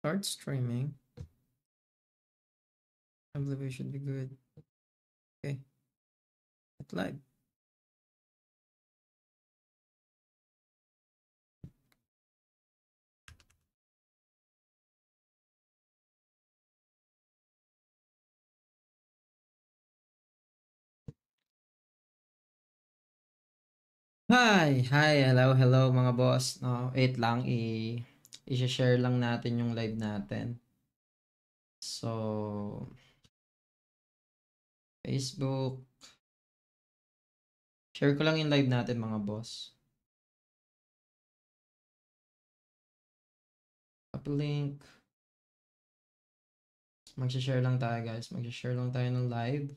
Start streaming. I believe it should be good. Okay. It's live. Hi, hi, hello, hello mga boss. No, wait lang i i-share lang natin yung live natin. So, Facebook. Share ko lang yung live natin mga boss. Copy link. Magsha-share lang tayo guys. mag share lang tayo ng live.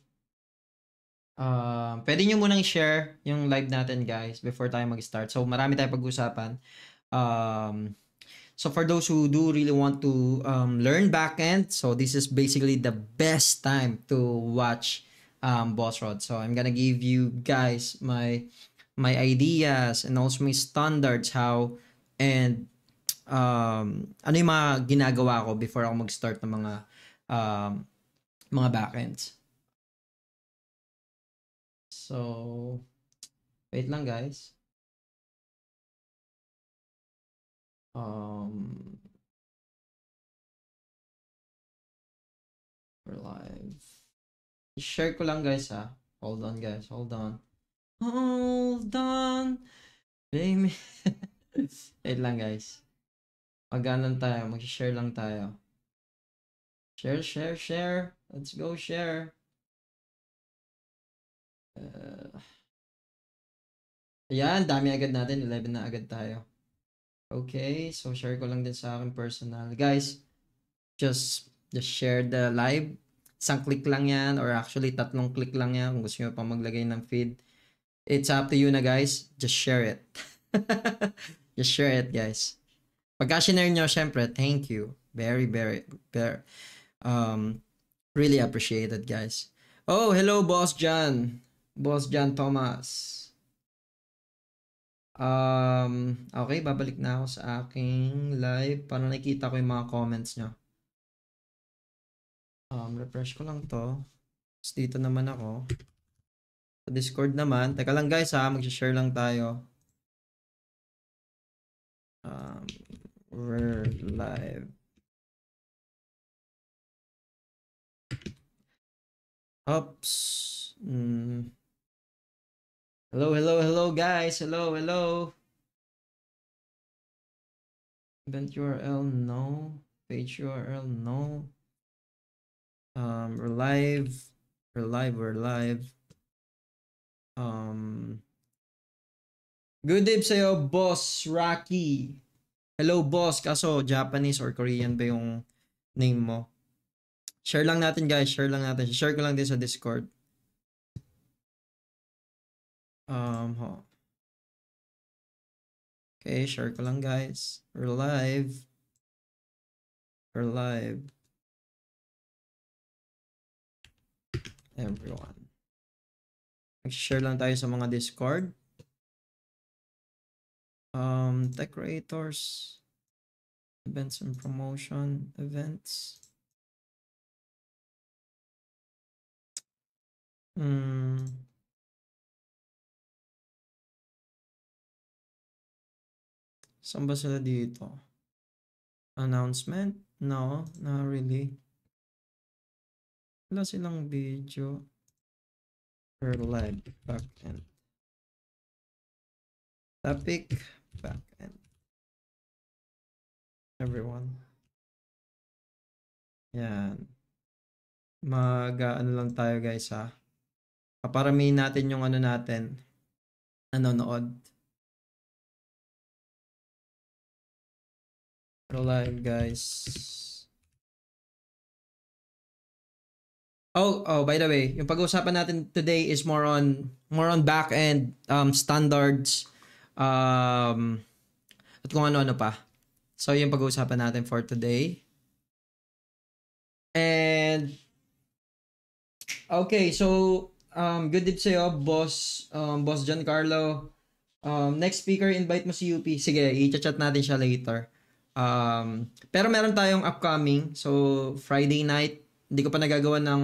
Uh, pwede nyo munang share yung live natin guys before tayo mag-start. So marami tayo pag-usapan. Um, So for those who do really want to um, learn backend, so this is basically the best time to watch um, Boss Rod. So I'm gonna give you guys my my ideas and also my standards how and um, ano yung mga ginagawa ko before ako mag-start ng mga um, mga backends. So, wait lang guys. um we're live share ko lang guys ha hold on guys hold on hold on baby wait lang guys maganan tayo mag-share lang tayo share share share let's go share uh, ayan dami agad natin 11 na agad tayo Okay, so share ko lang din sa akin personal. Guys, just just share the live. Isang click lang yan or actually tatlong click lang yan kung gusto nyo pa maglagay ng feed. It's up to you na guys. Just share it. just share it guys. Pagka share nyo, syempre, thank you. Very, very, very, um, really appreciated guys. Oh, hello Boss John. Boss John Thomas. Um, okay, babalik na ako sa aking live para nakikita ko yung mga comments nyo. Um, refresh ko lang to. Tapos dito naman ako. Sa Discord naman. Teka lang guys ha, mag-share lang tayo. Um, we're live. Oops. Mm. Hello, hello, hello guys. Hello, hello. Event URL, no. Page URL, no. Um, we're live. We're live, we're live. Um, good day sa'yo, Boss Rocky. Hello, Boss. Kaso, Japanese or Korean ba yung name mo? Share lang natin guys, share lang natin. Share ko lang din sa Discord. Um, ha. Okay, share ko lang guys. We're live. We're live. Everyone. Mag-share lang tayo sa mga Discord. Um, tech creators. Events and promotion. Events. Hmm. Saan ba sila dito? Announcement? No, not really. Wala silang video per live backend. Topic backend. Everyone. Yan. Mag ano lang tayo guys ha. Paparamihin natin yung ano natin. Nanonood. Reliant, guys. Oh, oh, by the way, yung pag-uusapan natin today is more on more on back end um standards um at kung ano-ano pa. So, yung pag-uusapan natin for today. And Okay, so um good dip sa'yo, boss um boss Giancarlo. Um next speaker invite mo si UP. Sige, i-chat natin siya later. Um, pero meron tayong upcoming. So, Friday night, hindi ko pa nagagawa ng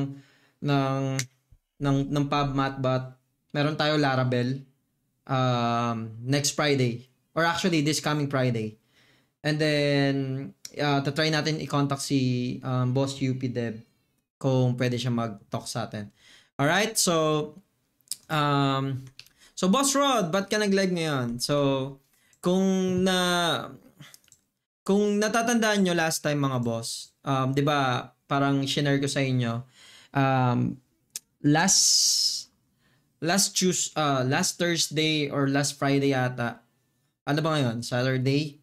ng ng ng pub mat but meron tayo Laravel um, next Friday or actually this coming Friday. And then uh, tatry natin i-contact si um, Boss UP Dev kung pwede siya mag-talk sa atin. Alright, so um, so Boss Rod, ba't ka nag-lag ngayon? So, kung na kung natatandaan nyo last time mga boss, um, di ba parang shinare ko sa inyo, um, last last Tuesday, uh, last Thursday or last Friday yata, ano ba ngayon? Saturday?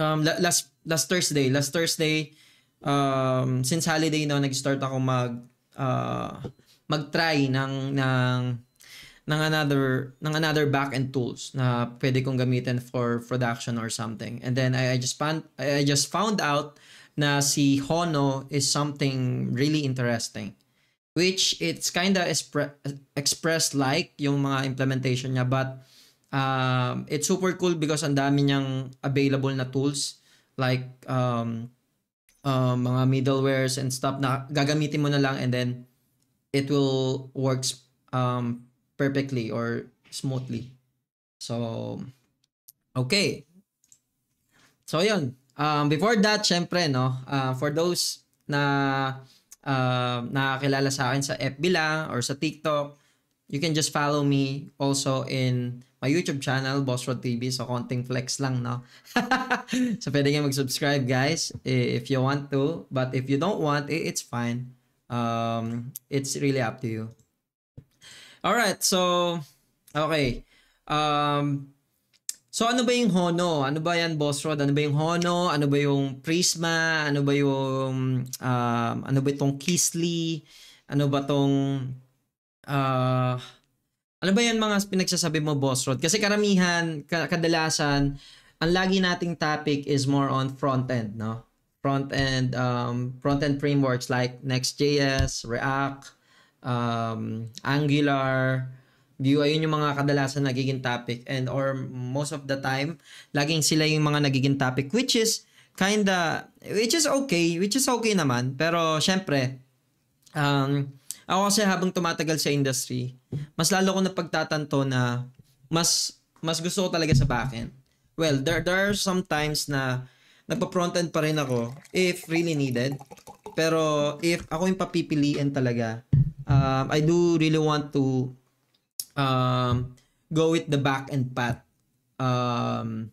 Um, last last Thursday, last Thursday, um, since holiday no, nag-start ako mag uh, mag-try ng ng ng another ng another back end tools na pwede kong gamitin for production or something. And then I, I just found I just found out na si Hono is something really interesting which it's kind of expre- express like yung mga implementation niya but um, it's super cool because ang dami niyang available na tools like um, uh, mga middlewares and stuff na gagamitin mo na lang and then it will works um, perfectly or smoothly. So, okay. So, yun. Um, before that, syempre, no, uh, for those na uh, nakakilala sa akin sa FB lang or sa TikTok, you can just follow me also in my YouTube channel, Bossrod TV. So, konting flex lang, no? so, pwede kayo mag-subscribe, guys, if you want to. But if you don't want, it's fine. Um, it's really up to you. All right, so okay. Um So ano ba yung Hono? Ano ba yan, Boss Rod? Ano ba yung Hono? Ano ba yung Prisma? Ano ba yung um, ano ba itong Kisly? Ano ba tong uh, ano ba yan mga pinagsasabi mo, Boss Rod? Kasi karamihan, kadalasan, ang lagi nating topic is more on front-end, no? Front-end, um, front-end frameworks like Next.js, React, um, Angular, Vue, ayun yung mga kadalasan nagiging topic and or most of the time, laging sila yung mga nagiging topic which is kinda, which is okay, which is okay naman, pero syempre, um, ako kasi habang tumatagal sa industry, mas lalo ko napagtatanto na mas mas gusto ko talaga sa backend. Well, there, there are some times na nagpa-frontend pa rin ako if really needed. Pero if ako yung papipiliin talaga, um, I do really want to um, go with the back and path. Um,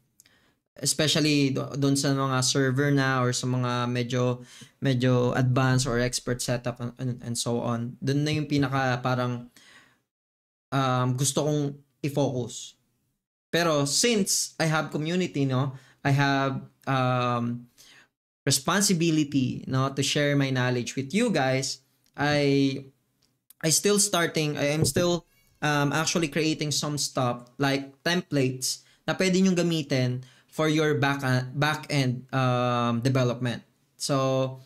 especially doon sa mga server na or sa mga medyo medyo advanced or expert setup and, and, and so on. Doon na yung pinaka parang um, gusto kong i-focus. Pero since I have community, no, I have um, responsibility, no, to share my knowledge with you guys, I I still starting, I am still um, actually creating some stuff like templates na pwede nyong gamitin for your back uh, back-end um, development. So,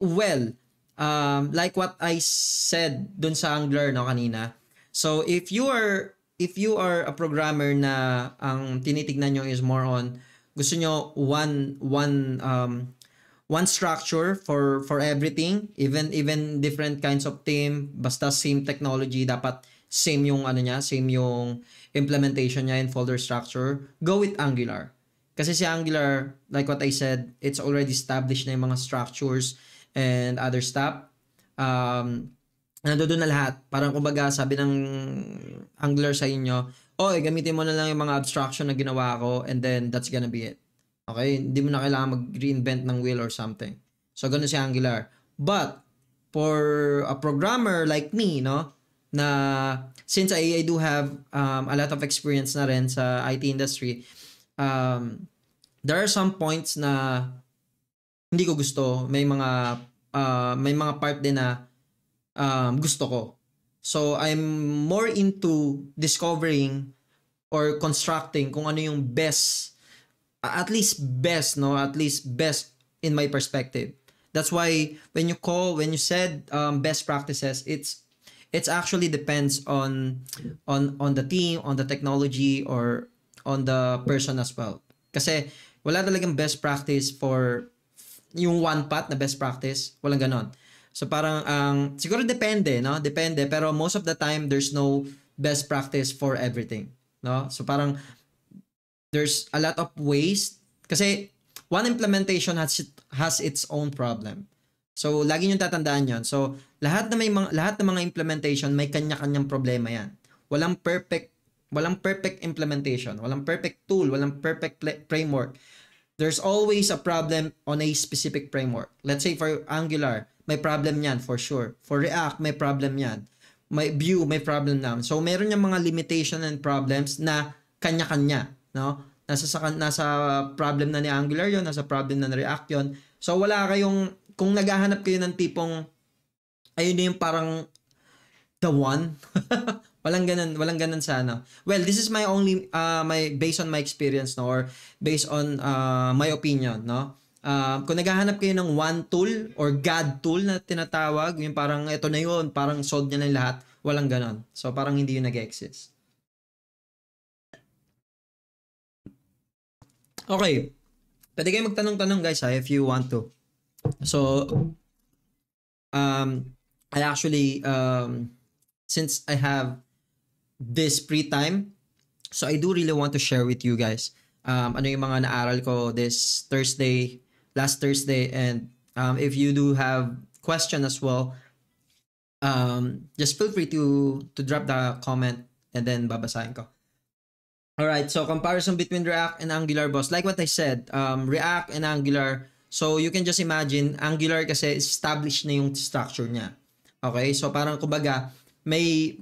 well, um, like what I said dun sa Angular no kanina. So, if you are if you are a programmer na ang tinitignan nyo is more on gusto nyo one one um, one structure for for everything, even even different kinds of team, basta same technology dapat same yung ano niya, same yung implementation niya in folder structure. Go with Angular. Kasi si Angular, like what I said, it's already established na yung mga structures and other stuff. Um, nandoon na lahat. Parang kumbaga, sabi ng Angular sa inyo, oh, gamitin mo na lang yung mga abstraction na ginawa ko and then that's gonna be it. Okay? Hindi mo na kailangan mag-reinvent ng wheel or something. So, ganun si Angular. But, for a programmer like me, no, na since I, I do have um, a lot of experience na rin sa IT industry, um, there are some points na hindi ko gusto. May mga uh, may mga part din na um, gusto ko. So I'm more into discovering or constructing kung ano yung best at least best no at least best in my perspective that's why when you call when you said um, best practices it's it's actually depends on on on the team on the technology or on the person as well kasi wala talagang best practice for yung one path na best practice walang ganon so parang ang um, siguro depende no depende pero most of the time there's no best practice for everything no so parang there's a lot of ways kasi one implementation has it, has its own problem. So lagi niyo tatandaan 'yon. So lahat na may mga, lahat ng mga implementation may kanya-kanyang problema 'yan. Walang perfect walang perfect implementation, walang perfect tool, walang perfect framework. There's always a problem on a specific framework. Let's say for Angular, may problem 'yan for sure. For React, may problem 'yan. May Vue, may problem naman. So meron 'yang mga limitation and problems na kanya-kanya no? Nasa sa, nasa problem na ni Angular 'yon, nasa problem na ni React 'yon. So wala kayong kung naghahanap kayo ng tipong ayun na yung parang the one. walang ganun, walang ganun sana. Ano. Well, this is my only uh, my based on my experience no or based on uh, my opinion, no? Uh, kung naghahanap kayo ng one tool or God tool na tinatawag, yung parang ito na yun, parang solve niya na lahat, walang ganon. So parang hindi yun nag-exist. Okay. Pwede kayo magtanong-tanong guys ha, if you want to. So, um, I actually, um, since I have this free time, so I do really want to share with you guys um, ano yung mga naaral ko this Thursday, last Thursday, and um, if you do have question as well, um, just feel free to to drop the comment and then babasahin ko. Alright, so comparison between React and Angular boss. Like what I said, um, React and Angular, so you can just imagine, Angular kasi established na yung structure niya. Okay, so parang kumbaga, may,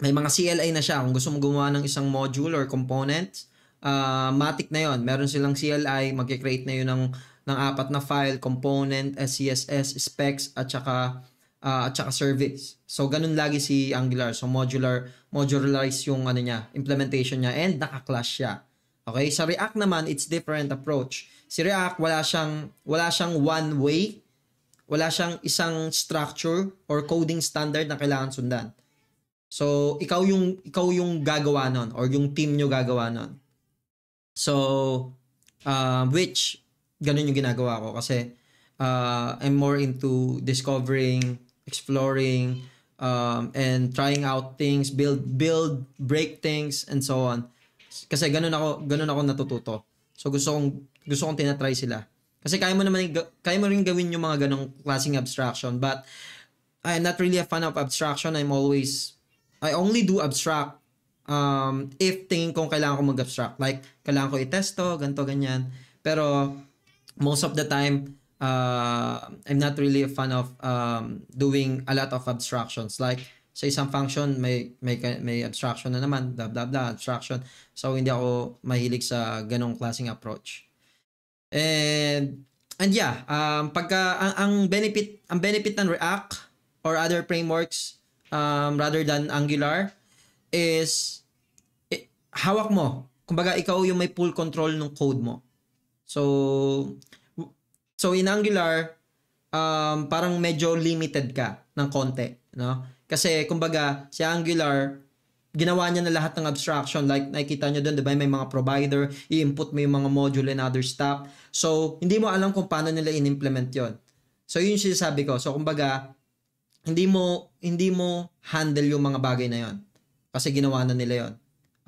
may mga CLI na siya. Kung gusto mong gumawa ng isang module or component, uh, ah, matik na yon. Meron silang CLI, magkikreate na yun ng, ng apat na file, component, CSS, specs, at saka, uh, at saka service. So, ganun lagi si Angular. So, modular modularize yung ano niya, implementation niya and naka-clash siya. Okay? Sa React naman, it's different approach. Si React, wala siyang, wala siyang one way, wala siyang isang structure or coding standard na kailangan sundan. So, ikaw yung, ikaw yung gagawa nun or yung team nyo gagawa nun. So, uh, which, ganun yung ginagawa ko kasi uh, I'm more into discovering, exploring, um, and trying out things, build, build, break things, and so on. Kasi ganun ako, ganun ako natututo. So gusto kong, gusto kong tinatry sila. Kasi kaya mo naman, kaya mo rin gawin yung mga ganong klaseng abstraction. But, I'm not really a fan of abstraction. I'm always, I only do abstract um, if tingin kong kailangan ko mag-abstract. Like, kailangan ko i test to, ganto ganyan. Pero, most of the time, uh, I'm not really a fan of um, doing a lot of abstractions. Like, sa isang function, may, may, may abstraction na naman, blah, blah, blah, abstraction. So, hindi ako mahilig sa ganong klaseng approach. And, and yeah, um, pagka, ang, ang benefit, ang benefit ng React or other frameworks um, rather than Angular is it, hawak mo. Kumbaga, ikaw yung may full control ng code mo. So, So in Angular, um, parang medyo limited ka ng konti, no? Kasi kumbaga, si Angular, ginawa niya na lahat ng abstraction. Like nakikita niyo doon, di ba, may mga provider, i-input mo yung mga module and other stuff. So, hindi mo alam kung paano nila in-implement yon So, yun yung sinasabi ko. So, kumbaga, hindi mo, hindi mo handle yung mga bagay na yon Kasi ginawa na nila yon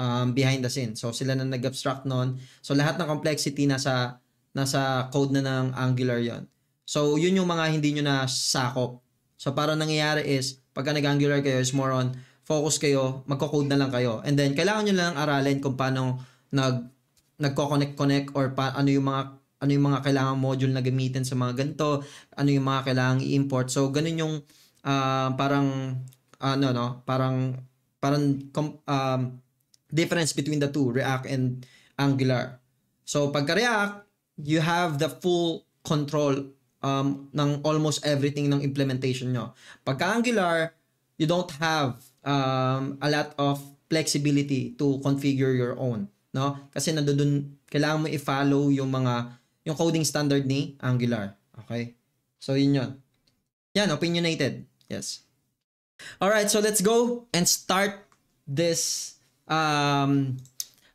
um, behind the scene. So, sila na nag-abstract noon. So, lahat ng complexity na sa Nasa code na ng Angular yon. So, yun yung mga hindi nyo na sakop. So, parang nangyayari is, pagka nag-Angular kayo, is more on, focus kayo, magko-code na lang kayo. And then, kailangan nyo lang aralin kung paano nag nagko-connect-connect or pa, ano yung mga ano yung mga kailangan module na gamitin sa mga ganito, ano yung mga kailangan i-import. So, ganun yung uh, parang, ano, no? Parang, parang um, difference between the two, React and Angular. So, pagka React, you have the full control um, ng almost everything ng implementation nyo. Pagka Angular, you don't have um, a lot of flexibility to configure your own. No? Kasi nandoon, kailangan mo i-follow yung mga, yung coding standard ni Angular. Okay? So, yun yun. Yan, opinionated. Yes. Alright, so let's go and start this um,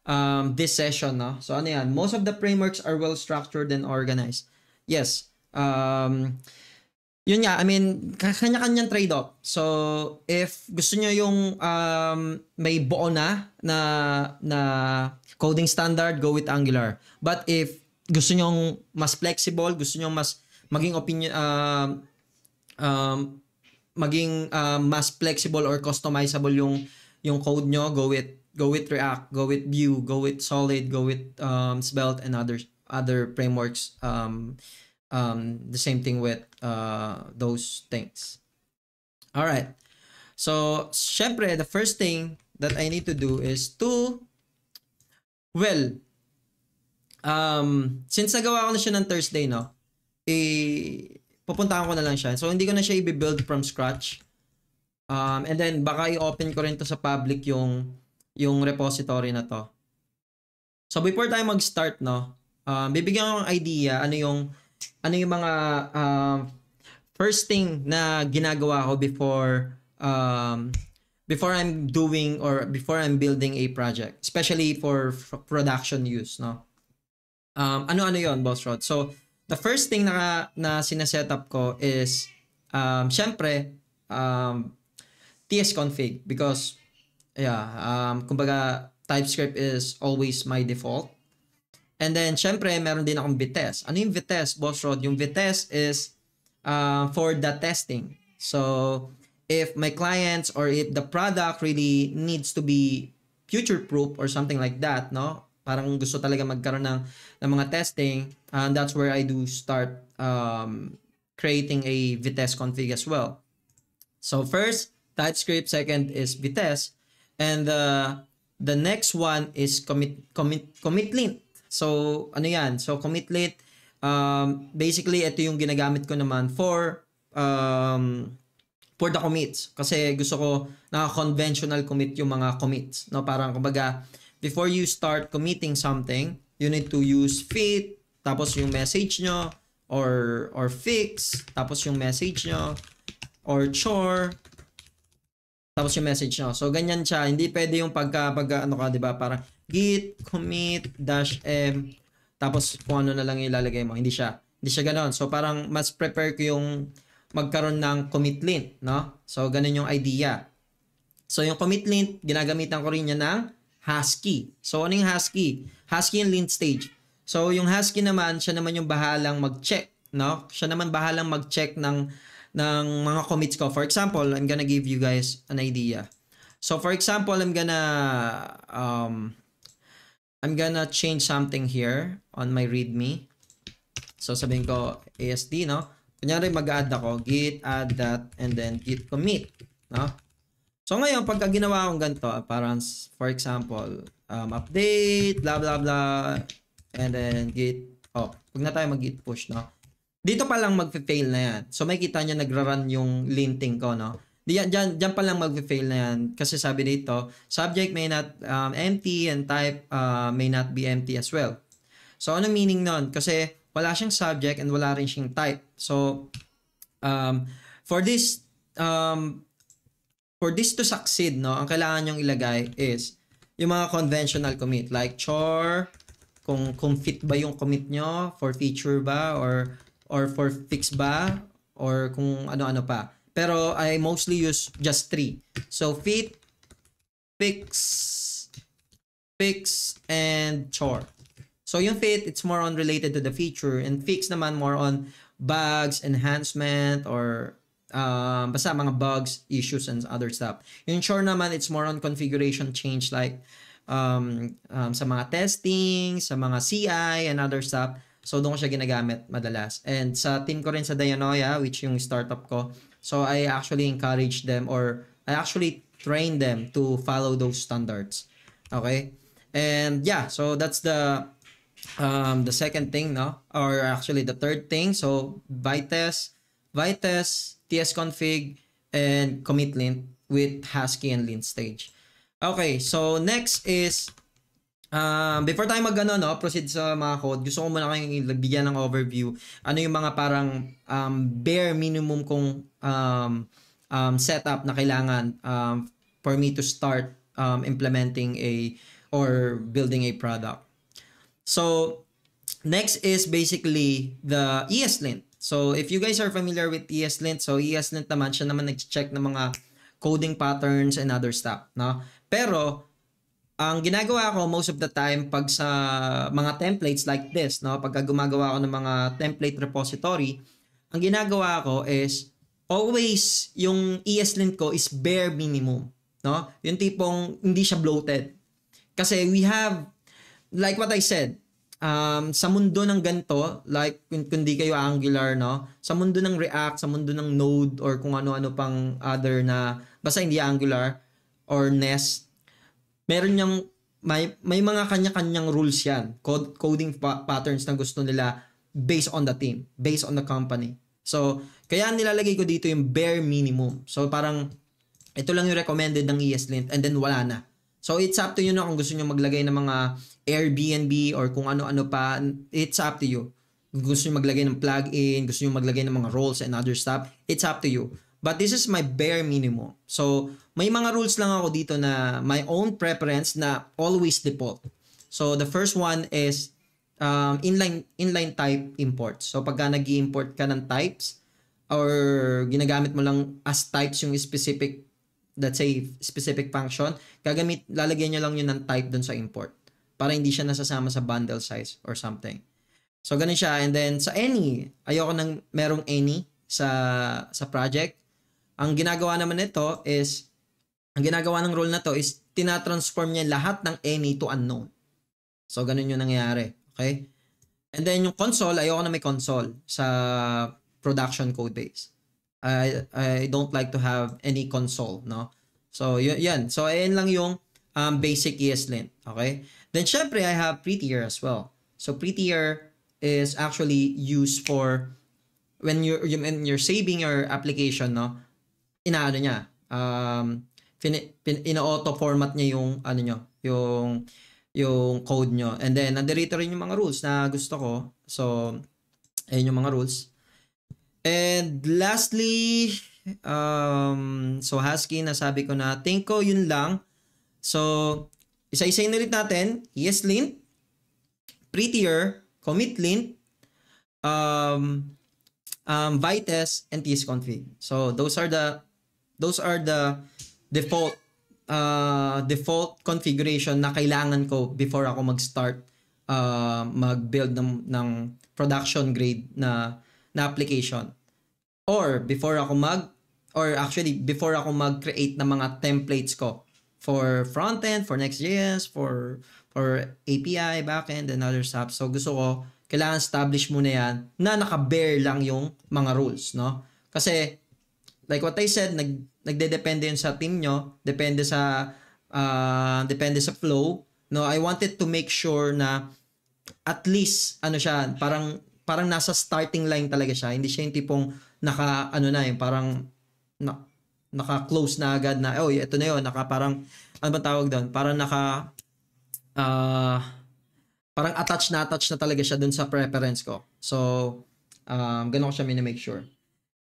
um, this session. No? So ano yan? Most of the frameworks are well-structured and organized. Yes. Um, yun nga, I mean, kanya-kanyang trade-off. So, if gusto nyo yung um, may buo na, na na coding standard, go with Angular. But if gusto nyo mas flexible, gusto nyo mas maging opinion, uh, um, um, maging uh, mas flexible or customizable yung yung code nyo, go with go with React, go with Vue, go with Solid, go with um, Svelte and other other frameworks. Um, um, the same thing with uh, those things. All right. So, syempre, the first thing that I need to do is to, well, um, since nagawa ko na siya ng Thursday, no, eh, pupuntahan ko na lang siya. So, hindi ko na siya i-build from scratch. Um, and then, baka i-open ko rin to sa public yung yung repository na to. So before tayo mag-start, no, uh, bibigyan ko ng idea ano yung ano yung mga uh, first thing na ginagawa ko before um, before I'm doing or before I'm building a project, especially for f- production use, no. Um, ano-ano 'yon, Boss Rod? So the first thing na na sineset up ko is um syempre um TS config because yeah, um, kumbaga, TypeScript is always my default. And then, syempre, meron din akong Vitesse. Ano yung Vitesse, Boss Rod? Yung Vitesse is uh, for the testing. So, if my clients or if the product really needs to be future-proof or something like that, no? Parang gusto talaga magkaroon ng, ng mga testing, and uh, that's where I do start um, creating a Vitesse config as well. So first, TypeScript. Second is Vitesse. And uh, the next one is commit commit commitlit. So ano 'yan? So commitlit um basically ito yung ginagamit ko naman for um for the commits kasi gusto ko na conventional commit yung mga commits no parang kumbaga before you start committing something you need to use fit tapos yung message nyo or or fix tapos yung message nyo or chore tapos yung message nyo. So, ganyan siya. Hindi pwede yung pagka, pagka ano ka, di ba? Para git commit dash m tapos kung ano na lang ilalagay mo. Hindi siya. Hindi siya ganoon. So, parang mas prepare ko yung magkaroon ng commit lint, no? So, ganun yung idea. So, yung commit lint, ginagamitan ko rin niya ng Husky. So, ano yung Husky? Husky yung lint stage. So, yung Husky naman, siya naman yung bahalang mag-check, no? Siya naman bahalang mag-check ng ng mga commits ko. For example, I'm gonna give you guys an idea. So for example, I'm gonna um, I'm gonna change something here on my readme. So sabihin ko ASD, no? Kunyari mag-add ako, git add that and then git commit, no? So ngayon, pagka ginawa akong ganito, parang for example, um, update, blah blah blah, and then git, oh, pag na tayo mag-git push, no? Dito pa lang magfe fail na yan. So makita niyo nagra-run yung linting ko, no? Diyan, diyan, pa lang magfe fail na yan. Kasi sabi dito, subject may not um, empty and type uh, may not be empty as well. So ano meaning nun? Kasi wala siyang subject and wala rin siyang type. So um, for this um, for this to succeed, no, ang kailangan niyong ilagay is yung mga conventional commit like chore kung, kung fit ba yung commit nyo, for feature ba, or or for fix ba or kung ano-ano pa. Pero I mostly use just three. So fit, fix, fix, and chore. So yung fit, it's more on related to the feature and fix naman more on bugs, enhancement, or um, basta mga bugs, issues, and other stuff. Yung chore naman, it's more on configuration change like um, um, sa mga testing, sa mga CI, and other stuff. So, doon ko siya ginagamit madalas. And sa team ko rin sa Dayanoya, which yung startup ko, so I actually encourage them or I actually train them to follow those standards. Okay? And yeah, so that's the um, the second thing, no? Or actually the third thing. So Vites, Vites, tsconfig, and commit lint with Husky and lint stage. Okay, so next is Um, before tayo mag ano, no, proceed sa mga code, gusto ko muna kayong bigyan ng overview. Ano yung mga parang um, bare minimum kong um, um, setup na kailangan um, for me to start um, implementing a or building a product. So, next is basically the ESLint. So, if you guys are familiar with ESLint, so ESLint naman, siya naman nag-check ng mga coding patterns and other stuff. No? Pero, ang ginagawa ko most of the time pag sa mga templates like this, no, pag gumagawa ako ng mga template repository, ang ginagawa ko is always yung ESLint ko is bare minimum, no? Yung tipong hindi siya bloated. Kasi we have like what I said, um, sa mundo ng ganto, like kung, kundi kayo Angular, no? Sa mundo ng React, sa mundo ng Node or kung ano-ano pang other na basta hindi Angular or Nest, meron niyang may may mga kanya-kanyang rules yan. Code, coding pa- patterns na gusto nila based on the team, based on the company. So, kaya nilalagay ko dito yung bare minimum. So, parang ito lang yung recommended ng ESLint and then wala na. So, it's up to you na kung gusto nyo maglagay ng mga Airbnb or kung ano-ano pa. It's up to you. Kung gusto nyo maglagay ng plugin, gusto nyo maglagay ng mga roles and other stuff, it's up to you. But this is my bare minimum. So, may mga rules lang ako dito na my own preference na always default. So, the first one is um, inline inline type import. So, pagka nag import ka ng types or ginagamit mo lang as types yung specific let's say specific function, gagamit lalagyan niyo lang yun ng type doon sa import para hindi siya nasasama sa bundle size or something. So, ganun siya. And then, sa any, ayoko nang merong any sa sa project ang ginagawa naman nito is, ang ginagawa ng role na to is, tinatransform niya lahat ng any to unknown. So, ganun yung nangyayari. Okay? And then, yung console, ayoko na may console sa production code base. I, I don't like to have any console, no? So, yun. yan. So, ayan lang yung um, basic ESLint. Okay? Then, syempre, I have prettier as well. So, prettier is actually used for when you're, when you're saving your application, no? inaano niya, um, pin, pin, ina-auto format niya yung ano niyo, yung yung code niyo And then, nandirito rin yung mga rules na gusto ko. So, ayun yung mga rules. And lastly, um, so Husky, na sabi ko na, think ko yun lang. So, isa-isayin na ulit natin. Yes, lint. Prettier. Commit lint. Um, um, Vitess, and config So, those are the Those are the default uh, default configuration na kailangan ko before ako mag-start uh, mag-build ng, ng production grade na, na application. Or before ako mag or actually before ako mag-create ng mga templates ko for frontend, for Next.js, for for API, backend, and other stuff. So gusto ko, kailangan establish muna yan na naka bear lang yung mga rules, no? Kasi like what I said, nag, nagdedepende yun sa team nyo, depende sa, uh, depende sa flow. No, I wanted to make sure na at least, ano siya, parang, parang nasa starting line talaga siya. Hindi siya yung tipong naka, ano na, yung parang, na, naka-close na agad na, oh, ito na yun, naka parang, ano ba tawag doon? Parang naka, uh, parang attached na attached na talaga siya doon sa preference ko. So, um, ganun ko siya make sure.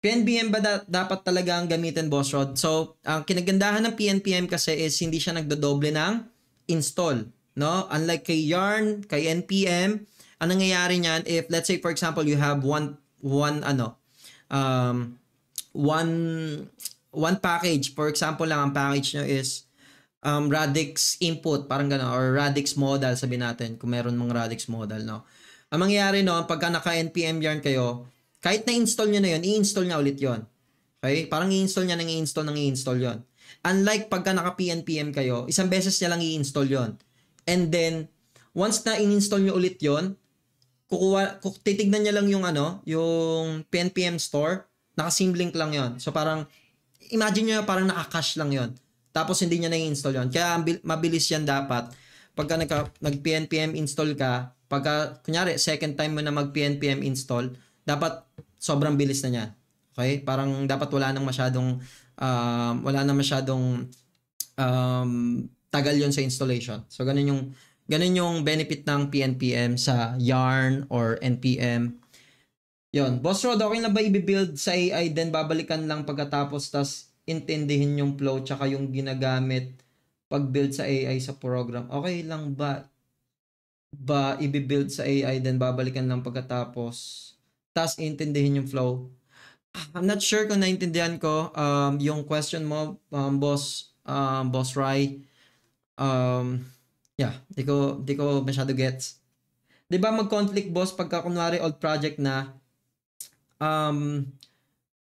PNPM ba da- dapat talaga ang gamitin, Boss Rod? So, ang kinagandahan ng PNPM kasi is hindi siya nagdodoble ng install. No? Unlike kay Yarn, kay NPM, ang nangyayari niyan, if let's say for example, you have one, one ano, um, one, one package. For example lang, ang package nyo is um, Radix input, parang gano'n, or Radix modal, sabi natin, kung meron mong Radix modal, no? Ang mangyayari, no, pagka naka-NPM yarn kayo, kahit na-install nyo na yun, i-install niya ulit yon Okay? Parang i-install niya nang i-install nang i-install yon Unlike pagka naka-PNPM kayo, isang beses niya lang i-install yon And then, once na in-install niyo ulit yon kukuha, kuk, titignan niya lang yung ano, yung PNPM store, naka-sim link lang yon So parang, imagine niyo parang naka-cache lang yon Tapos hindi niya na-install yon Kaya mabilis yan dapat. Pagka nag-PNPM install ka, pagka, kunyari, second time mo na mag-PNPM install, dapat sobrang bilis na niya. Okay? Parang dapat wala nang masyadong uh, wala nang masyadong um, tagal yon sa installation. So ganun yung ganun yung benefit ng PNPM sa Yarn or NPM. Yon, Boss Rod, okay na ba i-build sa AI then babalikan lang pagkatapos tas intindihin yung flow tsaka yung ginagamit pag-build sa AI sa program. Okay lang ba ba i-build sa AI then babalikan lang pagkatapos tapos intindihin yung flow. I'm not sure kung naintindihan ko um, yung question mo, um, boss, um, boss Rai. Um, yeah, di ko, di ko masyado gets. Di ba mag-conflict boss pagka kunwari old project na um,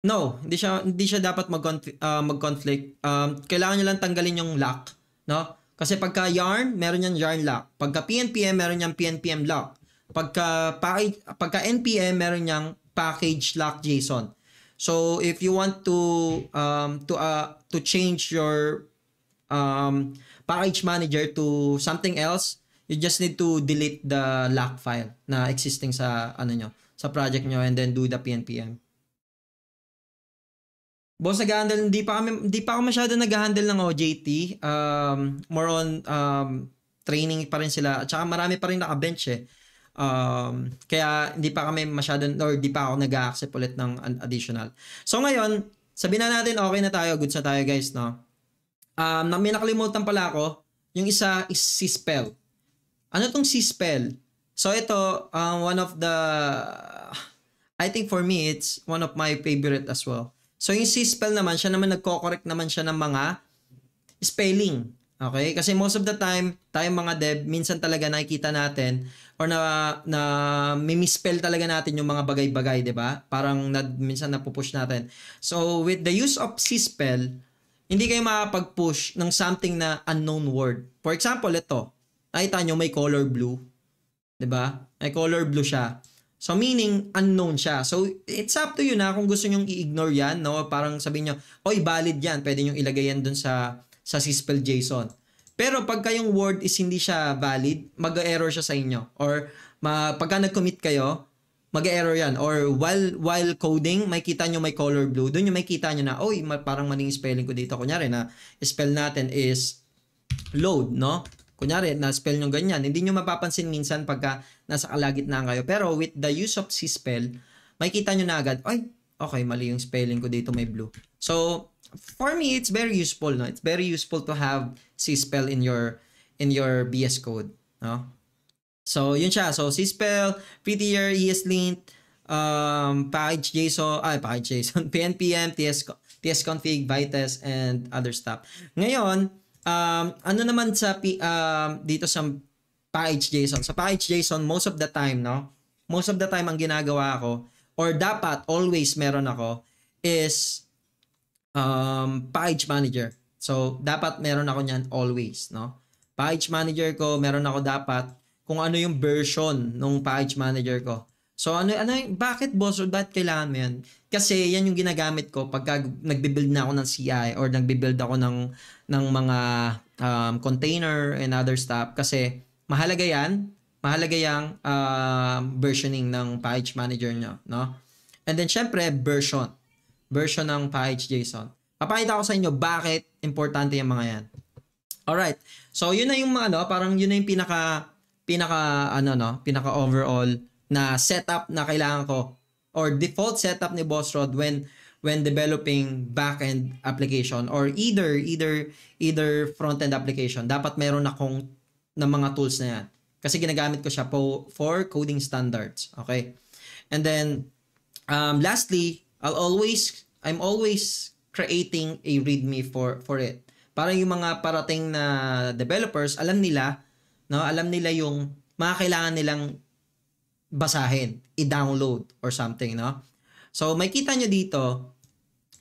no, hindi siya hindi siya dapat mag uh, mag-conflict. Um, kailangan niyo lang tanggalin yung lock, no? Kasi pagka yarn, meron yan yarn lock. Pagka PNPM, meron yan PNPM lock. Pagka, package, pagka NPM, meron niyang package lock JSON. So if you want to um, to uh, to change your um, package manager to something else, you just need to delete the lock file na existing sa ano nyo, sa project nyo and then do the PNPM. Boss, nag-handle, hindi pa kami, hindi pa ako masyado nag-handle ng OJT. Um, more on um, training pa rin sila. At saka marami pa rin naka-bench eh. Um, kaya hindi pa kami masyado, or hindi pa ako nag-accept ulit ng additional. So ngayon, sabihin na natin okay na tayo, good sa tayo guys, no? Um, na, may nakalimutan pala ako, yung isa is si spell. Ano tong si spell? So ito, um, one of the, I think for me, it's one of my favorite as well. So yung si spell naman, siya naman nagko-correct naman siya ng mga spelling. Okay? Kasi most of the time, tayong mga dev, minsan talaga nakikita natin or na, na may misspell talaga natin yung mga bagay-bagay, di ba? Parang na, minsan napupush natin. So, with the use of C-spell, hindi kayo makapag-push ng something na unknown word. For example, ito. Nakita nyo, may color blue. Di ba? May color blue siya. So, meaning, unknown siya. So, it's up to you na kung gusto nyong i-ignore yan, no? Parang sabihin nyo, oy, valid yan. Pwede nyong ilagay yan dun sa sa Cispel JSON. Pero pag kayong word is hindi siya valid, mag-error siya sa inyo. Or ma- pagka nag-commit kayo, mag-error yan. Or while, while coding, may kita nyo may color blue. Doon yung may kita nyo na, oy, parang maling spelling ko dito. Kunyari na, spell natin is load, no? Kunyari, na-spell nyo ganyan. Hindi nyo mapapansin minsan pagka nasa kalagitnaan kayo. Pero with the use of si spell, may kita nyo na agad, oy, okay, mali yung spelling ko dito, may blue. So, for me, it's very useful. No, it's very useful to have C-spell in your in your BS code. No, so yun siya. So C-spell, prettier, ESLint, um, package JSON, ah, package JSON, PNPM, TS, TSConfig, Vitesse, and other stuff. Ngayon, um, ano naman sa um, dito sa package JSON? Sa package JSON, most of the time, no? Most of the time, ang ginagawa ko, or dapat always meron ako, is um, package manager. So, dapat meron ako niyan always, no? Package manager ko, meron ako dapat kung ano yung version ng package manager ko. So, ano, ano bakit boss or bakit kailangan mo yan? Kasi yan yung ginagamit ko pag nagbe-build na ako ng CI or nagbe-build ako ng, ng mga um, container and other stuff. Kasi mahalaga yan, mahalaga yung uh, versioning ng package manager nyo, no? And then, syempre, version version ng package JSON. Papakita ko sa inyo bakit importante yung mga yan. Alright. So, yun na yung mga, no? parang yun na yung pinaka, pinaka, ano, no, pinaka overall na setup na kailangan ko or default setup ni Boss Rod when when developing backend application or either either either frontend application dapat meron akong ng mga tools na yan kasi ginagamit ko siya po for coding standards okay and then um, lastly I'll always, I'm always creating a readme for, for it. Para yung mga parating na developers, alam nila, no, alam nila yung mga kailangan nilang basahin, i-download or something, no? So, makita nyo dito,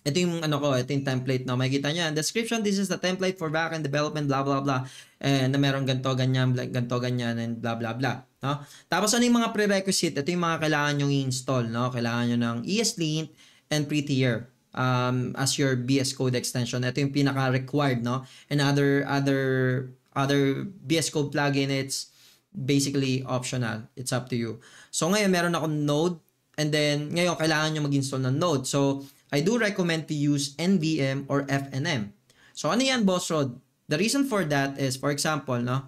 ito yung ano ko, ito yung template, no? Makita nyo, description, this is the template for backend development, blah, blah, blah. Eh, na meron ganto, ganyan, ganto, ganyan, and blah, blah, blah. No? Tapos, ano yung mga prerequisite? Ito yung mga kailangan nyo i-install, no? Kailangan nyo ng ESLint, and prettier um, as your BS Code extension. Ito yung pinaka-required, no? And other, other, other BS Code plugin, it's basically optional. It's up to you. So ngayon, meron akong Node. And then, ngayon, kailangan nyo mag-install ng Node. So, I do recommend to use NVM or FNM. So, ano yan, Boss Rod? The reason for that is, for example, no?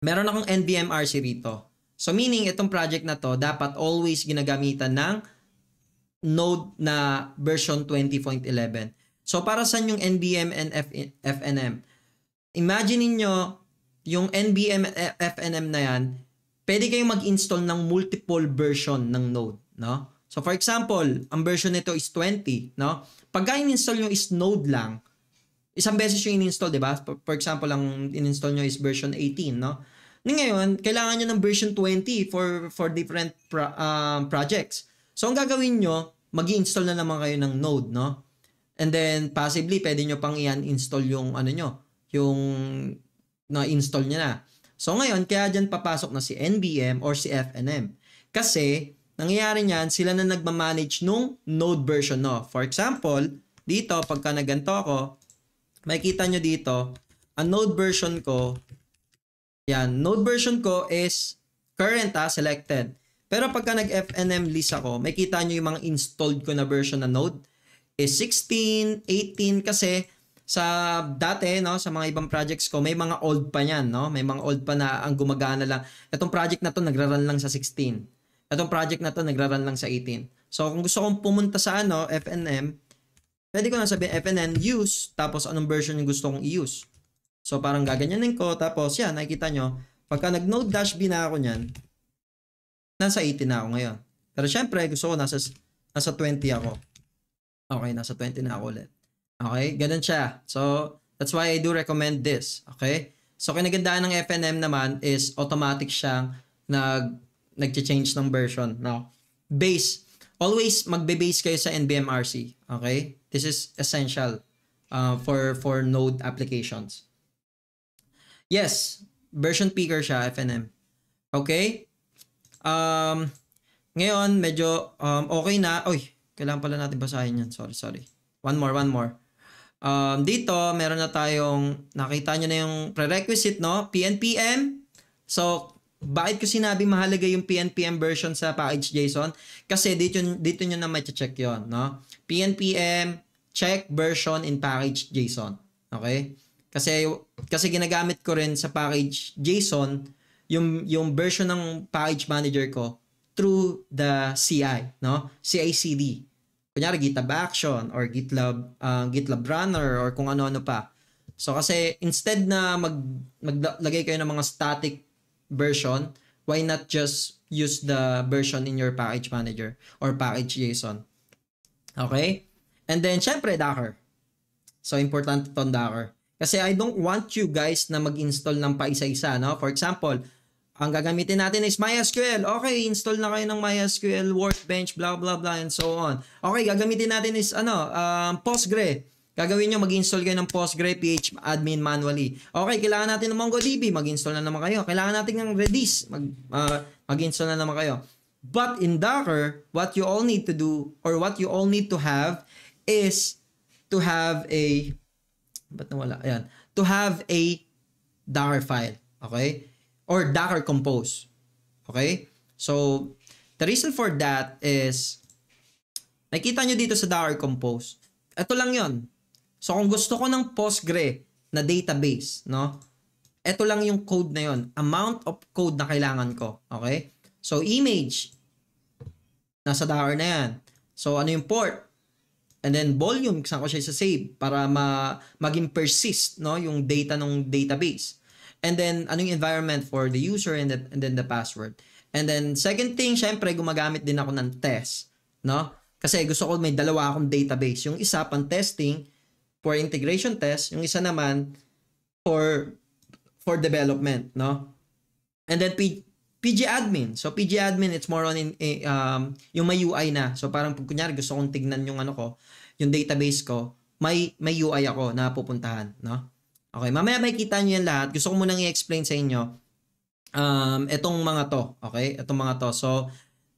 Meron akong NVM RC rito. So, meaning, itong project na to, dapat always ginagamitan ng node na version 20.11. So para sa yung NBM and F- FNM? Imagine niyo yung NBM at FNM na yan, pwede kayong mag-install ng multiple version ng node, no? So for example, ang version nito is 20, no? Pagka in-install nyo is node lang, isang beses yung in-install, di ba? For example, ang in-install nyo is version 18, no? Ngayon, kailangan nyo ng version 20 for for different pro, um, projects. So, ang gagawin nyo, mag install na naman kayo ng Node, no? And then, possibly, pwede nyo pang i-uninstall yung, ano nyo, yung na-install nyo na. So, ngayon, kaya dyan papasok na si NBM or si FNM. Kasi, nangyayari niyan, sila na nagmamanage nung node version, no? For example, dito, pagka naganto ako, makikita nyo dito, ang node version ko, yan, node version ko is current, ha, ah, selected. Pero pagka nag-FNM list ako, may kita nyo yung mga installed ko na version na Node. Is 16, 18 kasi sa dati no sa mga ibang projects ko may mga old pa niyan no may mga old pa na ang gumagana lang itong project na to nagraran lang sa 16 itong project na to nagraran lang sa 18 so kung gusto kong pumunta sa ano FNM pwede ko na sabihin FNM use tapos anong version yung gusto kong i-use so parang gaganyanin ko tapos yan nakikita nyo pagka nag node dash b na ako niyan nasa 80 na ako ngayon. Pero syempre, gusto ko nasa, nasa 20 ako. Okay, nasa 20 na ako ulit. Okay, ganun siya. So, that's why I do recommend this. Okay? So, kinagandaan ng FNM naman is automatic siyang nag, nag-change ng version. No? base. Always magbe-base kayo sa NBMRC. Okay? This is essential uh, for, for node applications. Yes, version picker siya, FNM. Okay? Um, ngayon, medyo um, okay na. Uy, kailangan pala natin basahin yan. Sorry, sorry. One more, one more. Um, dito, meron na tayong, nakita nyo na yung prerequisite, no? PNPM. So, bakit ko sinabi mahalaga yung PNPM version sa package JSON? Kasi dito, dito nyo na check yon no? PNPM, check version in package JSON. Okay? Kasi, kasi ginagamit ko rin sa package JSON yung yung version ng package manager ko through the CI, no? CI/CD. Kunyari GitHub Action or GitLab uh, GitLab Runner or kung ano-ano pa. So kasi instead na mag maglagay kayo ng mga static version, why not just use the version in your package manager or package JSON? Okay? And then syempre Docker. So important 'tong Docker. Kasi I don't want you guys na mag-install ng pa isa-isa, no? For example, ang gagamitin natin is MySQL. Okay, install na kayo ng MySQL, Workbench, blah, blah, blah, and so on. Okay, gagamitin natin is ano, um, Postgre. Gagawin nyo, mag-install kayo ng Postgre PH admin manually. Okay, kailangan natin ng MongoDB, mag-install na naman kayo. Kailangan natin ng Redis, mag, uh, mag-install na naman kayo. But in Docker, what you all need to do or what you all need to have is to have a but nawala, ayan, to have a Docker file. Okay? or Docker Compose. Okay? So, the reason for that is, nakita nyo dito sa Docker Compose, ito lang yon. So, kung gusto ko ng Postgre na database, no? Ito lang yung code na yon. Amount of code na kailangan ko. Okay? So, image, nasa Docker na yan. So, ano yung port? And then volume, saan ko siya sa save para ma maging persist no, yung data ng database. And then, ano yung environment for the user and, the, and then the password. And then, second thing, syempre, gumagamit din ako ng test. No? Kasi gusto ko may dalawa akong database. Yung isa pang testing for integration test, yung isa naman for for development, no? And then P- PG admin. So PG admin it's more on in, eh, um yung may UI na. So parang pag kunyari gusto kong tignan yung ano ko, yung database ko, may may UI ako na pupuntahan, no? Okay, mamaya makikita nyo yan lahat. Gusto ko munang i-explain sa inyo um, itong mga to. Okay, itong mga to. So,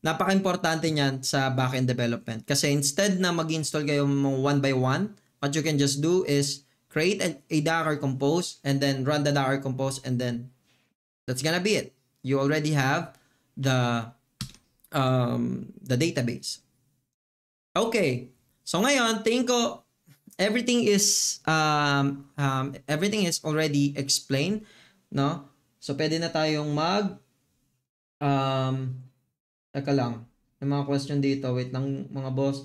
napaka-importante niyan sa backend development. Kasi instead na mag-install kayo one by one, what you can just do is create a Docker compose and then run the Docker compose and then that's gonna be it. You already have the um, the database. Okay. So ngayon, tingin ko everything is um, um, everything is already explained, no? So pwede na tayong mag um teka lang. Yung mga question dito, wait lang mga boss.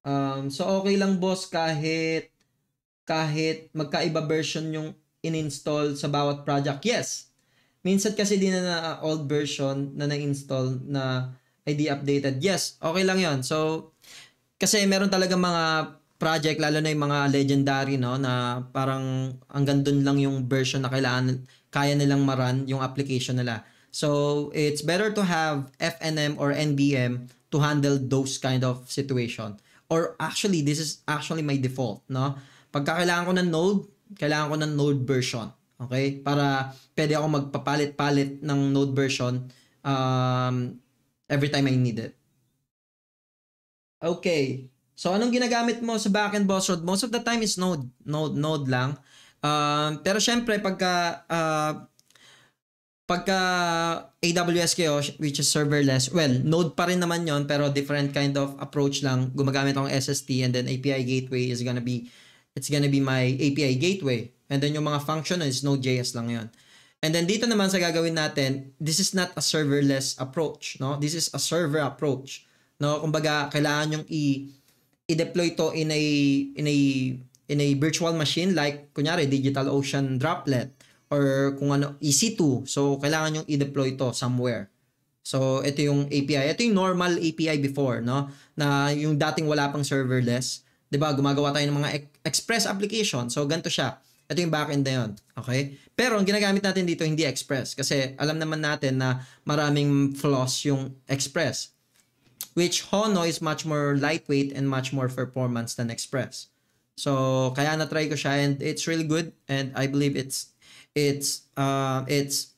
Um, so okay lang boss kahit kahit magkaiba version yung ininstall sa bawat project. Yes. Minsan kasi din na, na old version na na-install na ID updated. Yes, okay lang 'yon. So kasi meron talaga mga project lalo na yung mga legendary no na parang hanggang doon lang yung version na kailangan kaya nilang maran yung application nila. So it's better to have FNM or NBM to handle those kind of situation. Or actually this is actually my default no. Pagka kailangan ko ng node, kailangan ko ng node version. Okay? Para pwede ako magpapalit-palit ng node version um, every time I need it. Okay. So, anong ginagamit mo sa backend boss road? Most of the time, is node. Node, node lang. Um, pero syempre, pagka, uh, pagka AWS kayo, which is serverless, well, node pa rin naman yon pero different kind of approach lang. Gumagamit ng SST and then API gateway is gonna be, it's gonna be my API gateway. And then yung mga function is Node.js lang yon And then dito naman sa gagawin natin, this is not a serverless approach, no? This is a server approach. No, kumbaga kailangan yung i i-deploy to in a in a in a virtual machine like kunyari digital ocean Droplet or kung ano EC2. So kailangan yung i-deploy to somewhere. So ito yung API. Ito yung normal API before, no? Na yung dating wala pang serverless, 'di ba? Gumagawa tayo ng mga express application. So ganto siya. Ito yung backend na yun. Okay? Pero ang ginagamit natin dito hindi express kasi alam naman natin na maraming flaws yung express which Hono is much more lightweight and much more performance than Express. So kaya na try ko siya and it's really good and I believe it's it's uh, it's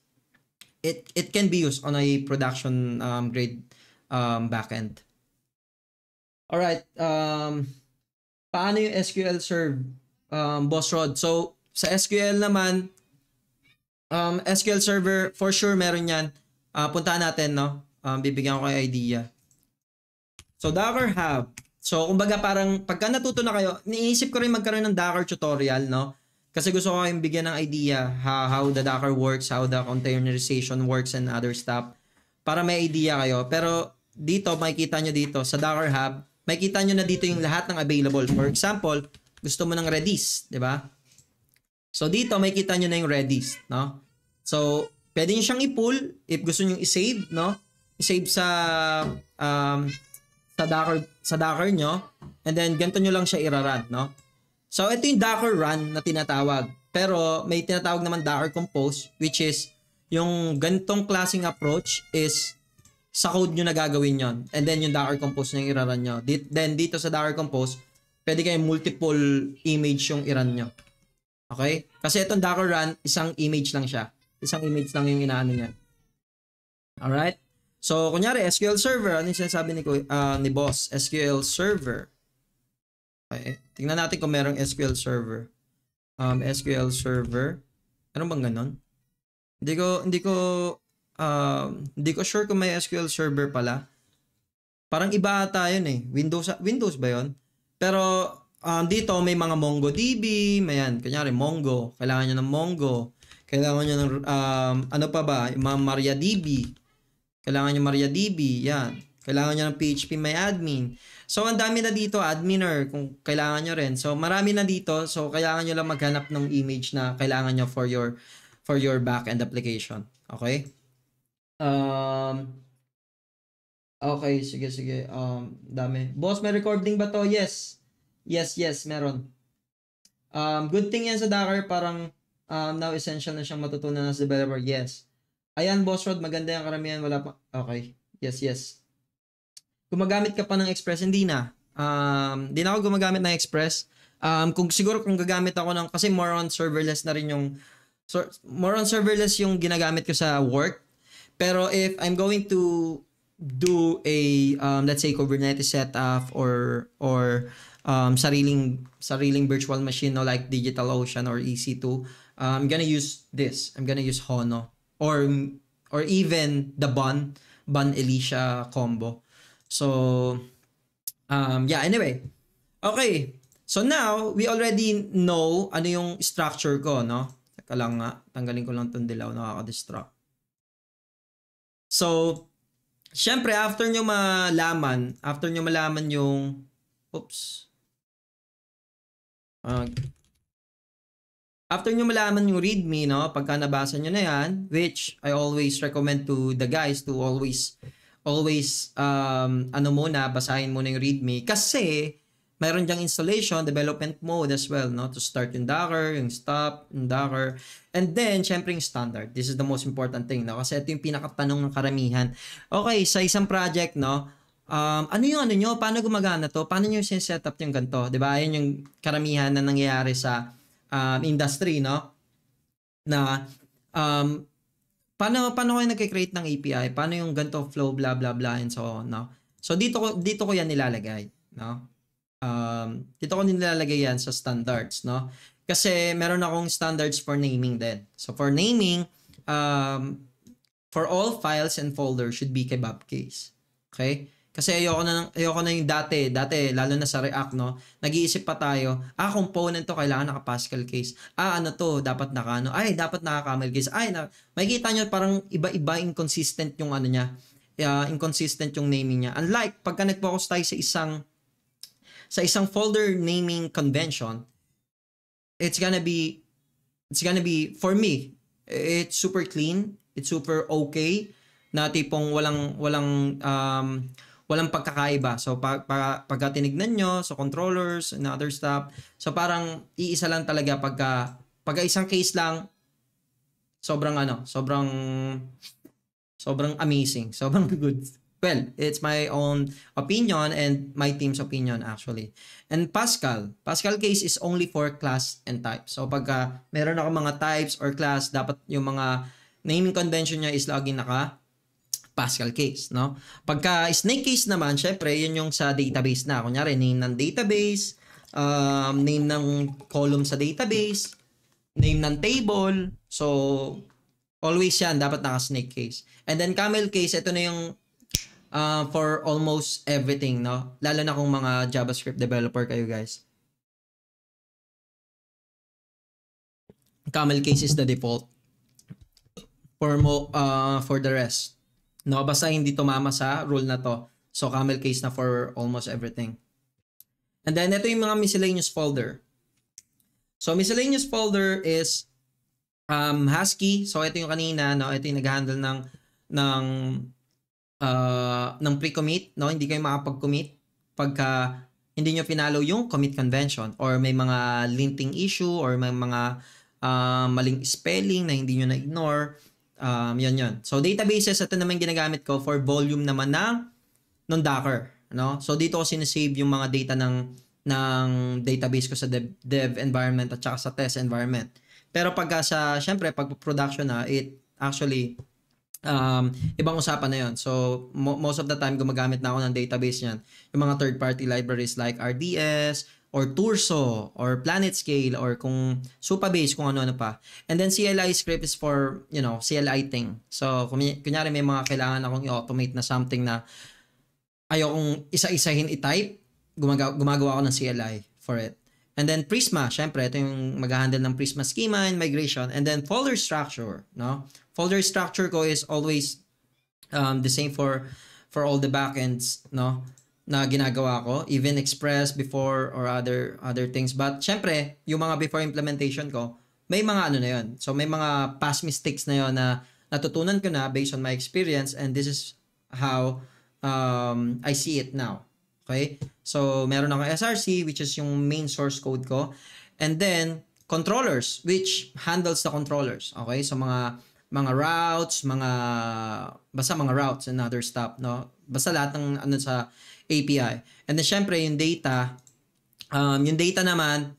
it it can be used on a production um, grade um, backend. All right. Um, paano yung SQL serve um, boss rod? So sa SQL naman um, SQL server for sure meron yan. Uh, puntahan natin no. Um, bibigyan ko kayo idea. So, Docker Hub. So, kumbaga parang pagka natuto na kayo, niisip ko rin magkaroon ng Docker tutorial, no? Kasi gusto ko kayong bigyan ng idea how, how the Docker works, how the containerization works and other stuff para may idea kayo. Pero dito, makikita nyo dito sa Docker Hub, makikita nyo na dito yung lahat ng available. For example, gusto mo ng Redis, di ba? So dito, makikita nyo na yung Redis, no? So, pwede nyo siyang i-pull if gusto nyo i-save, no? I-save sa um, sa Docker, sa Docker nyo. And then, ganito nyo lang siya irarun, no? So, ito yung Docker run na tinatawag. Pero, may tinatawag naman Docker compose, which is, yung ganitong klaseng approach is sa code nyo na gagawin yon And then, yung Docker compose na yung irarun nyo. Di- then, dito sa Docker compose, pwede kayong multiple image yung irun nyo. Okay? Kasi itong Docker run, isang image lang siya. Isang image lang yung inaano niyan. Alright? So, kunyari, SQL Server. Ano yung sinasabi ni, uh, ni boss? SQL Server. Okay. Tingnan natin kung merong SQL Server. Um, SQL Server. Ano bang ganun? Hindi ko, hindi ko, um, hindi ko sure kung may SQL Server pala. Parang iba ata yun eh. Windows, Windows ba yon? Pero, um, dito may mga MongoDB, may yan. Kunyari, Mongo. Kailangan nyo ng Mongo. Kailangan nyo ng, um, ano pa ba, mga MariaDB. Kailangan nyo MariaDB, yan. Kailangan nyo ng PHP may admin. So, ang dami na dito, adminer, kung kailangan nyo rin. So, marami na dito. So, kailangan nyo lang maghanap ng image na kailangan nyo for your, for your back-end application. Okay? Um, okay, sige, sige. Um, dami. Boss, may recording ba to? Yes. Yes, yes, meron. Um, good thing yan sa Docker, parang um, now essential na siyang matutunan ng developer. Yes. Ayan, Boss Rod, maganda yung karamihan. Wala pa. Okay. Yes, yes. Gumagamit ka pa ng Express? Hindi na. Um, hindi na ako gumagamit ng Express. Um, kung siguro kung gagamit ako ng, kasi more on serverless na rin yung, so, more on serverless yung ginagamit ko sa work. Pero if I'm going to do a, um, let's say, Kubernetes setup or, or um, sariling, sariling virtual machine, no, like DigitalOcean or EC2, uh, I'm gonna use this. I'm gonna use Hono or or even the bun bun Elisha combo. So um yeah, anyway. Okay. So now we already know ano yung structure ko, no? Saka lang nga, tanggalin ko lang tong dilaw, nakaka-distract. So, syempre after nyo malaman, after nyo malaman yung oops. Uh, After nyo malaman yung readme, no, pagka nabasa nyo na yan, which I always recommend to the guys to always, always, um, ano muna, basahin muna yung readme. Kasi, mayroon diyang installation, development mode as well, no? To start yung Docker, yung stop, yung Docker. And then, syempre yung standard. This is the most important thing, no? Kasi ito yung pinakatanong ng karamihan. Okay, sa isang project, no? Um, ano yung ano nyo? Paano gumagana to? Paano nyo sineset up yung ganito? Diba? Yan yung karamihan na nangyayari sa uh, industry, no? Na um, paano paano kayo nagke-create ng API? Paano yung ganto flow blah blah blah and so on, no? So dito ko dito ko yan nilalagay, no? Um, dito ko nilalagay yan sa standards, no? Kasi meron akong standards for naming din. So for naming, um, for all files and folders should be kebab case. Okay? Kasi ayoko na, ng, ayoko na yung dati, dati, lalo na sa React, no? Nag-iisip pa tayo, ah, component to, kailangan naka-Pascal case. Ah, ano to, dapat naka, ano, ay, dapat naka-camel case. Ay, na, makikita nyo, parang iba-iba inconsistent yung ano niya, uh, inconsistent yung naming niya. Unlike, pagka nag-focus tayo sa isang, sa isang folder naming convention, it's gonna be, it's gonna be, for me, it's super clean, it's super okay, na tipong walang, walang, um, walang pagkakaiba. So pag, pag, pagka tinignan nyo, so controllers and other stuff, so parang iisa lang talaga pagka, pagka isang case lang, sobrang ano, sobrang, sobrang amazing, sobrang good. Well, it's my own opinion and my team's opinion actually. And Pascal, Pascal case is only for class and type. So pagka meron ako mga types or class, dapat yung mga naming convention niya is lagi naka Pascal case, no? Pagka snake case naman, syempre, yun yung sa database na. Kunyari, name ng database, um, name ng column sa database, name ng table. So, always yan, dapat naka-snake case. And then camel case, ito na yung uh, for almost everything, no? Lalo na kung mga JavaScript developer kayo, guys. Camel case is the default for mo uh, for the rest. No, basta hindi tumama sa rule na to. So, camel case na for almost everything. And then, ito yung mga miscellaneous folder. So, miscellaneous folder is um, Husky. So, ito yung kanina, no? Ito yung nag-handle ng, ng, uh, ng pre-commit, no? Hindi kayo makapag-commit pagka hindi nyo pinalo yung commit convention or may mga linting issue or may mga uh, maling spelling na hindi nyo na-ignore Um, yun yun. So, databases, ito naman ginagamit ko for volume naman ng, ng Docker. No? So, dito ko sinisave yung mga data ng, ng database ko sa dev, dev environment at saka sa test environment. Pero pagka ah, sa, syempre, pag production na, ah, it actually, um, ibang usapan na yon. So, mo- most of the time, gumagamit na ako ng database niyan. Yung mga third-party libraries like RDS, or torso or planet scale or kung supa base kung ano-ano pa. And then CLI script is for, you know, CLI thing. So kunyari may mga kailangan akong i-automate na something na ayokong isa-isahin i-type, gumagawa, gumagawa ako ng CLI for it. And then Prisma, syempre, ito yung mag-handle ng Prisma schema and migration. And then folder structure, no? Folder structure ko is always um, the same for for all the backends, no? na ginagawa ko, even Express before or other other things. But syempre, yung mga before implementation ko, may mga ano na yun. So may mga past mistakes na yun na natutunan ko na based on my experience and this is how um, I see it now. Okay? So meron ako SRC which is yung main source code ko. And then controllers which handles the controllers. Okay? So mga mga routes, mga basta mga routes and other stuff, no? Basta lahat ng ano sa API. And then syempre yung data, um, yung data naman,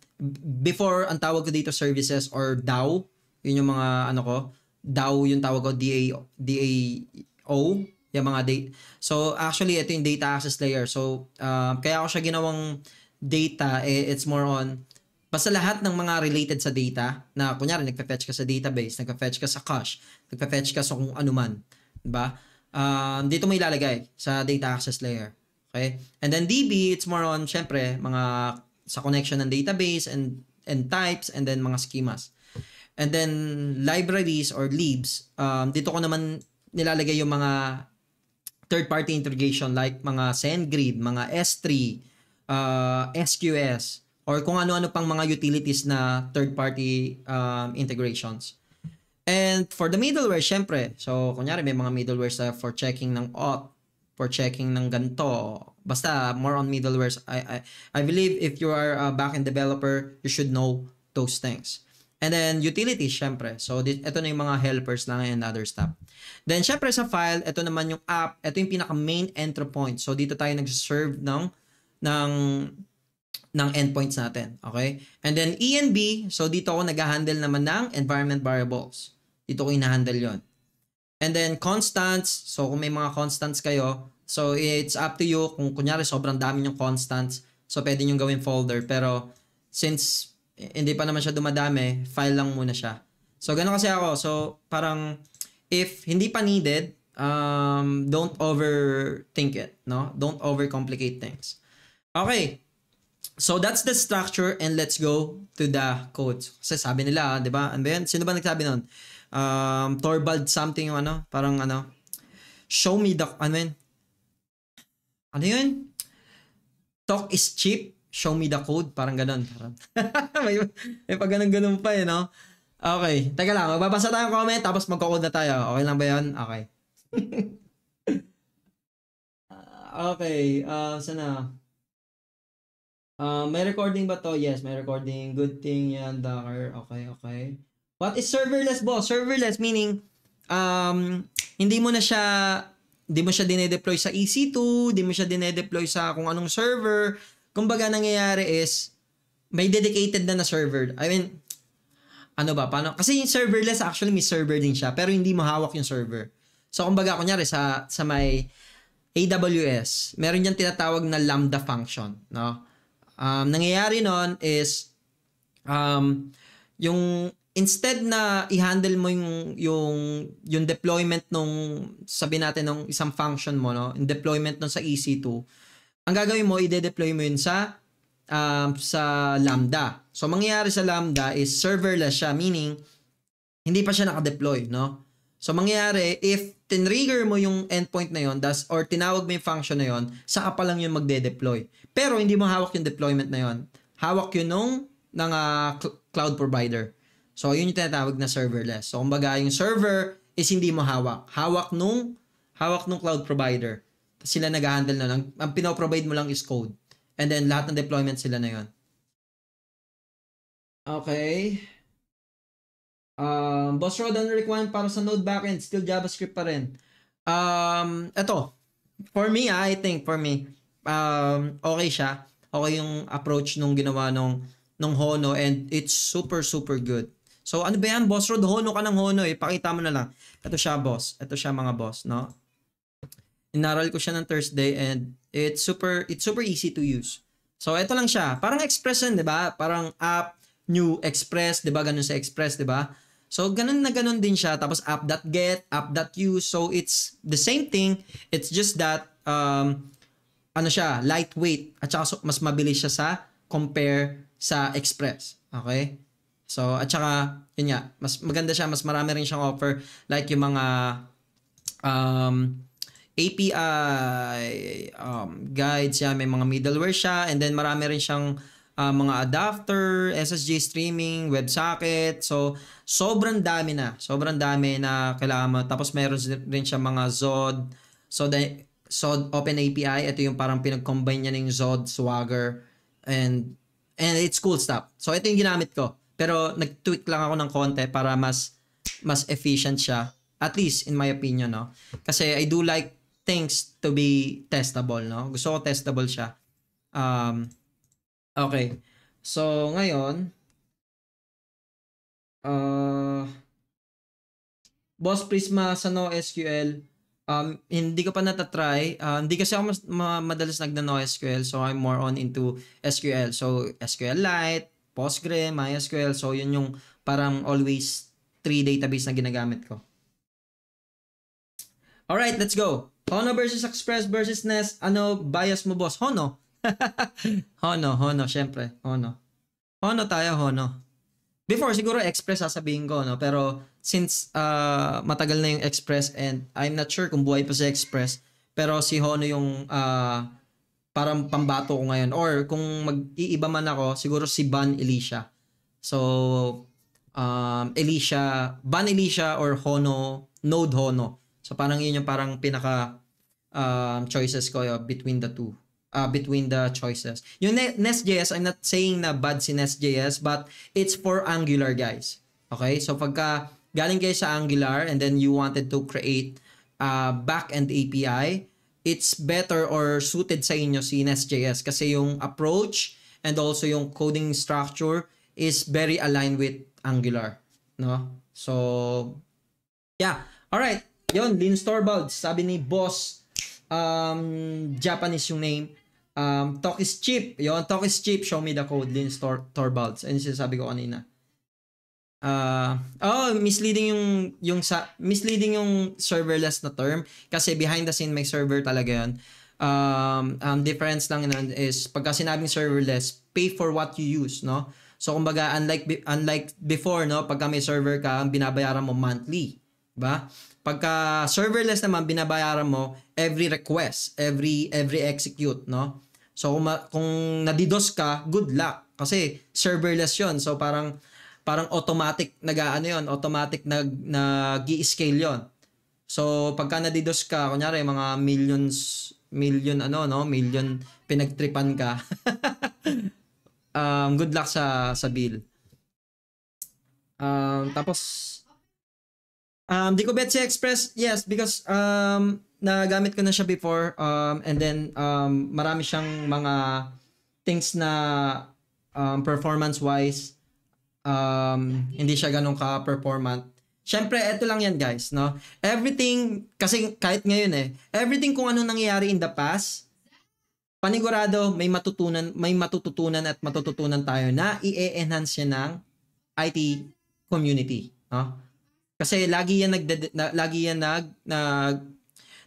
before ang tawag ko dito services or DAO, yun yung mga ano ko, DAO yung tawag ko, DA, DAO, yung mga data. So actually ito yung data access layer. So um, kaya ako siya ginawang data, eh, it's more on Basta lahat ng mga related sa data, na kunyari nagpe-fetch ka sa database, nagpe-fetch ka sa cache, nagpe-fetch ka sa kung ano man, 'di ba? Um, dito mo ilalagay sa data access layer. Okay? And then DB, it's more on, syempre, mga sa connection ng database and and types and then mga schemas. And then libraries or libs, um, dito ko naman nilalagay yung mga third-party integration like mga SendGrid, mga S3, uh, SQS, or kung ano-ano pang mga utilities na third-party um, integrations. And for the middleware, syempre, so kunyari may mga middleware sa for checking ng auth, for checking ng ganito. Basta more on middlewares. I, I, I believe if you are a backend developer, you should know those things. And then utility, syempre. So this, ito na yung mga helpers lang and other stuff. Then syempre sa file, ito naman yung app, ito yung pinaka main entry point. So dito tayo nag-serve ng ng ng endpoints natin, okay? And then ENB, so dito ako nag-handle naman ng environment variables. Dito ko ina-handle 'yon. And then constants, so kung may mga constants kayo, so it's up to you kung kunyari sobrang dami yung constants, so pwede nyo gawin folder. Pero since hindi pa naman siya dumadami, file lang muna siya. So gano'n kasi ako, so parang if hindi pa needed, um, don't overthink it, no? Don't overcomplicate things. Okay, So that's the structure and let's go to the code. Kasi sabi nila, 'di ba? Ano ba 'yan? Sino ba nagsabi noon? um, Torvald something yung ano, parang ano, show me the, ano yun? Ano yun? Talk is cheap, show me the code, parang ganun. Parang may, may pag ganun-ganun pa eh, no? Okay, teka lang, magbabasa tayo ng comment, tapos magkakode na tayo. Okay lang ba yun? Okay. Ah, okay, uh, ah, sana? Uh, ah, may recording ba to? Yes, may recording. Good thing yan, Docker. Okay, okay. What is serverless, boss? Serverless meaning um, hindi mo na siya hindi mo siya dine-deploy sa EC2, hindi mo siya dine-deploy sa kung anong server. Kumbaga nangyayari is may dedicated na na server. I mean, ano ba, paano? Kasi yung serverless, actually may server din siya, pero hindi mo hawak yung server. So, kumbaga, kunyari, sa, sa may AWS, meron dyan tinatawag na Lambda function, no? Um, nangyayari noon is, um, yung instead na i-handle mo yung yung yung deployment nung sabi natin nung isang function mo no, yung deployment nung sa EC2, ang gagawin mo i deploy mo yun sa um, sa Lambda. So mangyayari sa Lambda is serverless siya meaning hindi pa siya naka-deploy, no? So mangyayari if tinrigger mo yung endpoint na yon das or tinawag mo yung function na yon, saka pa lang yun magde-deploy. Pero hindi mo hawak yung deployment na yon. Hawak yun nung ng uh, cl- cloud provider. So, yun yung tinatawag na serverless. So, kumbaga, yung server is hindi mo hawak. Hawak nung, hawak nung cloud provider. Sila nag-handle na lang. Ang pinoprovide mo lang is code. And then, lahat ng deployment sila na yun. Okay. Um, Boss Rodan requirement para sa node backend, still JavaScript pa rin. Um, eto. For me, ah, I think, for me, um, okay siya. Okay yung approach nung ginawa nung, nung Hono and it's super, super good. So ano ba yan, boss Rod? Hono ka ng hono eh. Pakita mo na lang. Ito siya, boss. Ito siya mga boss, no? Inaral ko siya ng Thursday and it's super it's super easy to use. So ito lang siya. Parang Express yan, 'di ba? Parang app new Express, 'di ba? Ganun sa Express, 'di ba? So ganun na ganun din siya. Tapos app.get, app.use. So it's the same thing. It's just that um ano siya, lightweight at saka mas mabilis siya sa compare sa Express. Okay? So, at saka, yun nga, mas maganda siya, mas marami rin siyang offer. Like yung mga um, API um, guides siya, may mga middleware siya, and then marami rin siyang uh, mga adapter, SSG streaming, WebSocket. So, sobrang dami na. Sobrang dami na kailangan mo. Tapos, meron rin siya mga Zod. So, the, Zod Open API. Ito yung parang pinag-combine niya ng Zod, Swagger, and and it's cool stuff. So, ito yung ginamit ko. Pero nag-tweak lang ako ng konti para mas mas efficient siya. At least in my opinion, no. Kasi I do like things to be testable, no. Gusto ko testable siya. Um okay. So ngayon uh Boss Prisma sa NoSQL um hindi ko pa natatry. Uh, hindi kasi ako mas, ma- madalas nagna NoSQL, so I'm more on into SQL. So SQL Lite, Postgre, MySQL. So, yun yung parang always three database na ginagamit ko. Alright, let's go. Hono versus Express versus Nest. Ano bias mo, boss? Hono. hono, Hono, syempre. Hono. Hono tayo, Hono. Before, siguro Express sasabihin ko, no? Pero since uh, matagal na yung Express and I'm not sure kung buhay pa si Express, pero si Hono yung uh, parang pambato ko ngayon. Or kung mag-iiba man ako, siguro si Van Elisha. So, um, Elisha, Van Elisha or Hono, Node Hono. So parang yun yung parang pinaka um, choices ko uh, between the two. Uh, between the choices. Yung Nest.js, I'm not saying na bad si Nest.js, but it's for Angular guys. Okay? So pagka galing kayo sa Angular and then you wanted to create uh, back-end API, it's better or suited sa inyo si Nest.js kasi yung approach and also yung coding structure is very aligned with Angular. No? So, yeah. All right. Yon, Lin Storvald. Sabi ni Boss, um, Japanese yung name. Um, talk is cheap. Yon, talk is cheap. Show me the code, Lin Stor Torvalds. And sinasabi ko kanina uh, oh, misleading yung yung sa misleading yung serverless na term kasi behind the scene may server talaga 'yon. Um, um difference lang nun is pagka sinabing serverless, pay for what you use, no? So kumbaga unlike unlike before, no, pagka may server ka, binabayaran mo monthly, ba? Pagka serverless naman binabayaran mo every request, every every execute, no? So kung, kung nadidos ka, good luck kasi serverless 'yon. So parang parang automatic nag-aano yon, automatic nag nag-scale yon. So pagka na nadidos ka, kunyari mga millions million ano no, million pinagtripan ka. um, good luck sa sa bill. Um, tapos um di ko bet si Express. Yes, because um nagamit ko na siya before um and then um marami siyang mga things na um, performance wise um, hindi siya ganun ka-performant. Siyempre, eto lang yan guys, no? Everything, kasi kahit ngayon eh, everything kung ano nangyayari in the past, panigurado may matutunan, may matututunan at matututunan tayo na i-enhance niya ng IT community, no? Kasi lagi yan nagde, na, lagi yan nag, nag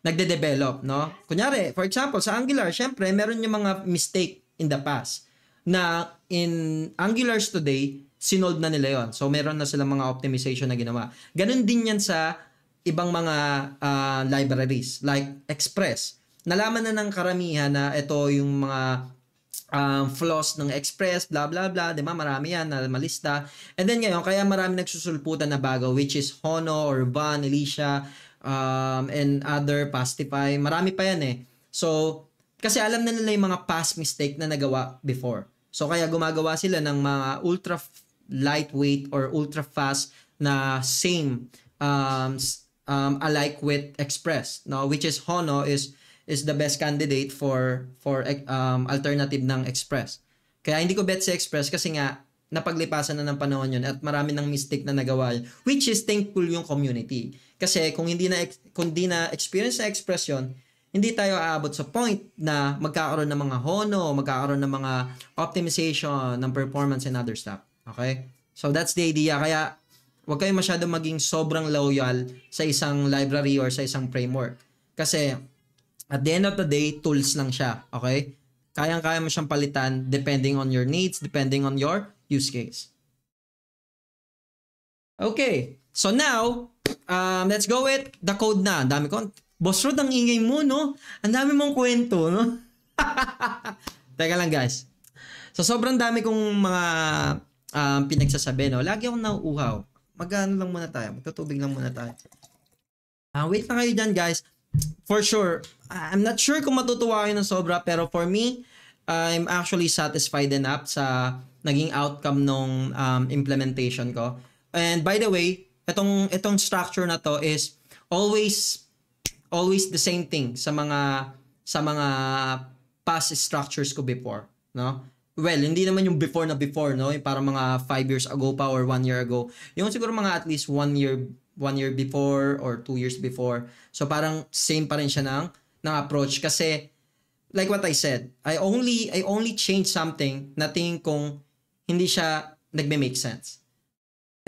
nagde-develop, no? Kunyari, for example, sa Angular, syempre, meron yung mga mistake in the past na in Angulars today, sinold na nila yon. So meron na silang mga optimization na ginawa. Ganun din yan sa ibang mga uh, libraries like Express. Nalaman na ng karamihan na ito yung mga um, flaws ng Express, bla bla bla, 'di ba? Marami 'yan na malista. And then ngayon, kaya marami nagsusulputan na bago which is Hono, Urban, Elisha, um, and other Pastify. Marami pa 'yan eh. So, kasi alam na nila yung mga past mistake na nagawa before. So kaya gumagawa sila ng mga ultra lightweight or ultra fast na same um, um, alike with Express no which is Hono is is the best candidate for for eh, um, alternative ng Express. Kaya hindi ko bet si Express kasi nga napaglipasan na ng panahon yun at marami ng mistake na nagawa yun, which is thankful yung community. Kasi kung hindi na kung hindi na experience na Express yun, hindi tayo aabot sa point na magkakaroon ng mga hono, magkakaroon ng mga optimization ng performance and other stuff. Okay? So that's the idea. Kaya huwag kayo masyadong maging sobrang loyal sa isang library or sa isang framework. Kasi at the end of the day, tools lang siya. Okay? Kayang-kaya mo siyang palitan depending on your needs, depending on your use case. Okay. So now, um, let's go with the code na. Ang dami ko. Boss Rod, ang ingay mo, no? Ang dami mong kwento, no? Teka lang, guys. So, sobrang dami kong mga um, pinagsasabi, no? Lagi akong nauuhaw. Magano lang muna tayo. Magtutubig lang muna tayo. Uh, wait lang kayo dyan, guys. For sure, I'm not sure kung matutuwa kayo ng sobra, pero for me, I'm actually satisfied enough sa naging outcome nung um, implementation ko. And by the way, itong itong structure na to is always always the same thing sa mga sa mga past structures ko before, no? well, hindi naman yung before na before, no? Yung parang mga 5 years ago pa or 1 year ago. Yung siguro mga at least 1 year, 1 year before or 2 years before. So parang same pa rin siya ng, ng approach kasi like what I said, I only I only change something na tingin kong hindi siya nagme-make sense.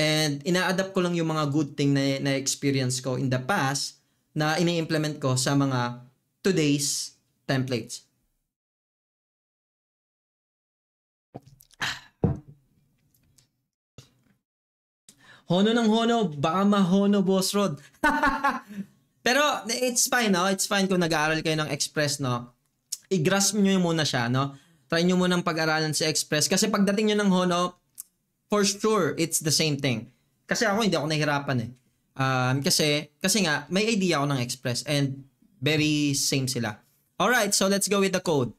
And ina-adapt ko lang yung mga good thing na, na experience ko in the past na ini-implement ko sa mga today's templates. Hono ng hono, baka mahono boss road. Pero it's fine, no? It's fine kung nag-aaral kayo ng Express, no? I-grasp nyo muna siya, no? Try nyo muna pag-aralan si Express. Kasi pagdating nyo ng Hono, for sure, it's the same thing. Kasi ako, hindi ako nahirapan eh. Um, kasi, kasi nga, may idea ako ng Express and very same sila. Alright, so let's go with the code.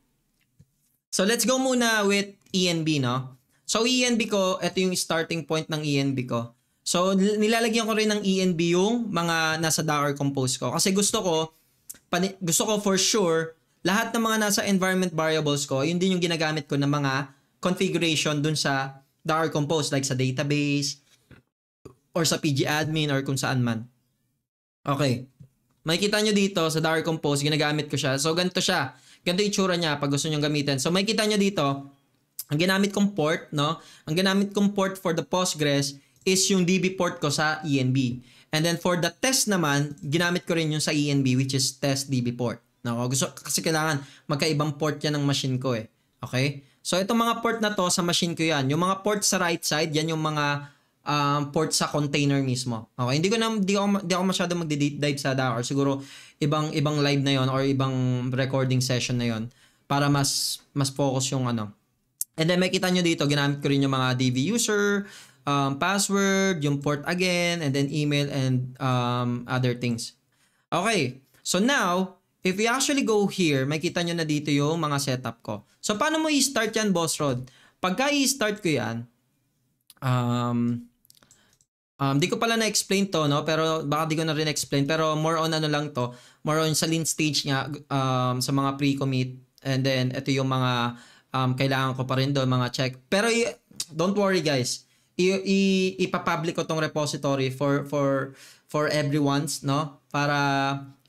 So let's go muna with ENB, no? So ENB ko, ito yung starting point ng ENB ko. So nilalagyan ko rin ng ENB yung mga nasa Docker compose ko kasi gusto ko pan- gusto ko for sure lahat ng mga nasa environment variables ko, yun din yung ginagamit ko ng mga configuration dun sa Docker compose like sa database or sa pgadmin or kung saan man. Okay. Makikita nyo dito sa Docker compose, ginagamit ko siya. So ganito siya. Ganito yung itsura niya pag gusto nyo gamitin. So makikita nyo dito, ang ginamit kong port, no? Ang ginamit kong port for the Postgres is yung DB port ko sa ENB. And then for the test naman, ginamit ko rin yung sa ENB which is test DB port. Nako, gusto kasi kailangan magkaibang port 'yan ng machine ko eh. Okay? So itong mga port na to sa machine ko 'yan. Yung mga port sa right side, 'yan yung mga um, port sa container mismo. Okay, hindi ko na hindi ako, hindi ako masyado magde-dive sa da or siguro ibang ibang live na 'yon or ibang recording session na 'yon para mas mas focus yung ano. And then makita nyo dito, ginamit ko rin yung mga DV user, um, password, yung port again, and then email and um, other things. Okay, so now, if we actually go here, makita nyo na dito yung mga setup ko. So, paano mo i-start yan, Boss Rod? Pagka i-start ko yan, um, um, di ko pala na-explain to, no? Pero baka di ko na rin explain. Pero more on ano lang to, more on sa lean stage niya, um, sa mga pre-commit. And then, ito yung mga um, kailangan ko pa rin doon, mga check. Pero don't worry guys, i- i- ipapublic ko tong repository for for for everyone's no para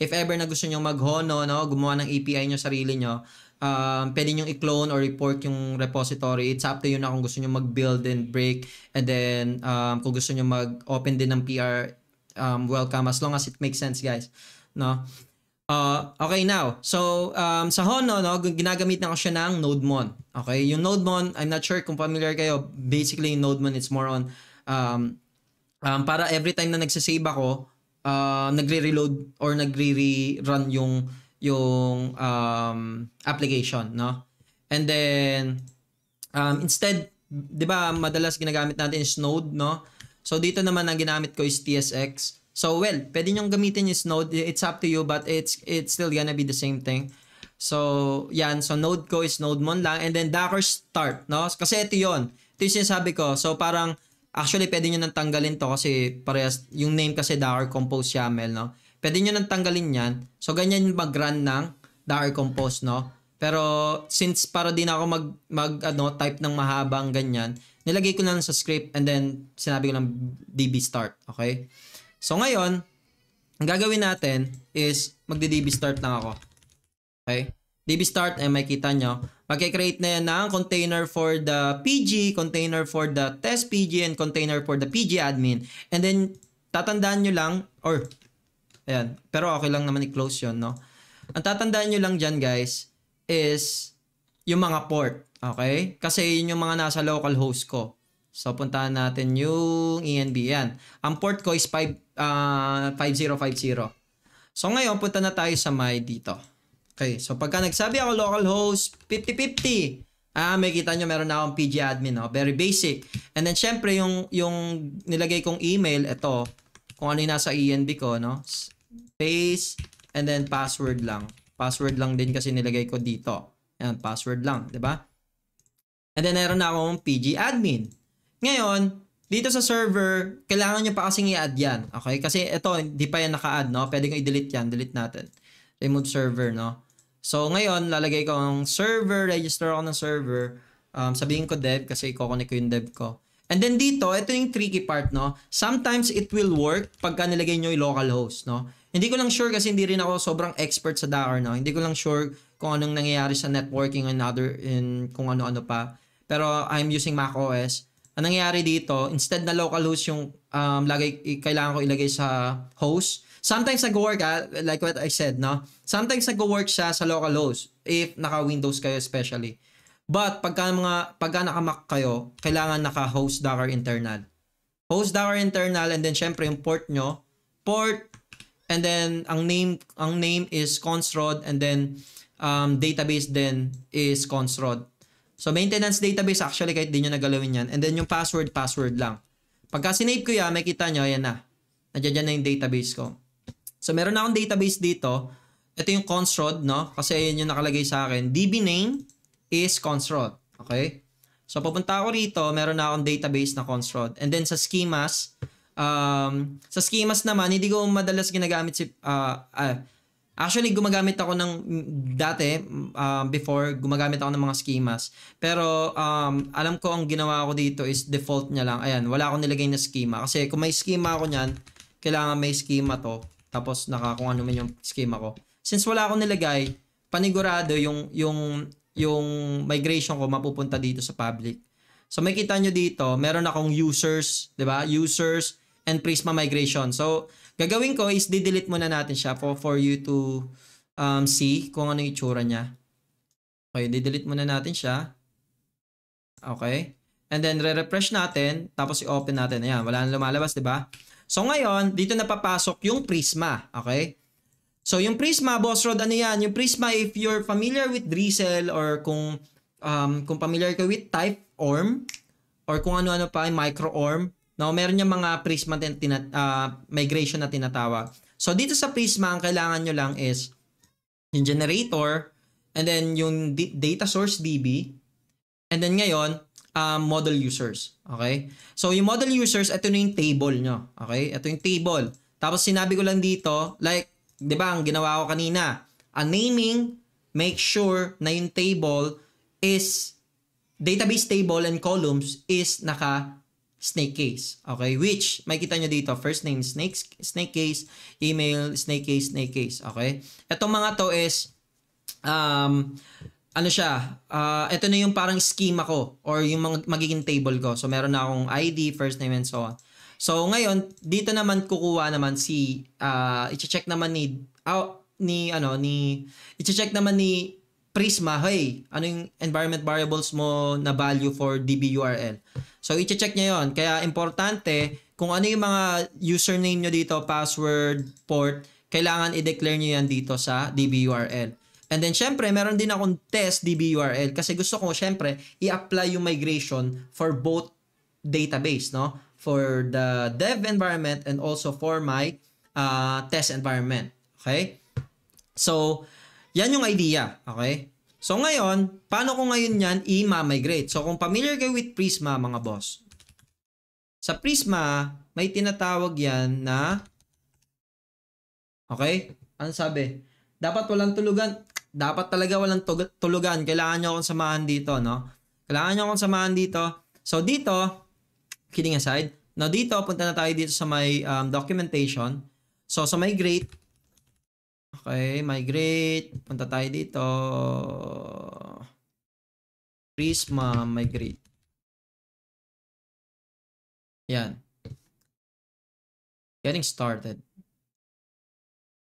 if ever na gusto niyo maghono no gumawa ng API niyo sarili niyo um, pwede nyo i-clone or report yung repository. It's up to you na kung gusto niyo mag-build and break. And then, um, kung gusto niyo mag-open din ng PR, um, welcome as long as it makes sense, guys. No? Uh, okay now, so um, sa Hono, no, ginagamit na ko siya ng NodeMon. Okay, yung NodeMon, I'm not sure kung familiar kayo, basically yung NodeMon, it's more on um, um, para every time na nagsasave ako, uh, nagre-reload or nagre-rerun yung yung um, application, no? And then, um, instead, di ba, madalas ginagamit natin is Node, no? So, dito naman ang ginamit ko is TSX. So, well, pwede nyong gamitin yung Node. It's up to you, but it's it's still gonna be the same thing. So, yan. So, Node Go is Node Mon lang. And then, Docker Start, no? Kasi ito yon Ito yung sabi ko. So, parang, actually, pwede niyo nang tanggalin to kasi parehas, yung name kasi Docker Compose YAML, no? Pwede niyo nang tanggalin yan. So, ganyan yung mag-run ng Docker Compose, no? Pero, since para din ako mag, mag ano, type ng mahabang ganyan, nilagay ko na lang sa script and then, sinabi ko lang DB Start, okay? So ngayon, ang gagawin natin is magdi-db start lang ako. Okay? db start ay eh, makita nyo. Magkikreate na yan ng container for the PG, container for the test PG, and container for the PG admin. And then, tatandaan nyo lang, or, ayan, pero okay lang naman i-close yon no? Ang tatandaan nyo lang dyan, guys, is yung mga port. Okay? Kasi yun yung mga nasa localhost ko. So, puntahan natin yung ENB yan. Ang port ko is 5, uh, ah, 5050. So ngayon, punta na tayo sa my dito. Okay, so pagka nagsabi ako localhost 5050, ah, may kita nyo meron na akong PG admin, no? very basic. And then syempre yung, yung nilagay kong email, ito, kung ano yung nasa ENB ko, no? Space, and then password lang. Password lang din kasi nilagay ko dito. Ayan, password lang, di ba? And then meron na akong PG admin. Ngayon, dito sa server, kailangan nyo pa kasing i-add yan. Okay? Kasi ito, hindi pa yan naka-add, no? Pwede kong i-delete yan. Delete natin. Remove server, no? So, ngayon, lalagay ko ang server. Register ako ng server. Um, sabihin ko dev kasi i-connect ko yung dev ko. And then dito, ito yung tricky part, no? Sometimes it will work pagka nilagay nyo yung localhost, no? Hindi ko lang sure kasi hindi rin ako sobrang expert sa Docker, no? Hindi ko lang sure kung anong nangyayari sa networking and other, in, kung ano-ano pa. Pero I'm using macOS ang nangyayari dito, instead na local host yung um, lagay, kailangan ko ilagay sa host, sometimes nag-work, ah, like what I said, no? Sometimes nag-work siya sa local host if naka-Windows kayo especially. But pagka, mga, pagka naka-Mac kayo, kailangan naka-host Docker internal. Host Docker internal and then syempre yung port nyo, port, and then ang name, ang name is constrod and then um, database then is constrod. So maintenance database actually kahit di nyo nagalawin yan. And then yung password, password lang. Pagka sinave ko yan, makita nyo, ayan na. Nandiyan na yung database ko. So meron na akong database dito. Ito yung constrod, no? Kasi ayan yung nakalagay sa akin. DB name is constrod. Okay? So pupunta ako rito, meron na akong database na constrod. And then sa schemas, um, sa schemas naman, hindi ko madalas ginagamit si... Uh, uh, Actually, gumagamit ako ng dati, um, before, gumagamit ako ng mga schemas. Pero, um, alam ko ang ginawa ko dito is default niya lang. Ayan, wala akong nilagay na schema. Kasi kung may schema ako niyan, kailangan may schema to. Tapos, naka kung ano man yung schema ko. Since wala akong nilagay, panigurado yung, yung, yung migration ko mapupunta dito sa public. So, makita nyo dito, meron akong users, di ba? Users and Prisma migration. So, Gagawin ko is di-delete muna natin siya for, for you to um, see kung ano yung itsura niya. Okay, di-delete muna natin siya. Okay. And then re-refresh natin, tapos i-open natin. Ayan, wala nang lumalabas, di ba? So ngayon, dito na papasok yung Prisma, okay? So yung Prisma, Boss Rod, ano yan? Yung Prisma, if you're familiar with Drizzle or kung um, kung familiar ka with Type Orm or kung ano-ano pa, Micro Orm, No, meron niya mga prisma din tinat- uh, ah, migration na tinatawag. So dito sa prisma ang kailangan nyo lang is yung generator and then yung data source DB and then ngayon um, model users. Okay? So yung model users ito na yung table nyo. Okay? Ito yung table. Tapos sinabi ko lang dito like 'di ba ang ginawa ko kanina, A naming make sure na yung table is database table and columns is naka snake case. Okay, which may kita nyo dito, first name snake, snake case, email snake case, snake case. Okay, etong mga to is um, ano siya, uh, ito na yung parang schema ko or yung mag- magiging table ko. So, meron na akong ID, first name, and so on. So, ngayon, dito naman kukuha naman si, uh, check naman ni, oh, ni, ano, ni, iche-check naman ni Prisma, hey, ano yung environment variables mo na value for DBURL. So, i-check nyo yon Kaya, importante, kung ano yung mga username nyo dito, password, port, kailangan i-declare nyo yan dito sa DBURL. And then, syempre, meron din akong test DBURL kasi gusto ko, syempre, i-apply yung migration for both database, no? For the dev environment and also for my uh, test environment. Okay? So, yan yung idea. Okay? So ngayon, paano ko ngayon yan i-migrate? So kung familiar kayo with Prisma mga boss, sa Prisma, may tinatawag yan na Okay? Ano sabi? Dapat walang tulugan. Dapat talaga walang tulugan. Kailangan nyo akong samahan dito, no? Kailangan nyo akong samahan dito. So dito, kidding aside, now dito, punta na tayo dito sa may um, documentation. So sa so may grade, Okay, migrate. Punta tayo dito. Prisma, migrate. Yan. Getting started.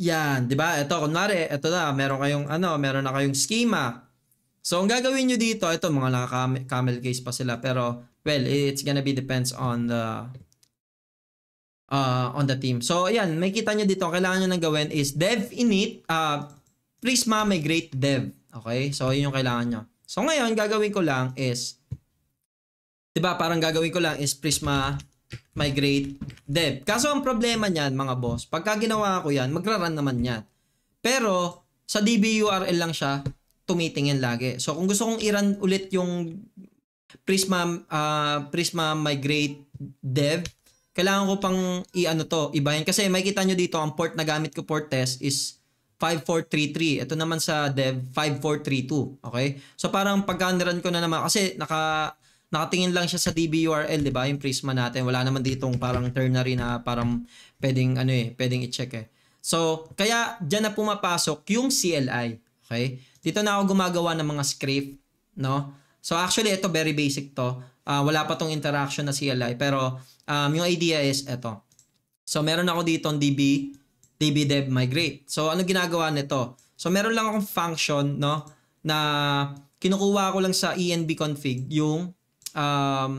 Yan, 'di ba? Ito kunwari, ito na, meron kayong ano, meron na kayong schema. So ang gagawin niyo dito, ito mga naka-camel case pa sila pero well, it's gonna be depends on the uh, on the team. So, ayan, may kita nyo dito, kailangan nyo nang gawin is dev init, uh, Prisma migrate dev. Okay? So, yun yung kailangan nyo. So, ngayon, gagawin ko lang is, di ba, parang gagawin ko lang is Prisma migrate dev. Kaso, ang problema niyan, mga boss, pagka ginawa ko yan, magraran naman yan. Pero, sa DBURL lang siya tumitingin lagi. So, kung gusto kong i-run ulit yung Prisma, uh, Prisma migrate dev, kailangan ko pang i-ano to, ibahin. Kasi makikita nyo dito, ang port na gamit ko for test is 5433. Ito naman sa dev, 5432. Okay? So parang pag niran ko na naman, kasi naka, nakatingin lang siya sa DBURL, di ba? Yung prisma natin. Wala naman ditong parang ternary na parang pwedeng, ano eh, pwedeng i-check eh. So, kaya dyan na pumapasok yung CLI. Okay? Dito na ako gumagawa ng mga script, no? So actually, ito very basic to. Uh, wala pa tong interaction na CLI. Pero um, yung idea is eto. So meron ako dito ng DB, DB dev migrate. So ano ginagawa nito? So meron lang akong function no na kinukuha ko lang sa env config yung um,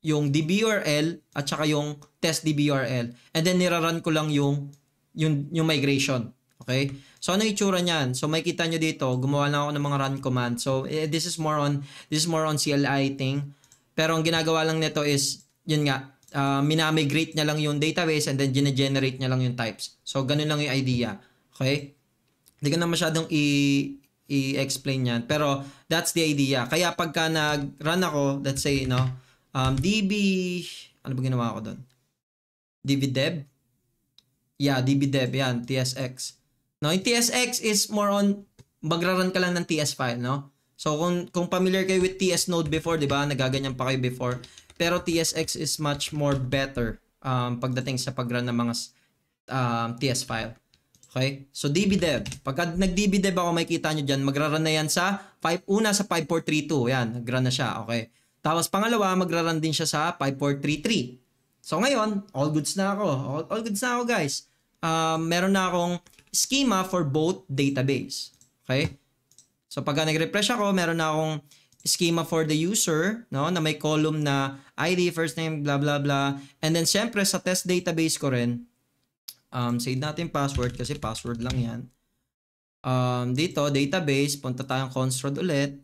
yung db url at saka yung test db url And then nirarun ko lang yung yung, yung migration. Okay? So ano itsura niyan? So makita niyo dito, gumawa na ako ng mga run command. So eh, this is more on this is more on CLI thing. Pero ang ginagawa lang nito is, yun nga, uh, minamigrate niya lang yung database and then gine-generate niya lang yung types. So, ganun lang yung idea. Okay? Hindi ko na masyadong i- i-explain yan. Pero, that's the idea. Kaya pagka nag-run ako, let's say, no, um, DB, ano ba ginawa ko doon? DB dev? Yeah, DB dev, yan, TSX. No, yung TSX is more on, magra-run ka lang ng TS file, no? So kung kung familiar kayo with TS Node before, 'di ba? Nagaganyan pa kayo before. Pero TSX is much more better um, pagdating sa pagrun ng mga um, TS file. Okay? So DBDev. pag nag-DBDev ako, makikita nyo dyan, magrarun na yan sa 5, una sa 5432. Ayun, nag-run na siya. Okay. Tapos pangalawa, magrarun din siya sa 5433. So ngayon, all goods na ako. All, all goods na ako guys. Um, meron na akong schema for both database. Okay? So pagka nag-refresh ako, meron na akong schema for the user, no, na may column na ID, first name, blah, blah, blah. And then, syempre, sa test database ko rin, um, save natin password kasi password lang yan. Um, dito, database, punta tayong construct ulit.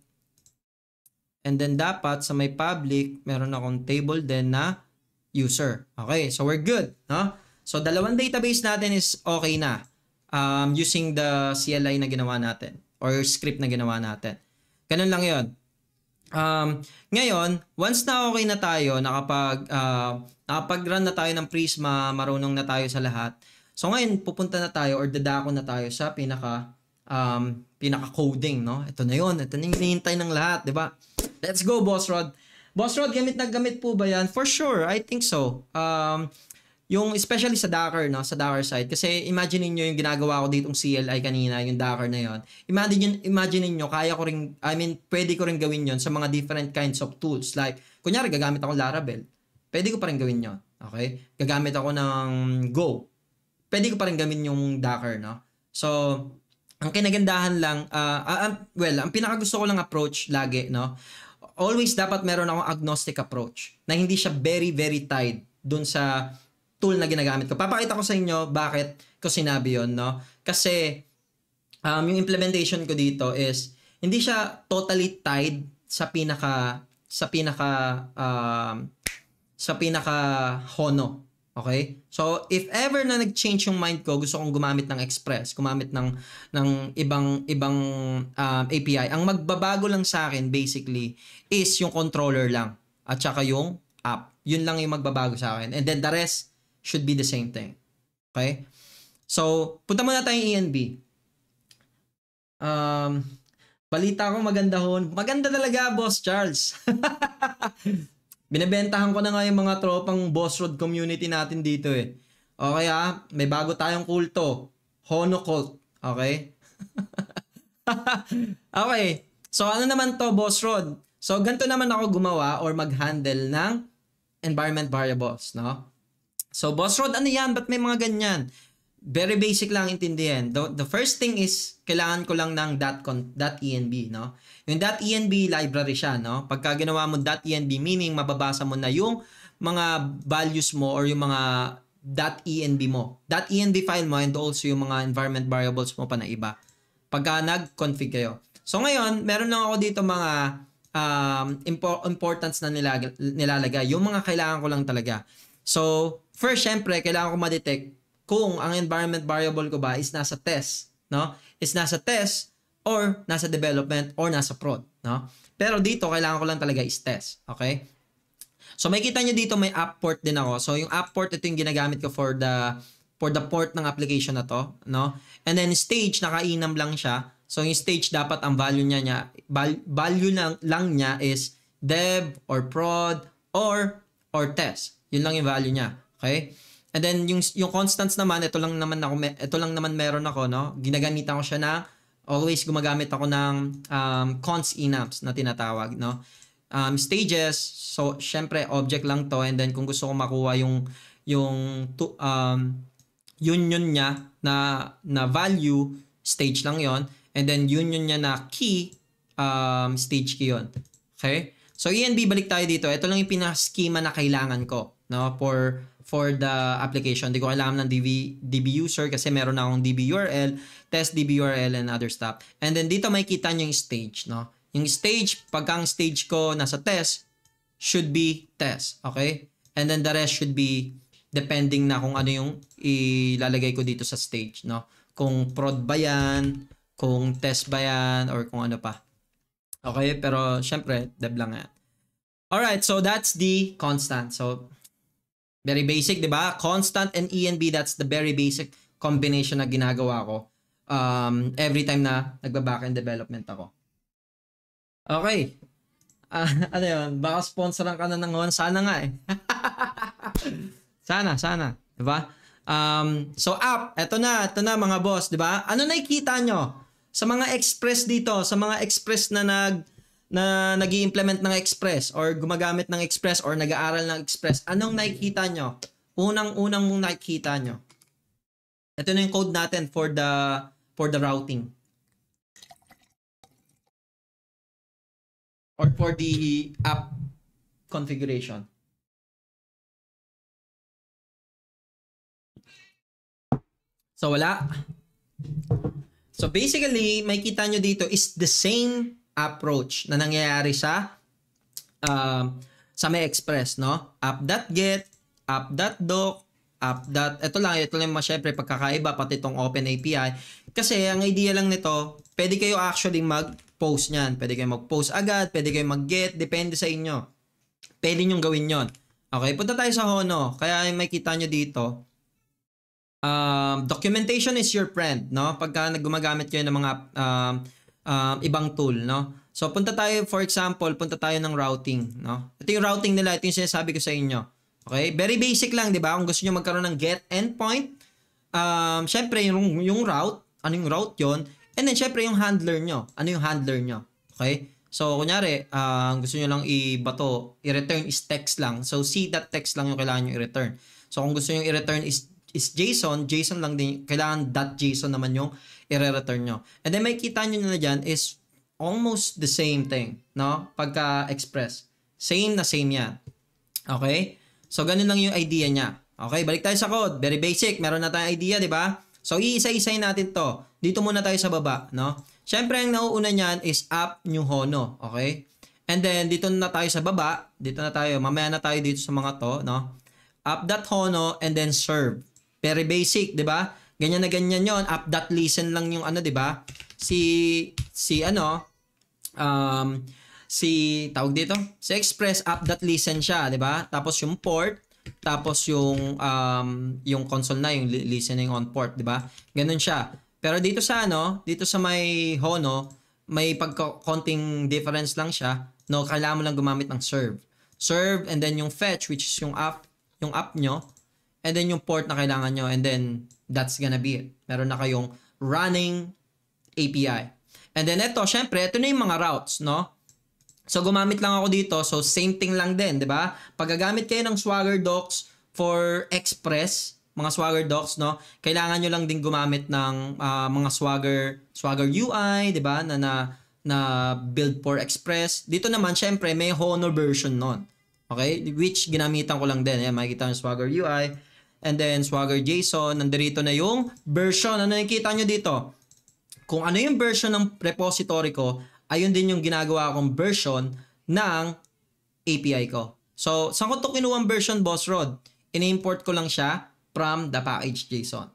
And then, dapat sa may public, meron akong table din na user. Okay, so we're good, no? So, dalawang database natin is okay na um, using the CLI na ginawa natin or script na ginawa natin. Ganun lang yon. Um, ngayon, once na okay na tayo, nakapag, uh, nakapag-run na tayo ng Prisma, marunong na tayo sa lahat. So ngayon, pupunta na tayo or dadako na tayo sa pinaka, um, pinaka-coding, no? Ito na yon ito na yung hinihintay ng lahat, di ba? Let's go, Boss Rod! Boss Rod, gamit na gamit po ba yan? For sure, I think so. Um, yung especially sa Dakar, no? Sa Dakar side. Kasi imagine niyo yung ginagawa ko dito ng CLI kanina, yung Dakar na yon. Imagine niyo, imagine niyo kaya ko ring I mean, pwede ko ring gawin yon sa mga different kinds of tools. Like, kunyari gagamit ako ng Laravel. Pwede ko pa rin gawin yon. Okay? Gagamit ako ng Go. Pwede ko pa rin gamitin yung Dakar, no? So, ang kinagandahan lang, uh, uh, well, ang pinakagusto ko lang approach lagi, no? Always dapat meron akong agnostic approach na hindi siya very, very tied dun sa tool na ginagamit ko. Papakita ko sa inyo bakit ko sinabi yon no? Kasi um, yung implementation ko dito is hindi siya totally tied sa pinaka sa pinaka um, sa pinaka Hono. Okay? So if ever na nag-change yung mind ko, gusto kong gumamit ng Express, gumamit ng ng ibang ibang um, API. Ang magbabago lang sa akin basically is yung controller lang at saka yung app. Yun lang yung magbabago sa akin. And then the rest should be the same thing. Okay? So, punta muna tayo tayong ENB. Um, balita ko maganda hon. Maganda talaga, Boss Charles. Binebentahan ko na nga yung mga tropang Boss Road community natin dito eh. Okay ah, May bago tayong kulto. Hono cult. Okay? okay. So, ano naman to, Boss Road? So, ganito naman ako gumawa or mag-handle ng environment variables, no? So, boss road, ano yan? Ba't may mga ganyan? Very basic lang intindihan. The, the first thing is, kailangan ko lang ng .env, no? Yung .env library siya, no? Pagka ginawa mo .env, meaning mababasa mo na yung mga values mo or yung mga .env mo. .env file mo and also yung mga environment variables mo pa na iba. Pagka nag-config kayo. So, ngayon, meron lang ako dito mga um, impo- importance na nilag- nilalagay. Yung mga kailangan ko lang talaga. So, First, syempre, kailangan ko ma-detect kung ang environment variable ko ba is nasa test, no? Is nasa test or nasa development or nasa prod, no? Pero dito, kailangan ko lang talaga is test, okay? So makikita nyo dito may app port din ako. So yung app port ito yung ginagamit ko for the for the port ng application na to, no? And then stage nakainam lang siya. So yung stage dapat ang value niya niya value lang, lang niya is dev or prod or or test. Yun lang yung value niya. Okay? And then yung yung constants naman, ito lang naman ako ito lang naman meron ako, no? Ginagamit ko siya na always gumagamit ako ng um, cons enums na tinatawag, no? Um, stages, so syempre object lang to and then kung gusto ko makuha yung yung to, um, union niya na na value stage lang yon and then union niya na key um, stage key yon okay so ENB balik tayo dito ito lang yung pinaka schema na kailangan ko no for for the application. Hindi ko alam ng DB, DB user kasi meron na akong DB URL, test DB URL and other stuff. And then dito makikita niyo yung stage, no? Yung stage, pagka ang stage ko nasa test, should be test, okay? And then the rest should be depending na kung ano yung ilalagay ko dito sa stage, no? Kung prod ba yan, kung test ba yan, or kung ano pa. Okay, pero syempre, dev lang yan. Alright, so that's the constant. So, Very basic, di ba? Constant and ENB, that's the very basic combination na ginagawa ko um, every time na nagba-backend development ako. Okay. Uh, ano yun? Baka sponsoran ka na ng Sana nga eh. sana, sana. Di ba? Um, so app, eto na, eto na mga boss, di ba? Ano nakikita nyo? Sa mga express dito, sa mga express na nag na nag implement ng Express or gumagamit ng Express or nag-aaral ng Express, anong nakikita nyo? Unang-unang mong nakikita nyo. Ito na yung code natin for the for the routing. Or for the app configuration. So wala. So basically, may kita nyo dito is the same approach na nangyayari sa uh, sa may express, no? app.get, app.doc, app. Dot, ito lang, ito lang mas syempre pagkakaiba pati itong open API. Kasi ang idea lang nito, pwede kayo actually mag-post niyan. Pwede kayo mag-post agad, pwede kayo mag-get, depende sa inyo. Pwede nyo gawin yon Okay, punta tayo sa Hono. Kaya may kita nyo dito. Um, documentation is your friend, no? Pagka gumagamit kayo ng mga um, um, ibang tool, no? So, punta tayo, for example, punta tayo ng routing, no? Ito yung routing nila, ito yung sinasabi ko sa inyo. Okay? Very basic lang, di ba? Kung gusto nyo magkaroon ng get endpoint, um, syempre, yung, yung route, ano yung route yon And then, syempre, yung handler nyo. Ano yung handler nyo? Okay? So, kunyari, uh, gusto nyo lang ibato, i-return is text lang. So, that text lang yung kailangan nyo i-return. So, kung gusto nyo i-return is, is JSON, JSON lang din, kailangan .json naman yung i-return nyo. And then makikita nyo na dyan is almost the same thing, no? Pagka-express. Same na same yan. Okay? So, ganun lang yung idea niya. Okay, balik tayo sa code. Very basic. Meron na tayong idea, di ba? So, iisa-isay natin to. Dito muna tayo sa baba, no? Siyempre, ang nauuna niyan is app new hono, okay? And then, dito na tayo sa baba. Dito na tayo. Mamaya na tayo dito sa mga to, no? App.hono and then serve. Very basic, di ba? Ganyan na ganyan yon listen lang yung ano, 'di ba? Si si ano um si tawag dito, si Express up that listen siya, 'di ba? Tapos yung port, tapos yung um yung console na yung listening on port, 'di ba? Ganun siya. Pero dito sa ano, dito sa may Hono, may pagka difference lang siya. No, kailangan mo lang gumamit ng serve. Serve and then yung fetch which is yung up yung up nyo. And then yung port na kailangan nyo. And then that's gonna be it. Meron na kayong running API. And then ito, syempre, ito na yung mga routes, no? So gumamit lang ako dito. So same thing lang din, 'di ba? Pag gagamit kayo ng Swagger Docs for Express, mga Swagger Docs, no? Kailangan niyo lang din gumamit ng uh, mga Swagger Swagger UI, 'di ba? Na na na build for Express. Dito naman syempre may Honor version noon. Okay? Which ginamitan ko lang din. Ayan, makikita yung Swagger UI and then Swagger JSON. Nandirito na yung version. Ano nakikita nyo dito? Kung ano yung version ng repository ko, ayun din yung ginagawa kong version ng API ko. So, saan ko ito kinuha version, Boss Rod? In-import ko lang siya from the package JSON.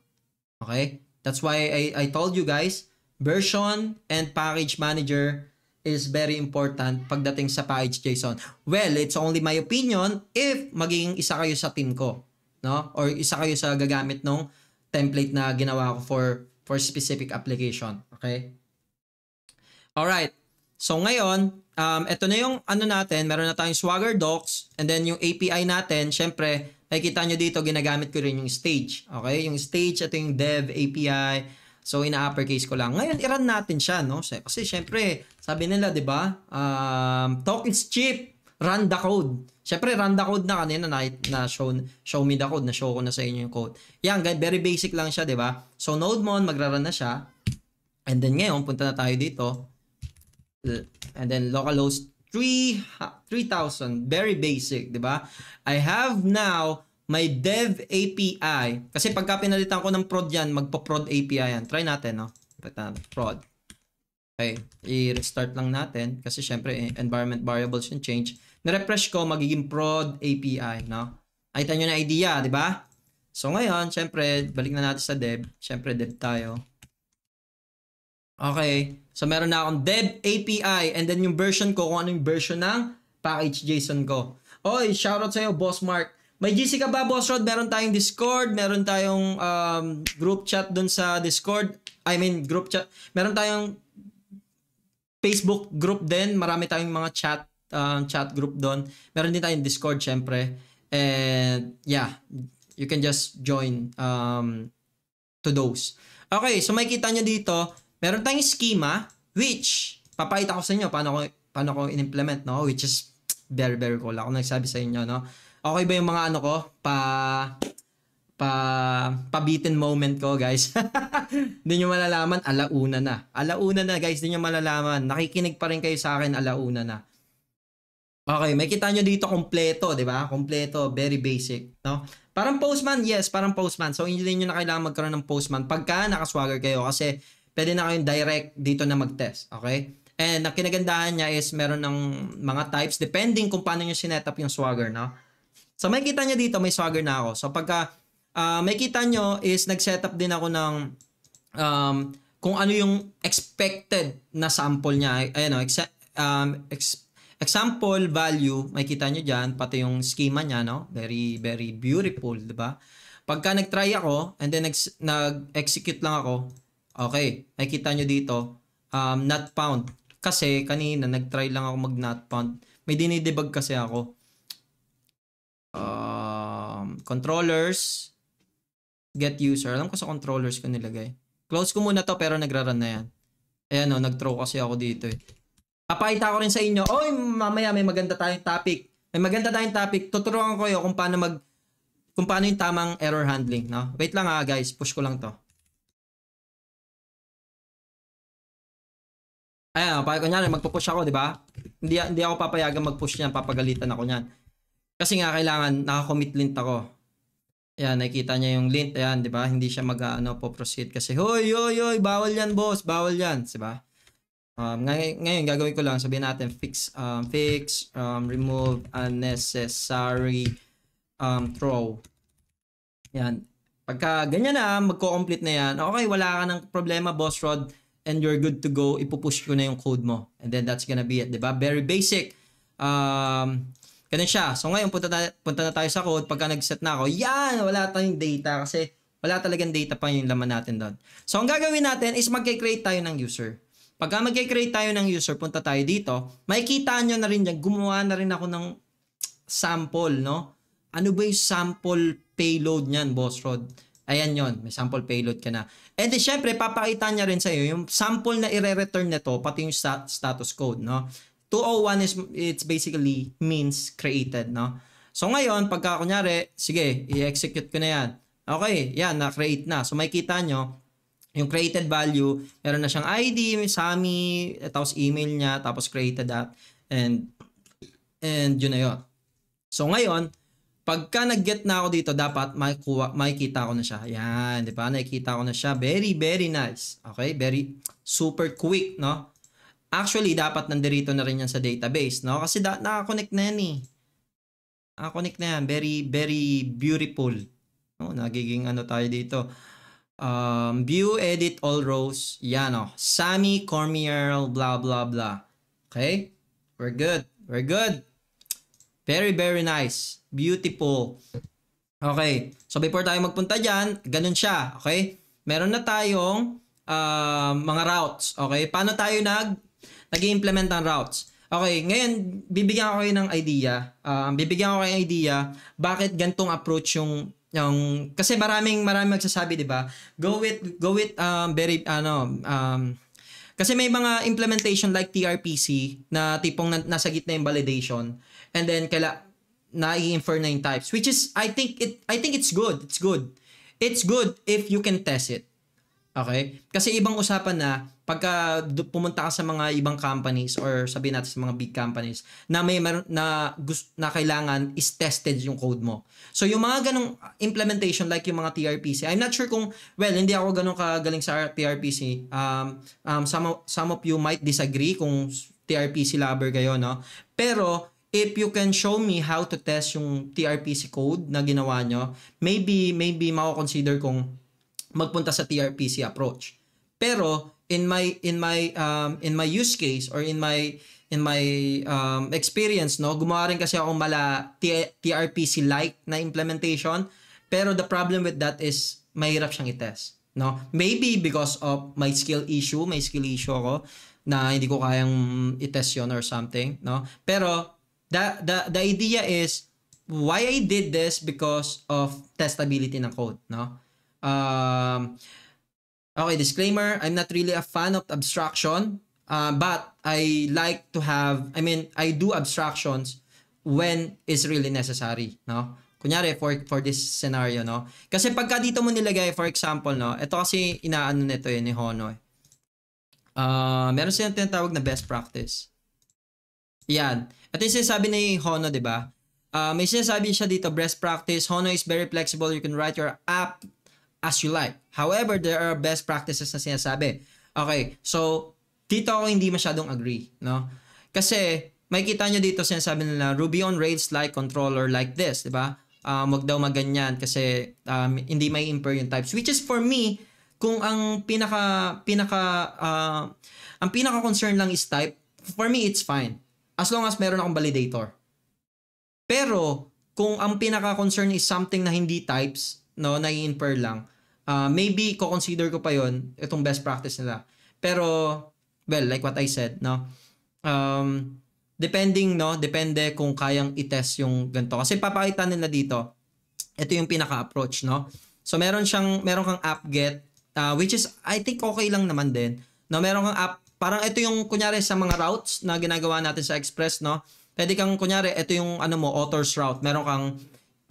Okay? That's why I, I told you guys, version and package manager is very important pagdating sa package JSON. Well, it's only my opinion if magiging isa kayo sa team ko no? Or isa kayo sa gagamit ng template na ginawa ko for for specific application, okay? All right. So ngayon, um ito na yung ano natin, meron na tayong Swagger docs and then yung API natin, syempre makikita nyo dito ginagamit ko rin yung stage, okay? Yung stage at yung dev API. So ina-uppercase ko lang. Ngayon i-run natin siya, no? Kasi syempre, sabi nila, 'di ba? Um, talk is cheap run the code. Siyempre, run the code na kanina na, na show, show me the code, na show ko na sa inyo yung code. Yan, guys, very basic lang siya, di ba? So, node mon, magra-run na siya. And then ngayon, punta na tayo dito. And then localhost 3, 3000, very basic, di ba? I have now my dev API. Kasi pagka pinalitan ko ng prod yan, magpa prod API yan. Try natin, no? Pagka prod. Okay, i-restart lang natin kasi syempre eh, environment variables yung change na-refresh ko, magiging prod API, no? Ay, nyo na idea, di ba? So ngayon, syempre, balik na natin sa dev. Syempre, dev tayo. Okay. So meron na akong dev API and then yung version ko, kung ano yung version ng package JSON ko. Oy, shoutout sa'yo, Boss Mark. May GC ka ba, Boss Rod? Meron tayong Discord, meron tayong um, group chat dun sa Discord. I mean, group chat. Meron tayong Facebook group din. Marami tayong mga chat um, chat group doon. Meron din tayong Discord syempre. And yeah, you can just join um, to those. Okay, so makikita nyo dito, meron tayong schema which papakita ko sa inyo paano ko paano ko inimplement no which is very very cool ako nagsabi sa inyo no okay ba yung mga ano ko pa pa pabitin moment ko guys hindi nyo malalaman alauna na alauna na guys hindi nyo malalaman nakikinig pa rin kayo sa akin alauna na Okay, may kita nyo dito kompleto, di ba? Kompleto, very basic. No? Parang postman, yes, parang postman. So, hindi nyo na kailangan magkaroon ng postman pagka nakaswagger kayo kasi pwede na kayong direct dito na mag-test. Okay? And ang kinagandahan niya is meron ng mga types depending kung paano nyo sinet up yung swagger. No? So, may kita nyo dito, may swagger na ako. So, pagka uh, may kita nyo is nag-set up din ako ng um, kung ano yung expected na sample niya. Ayan o, no, um, expected Example, value, makikita nyo dyan, pati yung schema niya, no? Very, very beautiful, di ba? Pagka nag-try ako, and then nag-execute lang ako, okay, makikita nyo dito, um, not found. Kasi kanina, nag-try lang ako mag-not found. May dinidebug kasi ako. Um, controllers, get user. Alam ko sa controllers ko nilagay. Close ko muna to pero nagra-run na yan. Ayan o, nag-throw kasi ako dito eh. Papakita ko rin sa inyo, oy, mamaya may maganda tayong topic. May maganda tayong topic. Tuturuan ko kayo kung paano mag kung paano yung tamang error handling, no? Wait lang ha, ah, guys. Push ko lang to. Ayan, ah, pag lang magpo-push ako, di ba? Hindi, hindi ako papayagan mag-push niyan, papagalitan ako niyan. Kasi nga, kailangan, naka-commit lint ako. Ayan, nakikita niya yung lint, ayan, di ba? Hindi siya mag, ah, ano, po-proceed kasi, hoy, hoy, hoy, bawal yan, boss, bawal yan, di ba? Um, ngay- ngayon, gagawin ko lang, sabihin natin, fix, um, fix, um, remove unnecessary um, throw. Yan. Pagka ganyan na, magko-complete na yan, okay, wala ka ng problema, boss rod, and you're good to go, ipupush ko na yung code mo. And then that's gonna be it, di ba? Very basic. Um, ganun siya. So ngayon, punta, ta- punta na tayo sa code. Pagka nag-set na ako, yan, wala tayong data kasi wala talagang data pa yung laman natin doon. So ang gagawin natin is magkikreate tayo ng user. Pagka mag-create tayo ng user, punta tayo dito, makikita nyo na rin yan, gumawa na rin ako ng sample, no? Ano ba yung sample payload niyan, Boss Rod? Ayan yon, may sample payload ka na. And then, syempre, papakita niya rin sa iyo yung sample na ire-return nito, pati yung stat status code, no? 201 is it's basically means created, no? So ngayon, pagka kunyari, sige, i-execute ko na yan. Okay, yan, na-create na. So makikita nyo, yung created value, meron na siyang ID, may Sami, tapos email niya, tapos created app, and, and yun na yun. So ngayon, pagka nag-get na ako dito, dapat makuha, makikita ko na siya. Yan, di ba? Nakikita ko na siya. Very, very nice. Okay? Very super quick, no? Actually, dapat nandirito na rin yan sa database, no? Kasi da- nakakonect na yan eh. Nakakonect na yan. Very, very beautiful. No? Nagiging ano tayo dito Um, view, edit, all rows. Yan oh. Sammy Cormier, blah, blah, blah. Okay? We're good. We're good. Very, very nice. Beautiful. Okay. So, before tayo magpunta dyan, ganun siya. Okay? Meron na tayong uh, mga routes. Okay? Paano tayo nag, nag implement ng routes? Okay, ngayon, bibigyan ko kayo ng idea. Uh, bibigyan ko kayo ng idea bakit gantong approach yung yung kasi maraming maraming magsasabi, 'di ba? Go with go with um very ano um kasi may mga implementation like TRPC na tipong na, nasa gitna yung validation and then kaila na-infer na yung types which is I think it I think it's good. It's good. It's good if you can test it. Okay? Kasi ibang usapan na pagka pumunta ka sa mga ibang companies or sabi natin sa mga big companies na may mar- na gust- na kailangan is tested yung code mo. So yung mga ganong implementation like yung mga TRPC, I'm not sure kung well hindi ako ganun kagaling sa TRPC. Um, um some of, some of you might disagree kung TRPC lover kayo no. Pero if you can show me how to test yung TRPC code na ginawa nyo, maybe maybe mako-consider kung magpunta sa TRPC approach. Pero in my in my um, in my use case or in my in my um, experience no, gumawa rin kasi ako mala TRPC like na implementation. Pero the problem with that is mahirap siyang i-test, no? Maybe because of my skill issue, may skill issue ako na hindi ko kayang i-test yon or something, no? Pero the the the idea is why I did this because of testability ng code, no? Um, okay, disclaimer, I'm not really a fan of abstraction, uh, but I like to have, I mean, I do abstractions when it's really necessary, no? Kunyari, for, for this scenario, no? Kasi pagka dito mo nilagay, for example, no? Ito kasi inaano nito yun eh, ni Hono, eh. Uh, meron siyang tinatawag na best practice. Yan. Ito yung sinasabi ni Hono, di ba? Uh, may sinasabi siya dito, best practice. Hono is very flexible. You can write your app as you like. However, there are best practices na sinasabi. Okay, so dito ako hindi masyadong agree, no? Kasi makikita nyo dito sinasabi nila Ruby on Rails like controller like this, di ba? Um, wag daw maganyan kasi um, hindi may impair yung types. Which is for me, kung ang pinaka pinaka uh, ang pinaka concern lang is type, for me it's fine. As long as meron akong validator. Pero kung ang pinaka concern is something na hindi types, no, nai-infer lang. Uh, maybe ko-consider ko pa yon itong best practice nila. Pero, well, like what I said, no, um, depending, no, depende kung kayang i-test yung ganito. Kasi papakita nila dito, ito yung pinaka-approach, no? So meron siyang meron kang app get uh, which is I think okay lang naman din. No, meron kang app parang ito yung kunyari sa mga routes na ginagawa natin sa Express, no? Pwede kang kunyari ito yung ano mo author's route. Meron kang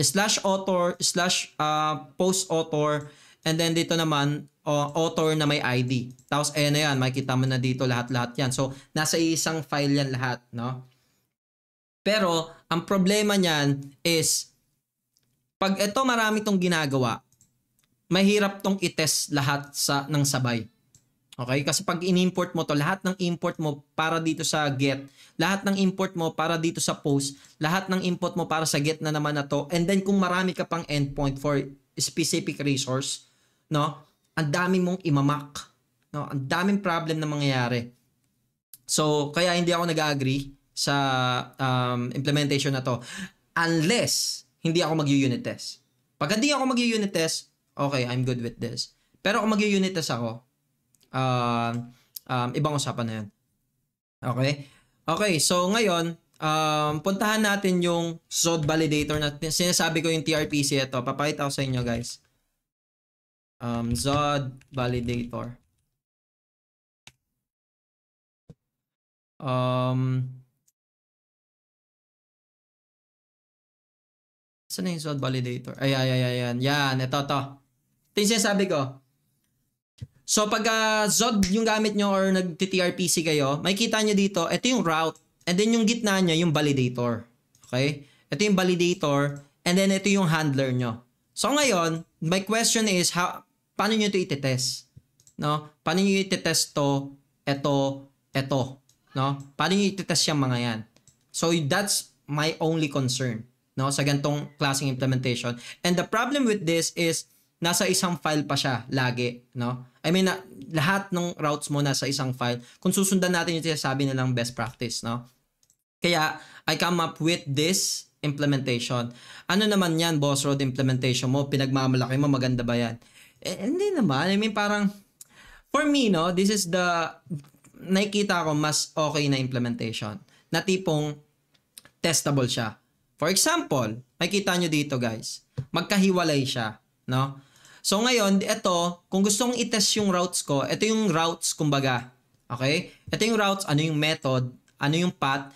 slash author, slash uh, ah, post author, and then dito naman, uh, author na may ID. Tapos ayan na yan, makikita mo na dito lahat-lahat yan. So, nasa isang file yan lahat, no? Pero, ang problema niyan is, pag ito marami tong ginagawa, mahirap tong itest lahat sa ng sabay. Okay? Kasi pag in-import mo to, lahat ng import mo para dito sa get, lahat ng import mo para dito sa post, lahat ng import mo para sa get na naman na to, and then kung marami ka pang endpoint for specific resource, no? Ang dami mong imamak. No? Ang daming problem na mangyayari. So, kaya hindi ako nag-agree sa um, implementation na to unless hindi ako mag-unit test. Pag hindi ako mag-unit test, okay, I'm good with this. Pero kung mag-unit test ako, uh, um, ibang usapan na yan. Okay? Okay, so ngayon, um, puntahan natin yung SOD validator na sinasabi ko yung TRPC ito. Papakita ko sa inyo guys. Um, ZOD validator. Um, saan na yung SOD validator? Ay, ay, ay, ayan. Yan, ito, to. Ito yung sinasabi ko. So pag uh, Zod yung gamit nyo or nag-TRPC kayo, makikita nyo dito, ito yung route. And then yung gitna nyo, yung validator. Okay? Ito yung validator. And then ito yung handler nyo. So ngayon, my question is, how, paano nyo ito itetest? No? Paano nyo itetest to, ito, ito? No? Paano nyo itetest yung mga yan? So that's my only concern no sa gantong klaseng implementation. And the problem with this is nasa isang file pa siya lagi, no? I mean, lahat ng routes mo nasa isang file. Kung susundan natin yung sinasabi lang best practice, no? Kaya, I come up with this implementation. Ano naman yan, boss road implementation mo? Pinagmamalaki mo, maganda ba yan? Eh, hindi naman. I mean, parang, for me, no, this is the, nakikita ko mas okay na implementation. Na tipong, testable siya. For example, makikita nyo dito, guys. Magkahiwalay siya, no? So ngayon, ito, kung gusto kong itest yung routes ko, ito yung routes kumbaga. Okay? Ito yung routes, ano yung method, ano yung path.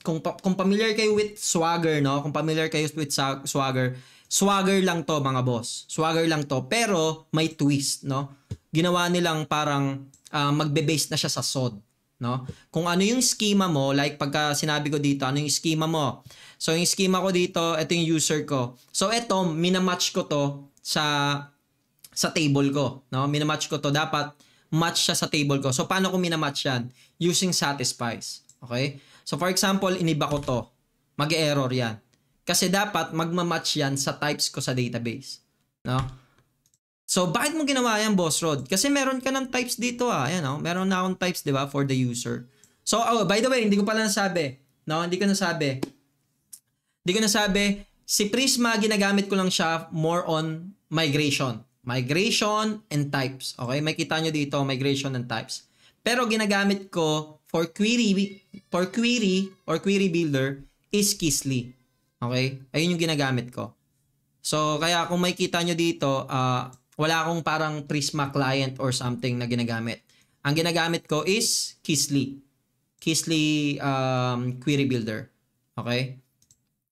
Kung, kung familiar kayo with Swagger, no? Kung familiar kayo with Swagger, Swagger lang to mga boss. Swagger lang to. Pero may twist, no? Ginawa nilang parang uh, magbe-base na siya sa SOD no? Kung ano yung schema mo, like pagka sinabi ko dito, ano yung schema mo? So yung schema ko dito, ito yung user ko. So ito, minamatch ko to sa sa table ko. No? Minamatch ko to. Dapat match siya sa table ko. So, paano ko minamatch yan? Using satisfies. Okay? So, for example, iniba ko to. Mag-error yan. Kasi dapat magma-match yan sa types ko sa database. No? So, bakit mo ginawa yan, Boss Rod? Kasi meron ka ng types dito ah. Ayan, no? Oh. Meron na akong types, di ba, for the user. So, oh, by the way, hindi ko pala nasabi. No, hindi ko nasabi. Hindi ko nasabi. Si Prisma, ginagamit ko lang siya more on migration. Migration and types. Okay, makita nyo dito migration and types. Pero ginagamit ko for query for query or query builder is Kisly. Okay? Ayun yung ginagamit ko. So, kaya kung makikita nyo dito, uh, wala akong parang Prisma client or something na ginagamit. Ang ginagamit ko is Kisly. Kisly um, Query Builder. Okay?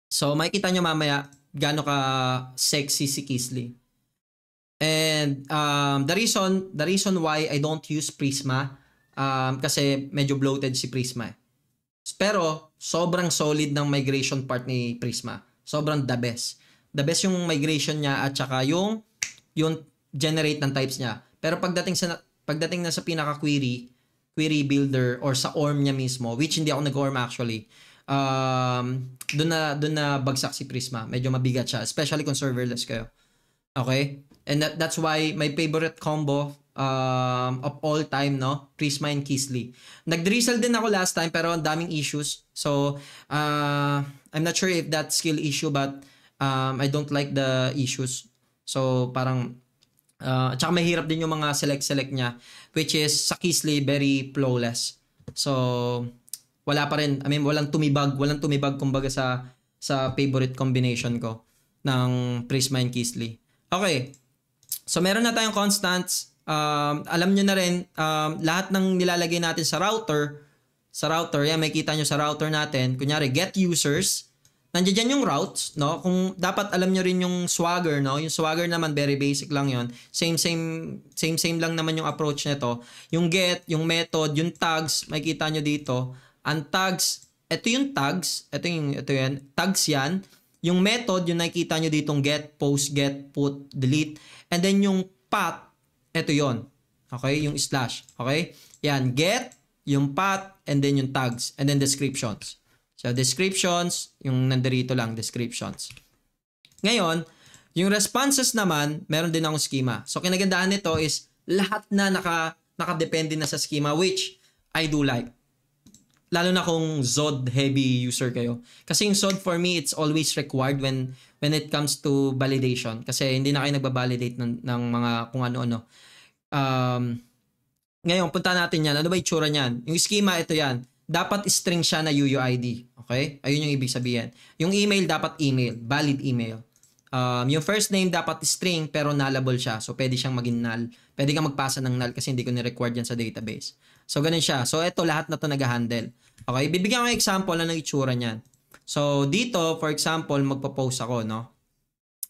So, makikita nyo mamaya gano'n ka sexy si Kisly. And um, the reason, the reason why I don't use Prisma, um, kasi medyo bloated si Prisma. Eh. Pero sobrang solid ng migration part ni Prisma. Sobrang the best. The best yung migration niya at saka yung yung generate ng types niya. Pero pagdating sa pagdating na sa pinaka query, query builder or sa ORM niya mismo, which hindi ako nag-ORM actually. Um, doon na doon na bagsak si Prisma. Medyo mabigat siya, especially kung serverless kayo. Okay? And that, that's why my favorite combo um, of all time, no? Prisma and Kisly. Nag-drizzle din ako last time pero ang daming issues. So, uh, I'm not sure if that skill issue but um, I don't like the issues. So, parang uh, tsaka mahirap din yung mga select-select niya which is sa Kisly very flawless. So, wala pa rin. I mean, walang tumibag. Walang tumibag kumbaga sa sa favorite combination ko ng Prisma and Kisly. Okay, So meron na tayong constants. Um, alam nyo na rin, um, lahat ng nilalagay natin sa router, sa router, yan, may kita nyo sa router natin. Kunyari, get users. Nandiyan dyan yung routes, no? Kung dapat alam nyo rin yung swagger, no? Yung swagger naman, very basic lang yon Same, same, same, same lang naman yung approach nito. Yung get, yung method, yung tags, may kita nyo dito. Ang tags, ito yung tags, ito yung, ito yan, tags yan yung method, yung nakikita nyo ditong get, post, get, put, delete. And then yung path, ito yon Okay? Yung slash. Okay? Yan, get, yung path, and then yung tags, and then descriptions. So, descriptions, yung nandirito lang, descriptions. Ngayon, yung responses naman, meron din akong schema. So, kinagandahan nito is lahat na naka, nakadepende na sa schema, which I do like lalo na kung Zod heavy user kayo. Kasi yung Zod for me, it's always required when when it comes to validation. Kasi hindi na kayo nagbabalidate ng, ng mga kung ano-ano. Um, ngayon, punta natin yan. Ano ba itsura niyan? Yung schema, ito yan. Dapat string siya na UUID. Okay? Ayun yung ibig sabihin. Yung email, dapat email. Valid email. Um, yung first name dapat string pero nullable siya. So, pwede siyang maging null. Pwede kang magpasa ng null kasi hindi ko ni-required yan sa database. So, ganun siya. So, ito lahat na to nag-handle. Okay, bibigyan ko example na ng itsura niyan. So, dito, for example, magpo-post ako, no?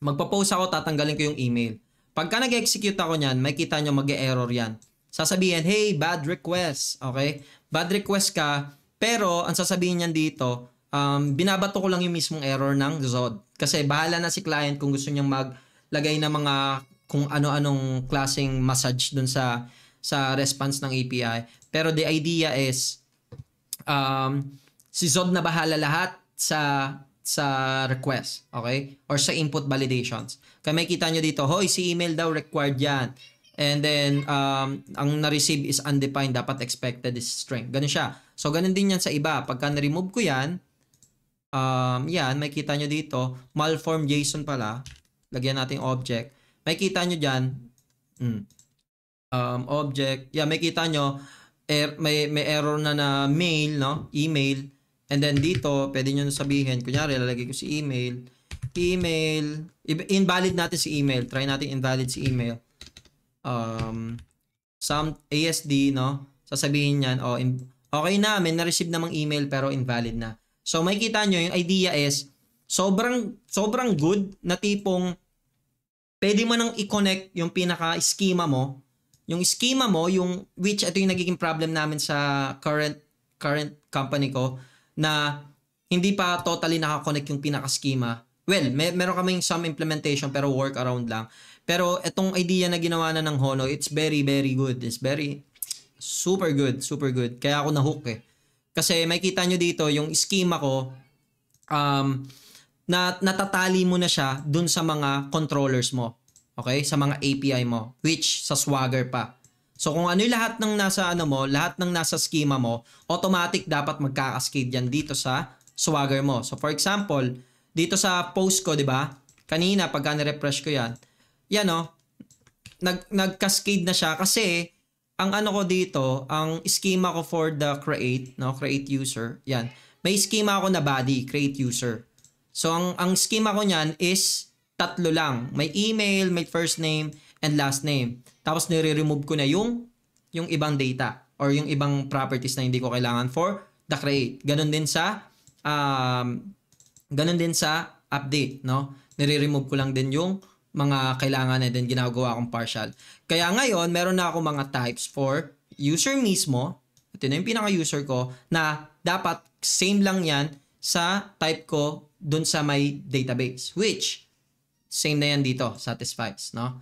Magpo-post ako, tatanggalin ko yung email. Pagka nag-execute ako niyan, makita nyo mag-error yan. Sasabihin, hey, bad request. Okay? Bad request ka, pero ang sasabihin niyan dito, um, binabato ko lang yung mismong error ng Zod. Kasi bahala na si client kung gusto niyang maglagay ng mga kung ano-anong klaseng massage dun sa sa response ng API. Pero the idea is um, si Zod na bahala lahat sa sa request, okay? Or sa input validations. Kaya may kita nyo dito, hoy, si email daw required yan. And then, um, ang na-receive is undefined. Dapat expected is string. Ganun siya. So, ganun din yan sa iba. Pagka na-remove ko yan, um, yan, may kita nyo dito, malform JSON pala. Lagyan natin object. May kita nyo dyan, mm, um, object. Yeah, may kita nyo, er, may, may error na na mail, no? Email. And then dito, pwede nyo sabihin, kunyari, lalagay ko si email. Email. Invalid natin si email. Try natin invalid si email. Um, some ASD, no? Sasabihin niyan, oh, in, okay na, may na-receive namang email pero invalid na. So, makikita niyo yung idea is, sobrang, sobrang good na tipong pwede mo nang i-connect yung pinaka-schema mo yung schema mo, yung which ito yung nagiging problem namin sa current current company ko na hindi pa totally nakakonect yung pinaka-schema. Well, may, meron kaming some implementation pero work around lang. Pero itong idea na ginawa na ng Hono, it's very, very good. It's very, super good, super good. Kaya ako na-hook eh. Kasi makita nyo dito, yung schema ko, um, na natatali mo na siya dun sa mga controllers mo. Okay? Sa mga API mo, which sa Swagger pa. So kung ano yung lahat ng nasa ano mo, lahat ng nasa schema mo, automatic dapat magka-cascade yan dito sa Swagger mo. So for example, dito sa post ko, 'di ba? Kanina pagka refresh ko 'yan. Yan oh. Nag nag-cascade na siya kasi ang ano ko dito, ang schema ko for the create, no, create user. Yan. May schema ako na body, create user. So ang ang schema ko niyan is tatlo lang. May email, may first name, and last name. Tapos nire-remove ko na yung, yung ibang data or yung ibang properties na hindi ko kailangan for the create. Ganon din sa um, ganon din sa update, no? Nire-remove ko lang din yung mga kailangan na din ginagawa akong partial. Kaya ngayon, meron na ako mga types for user mismo. Ito na yung pinaka-user ko na dapat same lang yan sa type ko dun sa my database. Which, Same na yan dito, satisfies, no?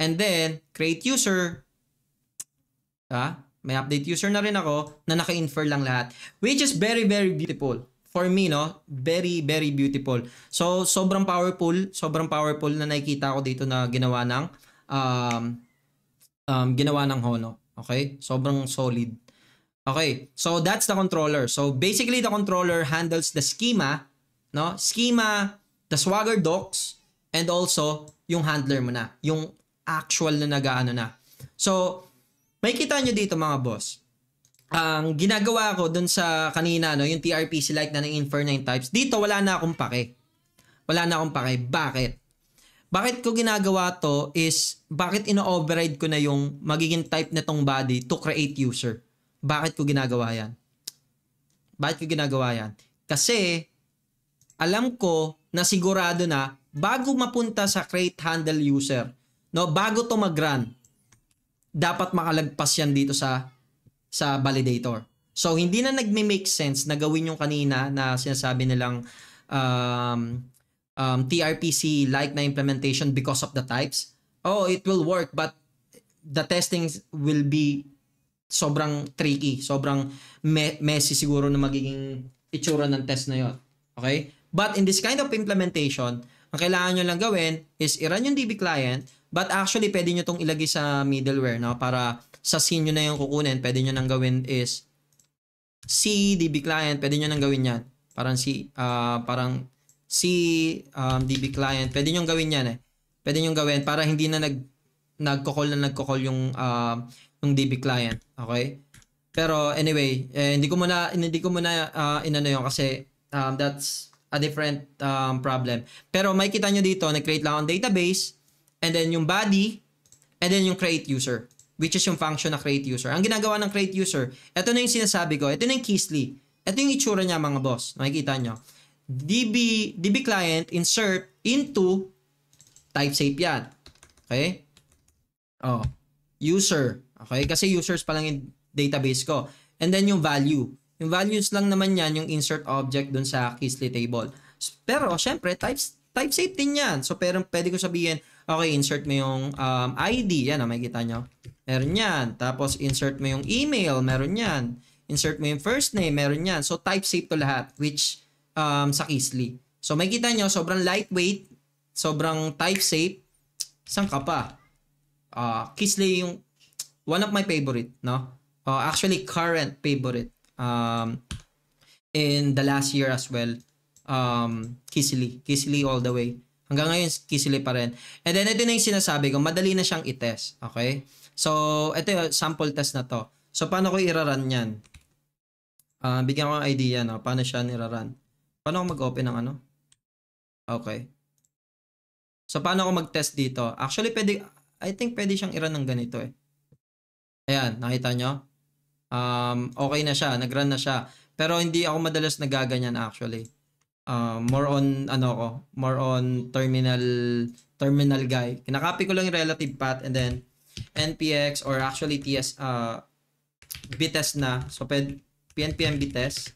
And then, create user. Ah, may update user na rin ako na naka-infer lang lahat. Which is very, very beautiful. For me, no? Very, very beautiful. So, sobrang powerful. Sobrang powerful na nakikita ko dito na ginawa ng um, um, ginawa ng Hono. Okay? Sobrang solid. Okay, so that's the controller. So basically, the controller handles the schema, no? Schema, the Swagger docs, and also yung handler mo na, yung actual na nagaano na. So, makikita nyo dito mga boss. Ang um, ginagawa ko dun sa kanina, no, yung TRPC like na ng Infer9 types, dito wala na akong pake. Wala na akong pake. Bakit? Bakit ko ginagawa to is, bakit ino-override ko na yung magiging type na tong body to create user? Bakit ko ginagawa yan? Bakit ko ginagawa yan? Kasi, alam ko na sigurado na bago mapunta sa create handle user, no, bago to mag-run, dapat makalagpas yan dito sa sa validator. So hindi na nagme-make sense na gawin yung kanina na sinasabi nilang um, um, TRPC like na implementation because of the types. Oh, it will work but the testing will be sobrang tricky, sobrang me- messy siguro na magiging itsura ng test na yon. Okay? But in this kind of implementation, ang kailangan nyo lang gawin is i-run yung DB client, but actually pwede nyo itong ilagay sa middleware, no? Para sa scene nyo na yung kukunin, pwede nyo nang gawin is C DB client, pwede nyo nang gawin yan. Parang C, uh, parang C um, DB client, pwede nyo gawin yan eh. Pwede nyo gawin para hindi na nag nagko-call na nagko-call yung uh, yung DB client, okay? Pero anyway, eh, hindi ko muna hindi ko muna uh, inano yung kasi um, that's a different um, problem. Pero may kita nyo dito, nag-create lang akong database, and then yung body, and then yung create user, which is yung function na create user. Ang ginagawa ng create user, ito na yung sinasabi ko, ito na yung Keasley. Ito yung itsura niya mga boss, makikita nyo. DB, DB client insert into type safe yan. Okay? Oh, user. Okay? Kasi users pa lang yung database ko. And then yung value. Yung values lang naman yan, yung insert object dun sa Keesley table. Pero, syempre, type, type safe din yan. So, pero pwede ko sabihin, okay, insert mo yung um, ID. Yan, oh, makikita nyo. Meron yan. Tapos, insert mo yung email. Meron yan. Insert mo yung first name. Meron yan. So, type safe to lahat, which um, sa Keesley. So, makikita nyo, sobrang lightweight, sobrang type safe. Isang ka pa? Uh, ah, Keesley yung one of my favorite, no? Uh, actually, current favorite um, in the last year as well, um, Kisili. Kisili all the way. Hanggang ngayon, Kisili pa rin. And then, ito na yung sinasabi ko, madali na siyang itest. Okay? So, ito yung sample test na to. So, paano ko iraran yan? Uh, bigyan ko ng idea, no? Paano siya niraran? Paano ko mag-open ng ano? Okay. So, paano ako mag-test dito? Actually, pwede, I think pwede siyang iran ng ganito eh. Ayan, nakita nyo? um, okay na siya, nagrun na siya. Pero hindi ako madalas nagaganyan actually. Uh, more on ano ko, more on terminal terminal guy. Kinakopy ko lang yung relative path and then npx or actually ts uh, bites na. So ped, pnpm bites.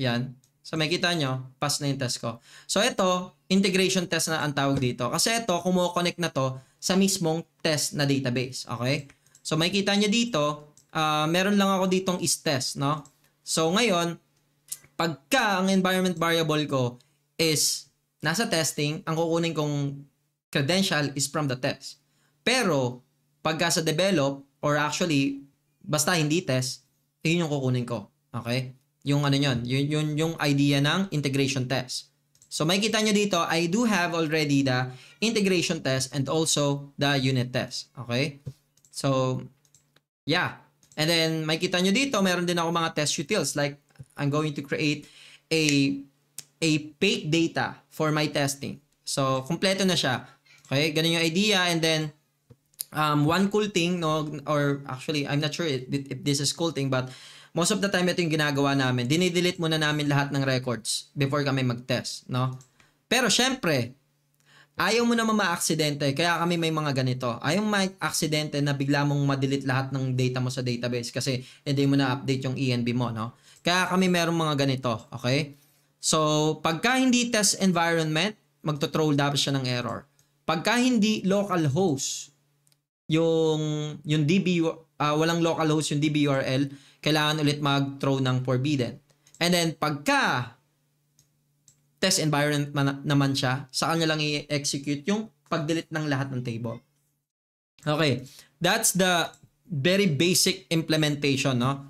Yan. So makita nyo, pass na yung test ko. So ito, integration test na ang tawag dito. Kasi ito, kumo-connect na to sa mismong test na database. Okay? So makikita nyo dito, uh, meron lang ako ditong is test, no? So ngayon, pagka ang environment variable ko is nasa testing, ang kukunin kong credential is from the test. Pero pagka sa develop or actually basta hindi test, yun yung kukunin ko. Okay? Yung ano yun, yun, yun yung idea ng integration test. So makikita nyo dito, I do have already the integration test and also the unit test. Okay? So, yeah. And then, makikita nyo dito, meron din ako mga test utils. Like, I'm going to create a, a fake data for my testing. So, kompleto na siya. Okay, ganun yung idea. And then, um, one cool thing, no, or actually, I'm not sure if, if this is cool thing, but most of the time, ito yung ginagawa namin. Dinidelete muna namin lahat ng records before kami mag-test, no? Pero, syempre, ayaw mo na naman maaksidente. Kaya kami may mga ganito. Ayaw mo maaksidente na bigla mong ma-delete lahat ng data mo sa database kasi hindi mo na-update yung ENB mo, no? Kaya kami merong mga ganito, okay? So, pagka hindi test environment, magto-throw dapat siya ng error. Pagka hindi local host, yung, yung DB, uh, ah, walang local host yung DB URL, kailangan ulit mag-throw ng forbidden. And then, pagka test environment man, naman siya, sa kanya lang i-execute yung pag-delete ng lahat ng table. Okay, that's the very basic implementation, no?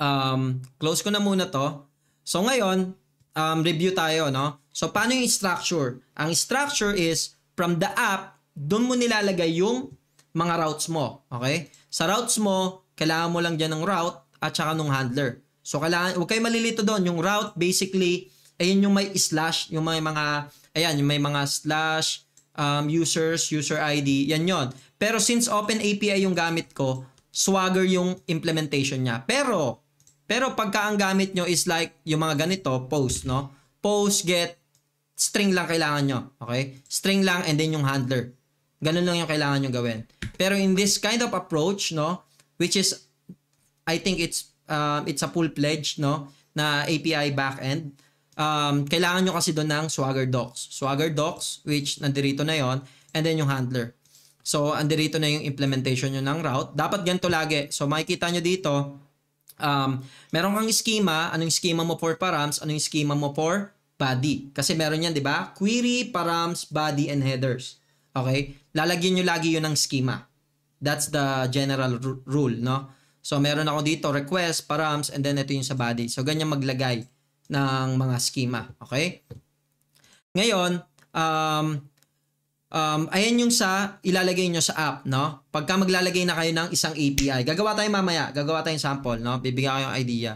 Um, close ko na muna to. So ngayon, um, review tayo, no? So paano yung structure? Ang structure is from the app, doon mo nilalagay yung mga routes mo, okay? Sa routes mo, kailangan mo lang dyan ng route at saka nung handler. So kailangan, huwag kayo malilito doon. Yung route, basically, Ayun yung may slash, yung may mga, ayan, yung may mga slash, um, users, user ID, yan yon. Pero since Open API yung gamit ko, Swagger yung implementation niya. Pero, pero pagka ang gamit nyo is like yung mga ganito, post, no? Post, get, string lang kailangan nyo. Okay? String lang and then yung handler. Ganun lang yung kailangan nyo gawin. Pero in this kind of approach, no? Which is, I think it's, um, it's a full pledge, no? Na API backend um, kailangan nyo kasi doon ng Swagger Docs. Swagger Docs, which nandirito na yon and then yung handler. So, andirito na yung implementation nyo ng route. Dapat ganito lagi. So, makikita nyo dito, um, meron kang schema. Anong schema mo for params? Anong schema mo for body? Kasi meron yan, di ba? Query, params, body, and headers. Okay? Lalagyan nyo lagi yun ng schema. That's the general rule, no? So, meron ako dito, request, params, and then ito yung sa body. So, ganyan maglagay ng mga schema. Okay? Ngayon, um, um, ayan yung sa ilalagay nyo sa app, no? Pagka maglalagay na kayo ng isang API. Gagawa tayo mamaya. Gagawa tayong sample, no? Bibigyan ko yung idea.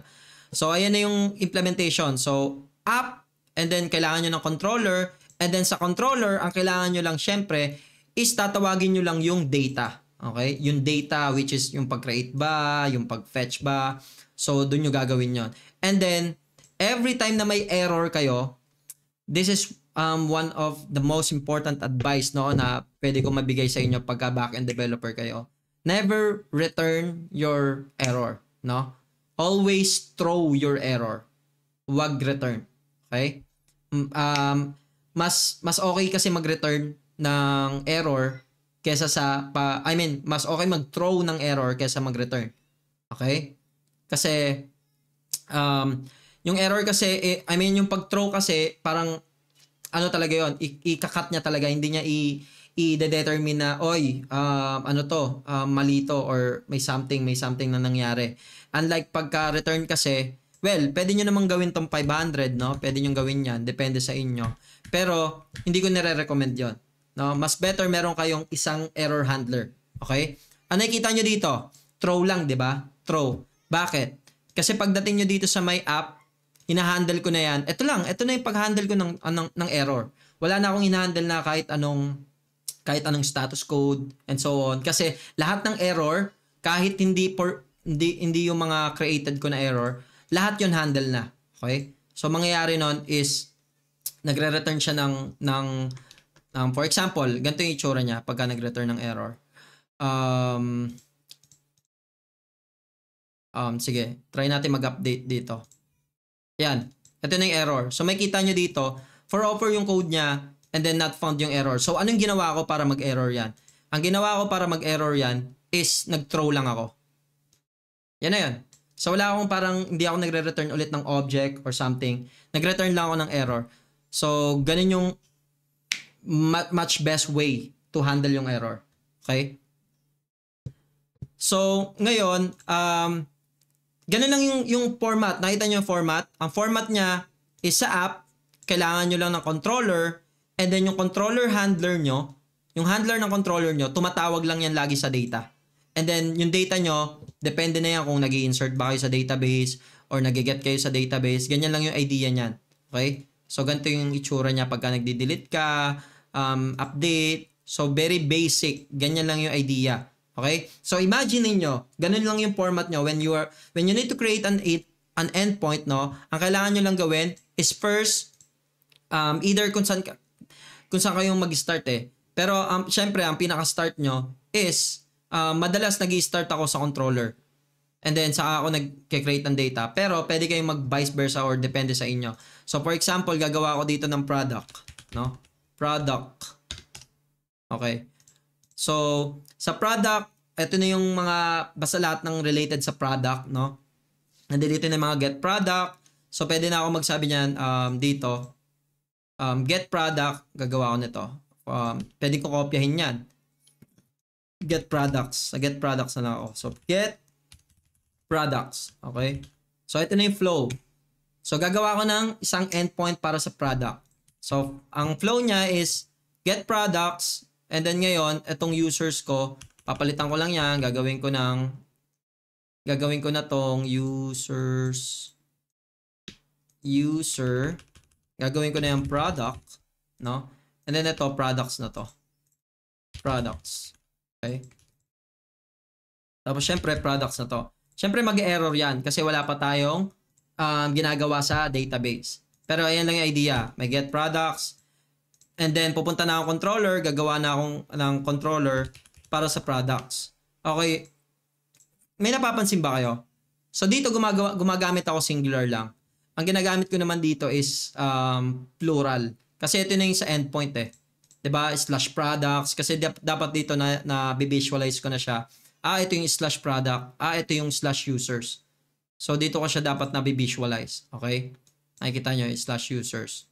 So, ayan na yung implementation. So, app, and then kailangan nyo ng controller, and then sa controller, ang kailangan nyo lang syempre is tatawagin nyo lang yung data. Okay? Yung data which is yung pag-create ba, yung pag-fetch ba. So, dun nyo gagawin yon And then, every time na may error kayo, this is um, one of the most important advice no na pwede ko mabigay sa inyo pagka backend developer kayo. Never return your error, no? Always throw your error. Wag return. Okay? Um, mas mas okay kasi mag-return ng error kesa sa pa, I mean, mas okay mag-throw ng error kesa mag-return. Okay? Kasi um yung error kasi, eh, I mean, yung pag-throw kasi, parang, ano talaga yon i niya talaga, hindi niya i- i-determine na, oy, um, ano to, um, malito or may something, may something na nangyari. Unlike pagka-return kasi, well, pwede nyo namang gawin tong 500, no? Pwede nyo gawin yan, depende sa inyo. Pero, hindi ko nire-recommend yon No? Mas better meron kayong isang error handler. Okay? Ano nakikita nyo dito? Throw lang, di ba? Throw. Bakit? Kasi pagdating nyo dito sa my app, hinahandle ko na yan. Ito lang, ito na yung pag-handle ko ng, ah, ng, ng error. Wala na akong hinahandle na kahit anong, kahit anong status code and so on. Kasi lahat ng error, kahit hindi, por, hindi, hindi yung mga created ko na error, lahat yon handle na. Okay? So, mangyayari nun is, nagre-return siya ng, ng um, for example, ganito yung itsura niya pagka nag-return ng error. Um, um, sige, try natin mag-update dito. Yan. Ito na yung error. So makita nyo dito, for offer yung code niya and then not found yung error. So anong ginawa ko para mag-error yan? Ang ginawa ko para mag-error yan is nag-throw lang ako. Yan na yan. So wala akong parang hindi ako nagre-return ulit ng object or something. Nag-return lang ako ng error. So ganun yung much best way to handle yung error. Okay? So ngayon, um, Ganun lang yung, yung format. Nakita nyo yung format? Ang format niya is sa app. Kailangan nyo lang ng controller. And then yung controller handler nyo, yung handler ng controller nyo, tumatawag lang yan lagi sa data. And then yung data nyo, depende na yan kung nag insert ba kayo sa database or nag-get kayo sa database. Ganyan lang yung idea niyan. Okay? So ganito yung itsura niya pagka nagde-delete ka, um, update. So very basic. Ganyan lang yung idea. Okay? So imagine niyo, ganun lang yung format nyo when you are when you need to create an eight, an endpoint, no? Ang kailangan niyo lang gawin is first um either kung saan kung saan kayo mag-start eh. Pero um syempre ang pinaka-start niyo is uh, madalas nag-start ako sa controller. And then saka ako nag-create ng data. Pero pwede kayong mag vice versa or depende sa inyo. So for example, gagawa ako dito ng product, no? Product. Okay. So, sa product, ito na yung mga, basta lahat ng related sa product, no? Nandito dito na mga get product. So, pwede na ako magsabi niyan um, dito. Um, get product, gagawa ko nito. Um, pwede ko kopyahin yan. Get products. Sa get products na lang ako. So, get products. Okay? So, ito na yung flow. So, gagawa ko ng isang endpoint para sa product. So, ang flow niya is get products, And then ngayon, itong users ko, papalitan ko lang yan. Gagawin ko ng, gagawin ko na tong users, user, gagawin ko na yung product, no? And then ito, products na to. Products. Okay? Tapos syempre, products na to. Syempre, mag-error yan kasi wala pa tayong um, ginagawa sa database. Pero ayan lang yung idea. May get products, And then, pupunta na akong controller, gagawa na akong ng controller para sa products. Okay. May napapansin ba kayo? So, dito gumagawa, gumagamit ako singular lang. Ang ginagamit ko naman dito is um, plural. Kasi ito na yung sa endpoint eh. 'Di ba Slash products. Kasi dapat dito na, na visualize ko na siya. Ah, ito yung slash product. Ah, ito yung slash users. So, dito ko siya dapat na visualize Okay? Nakikita nyo, slash users.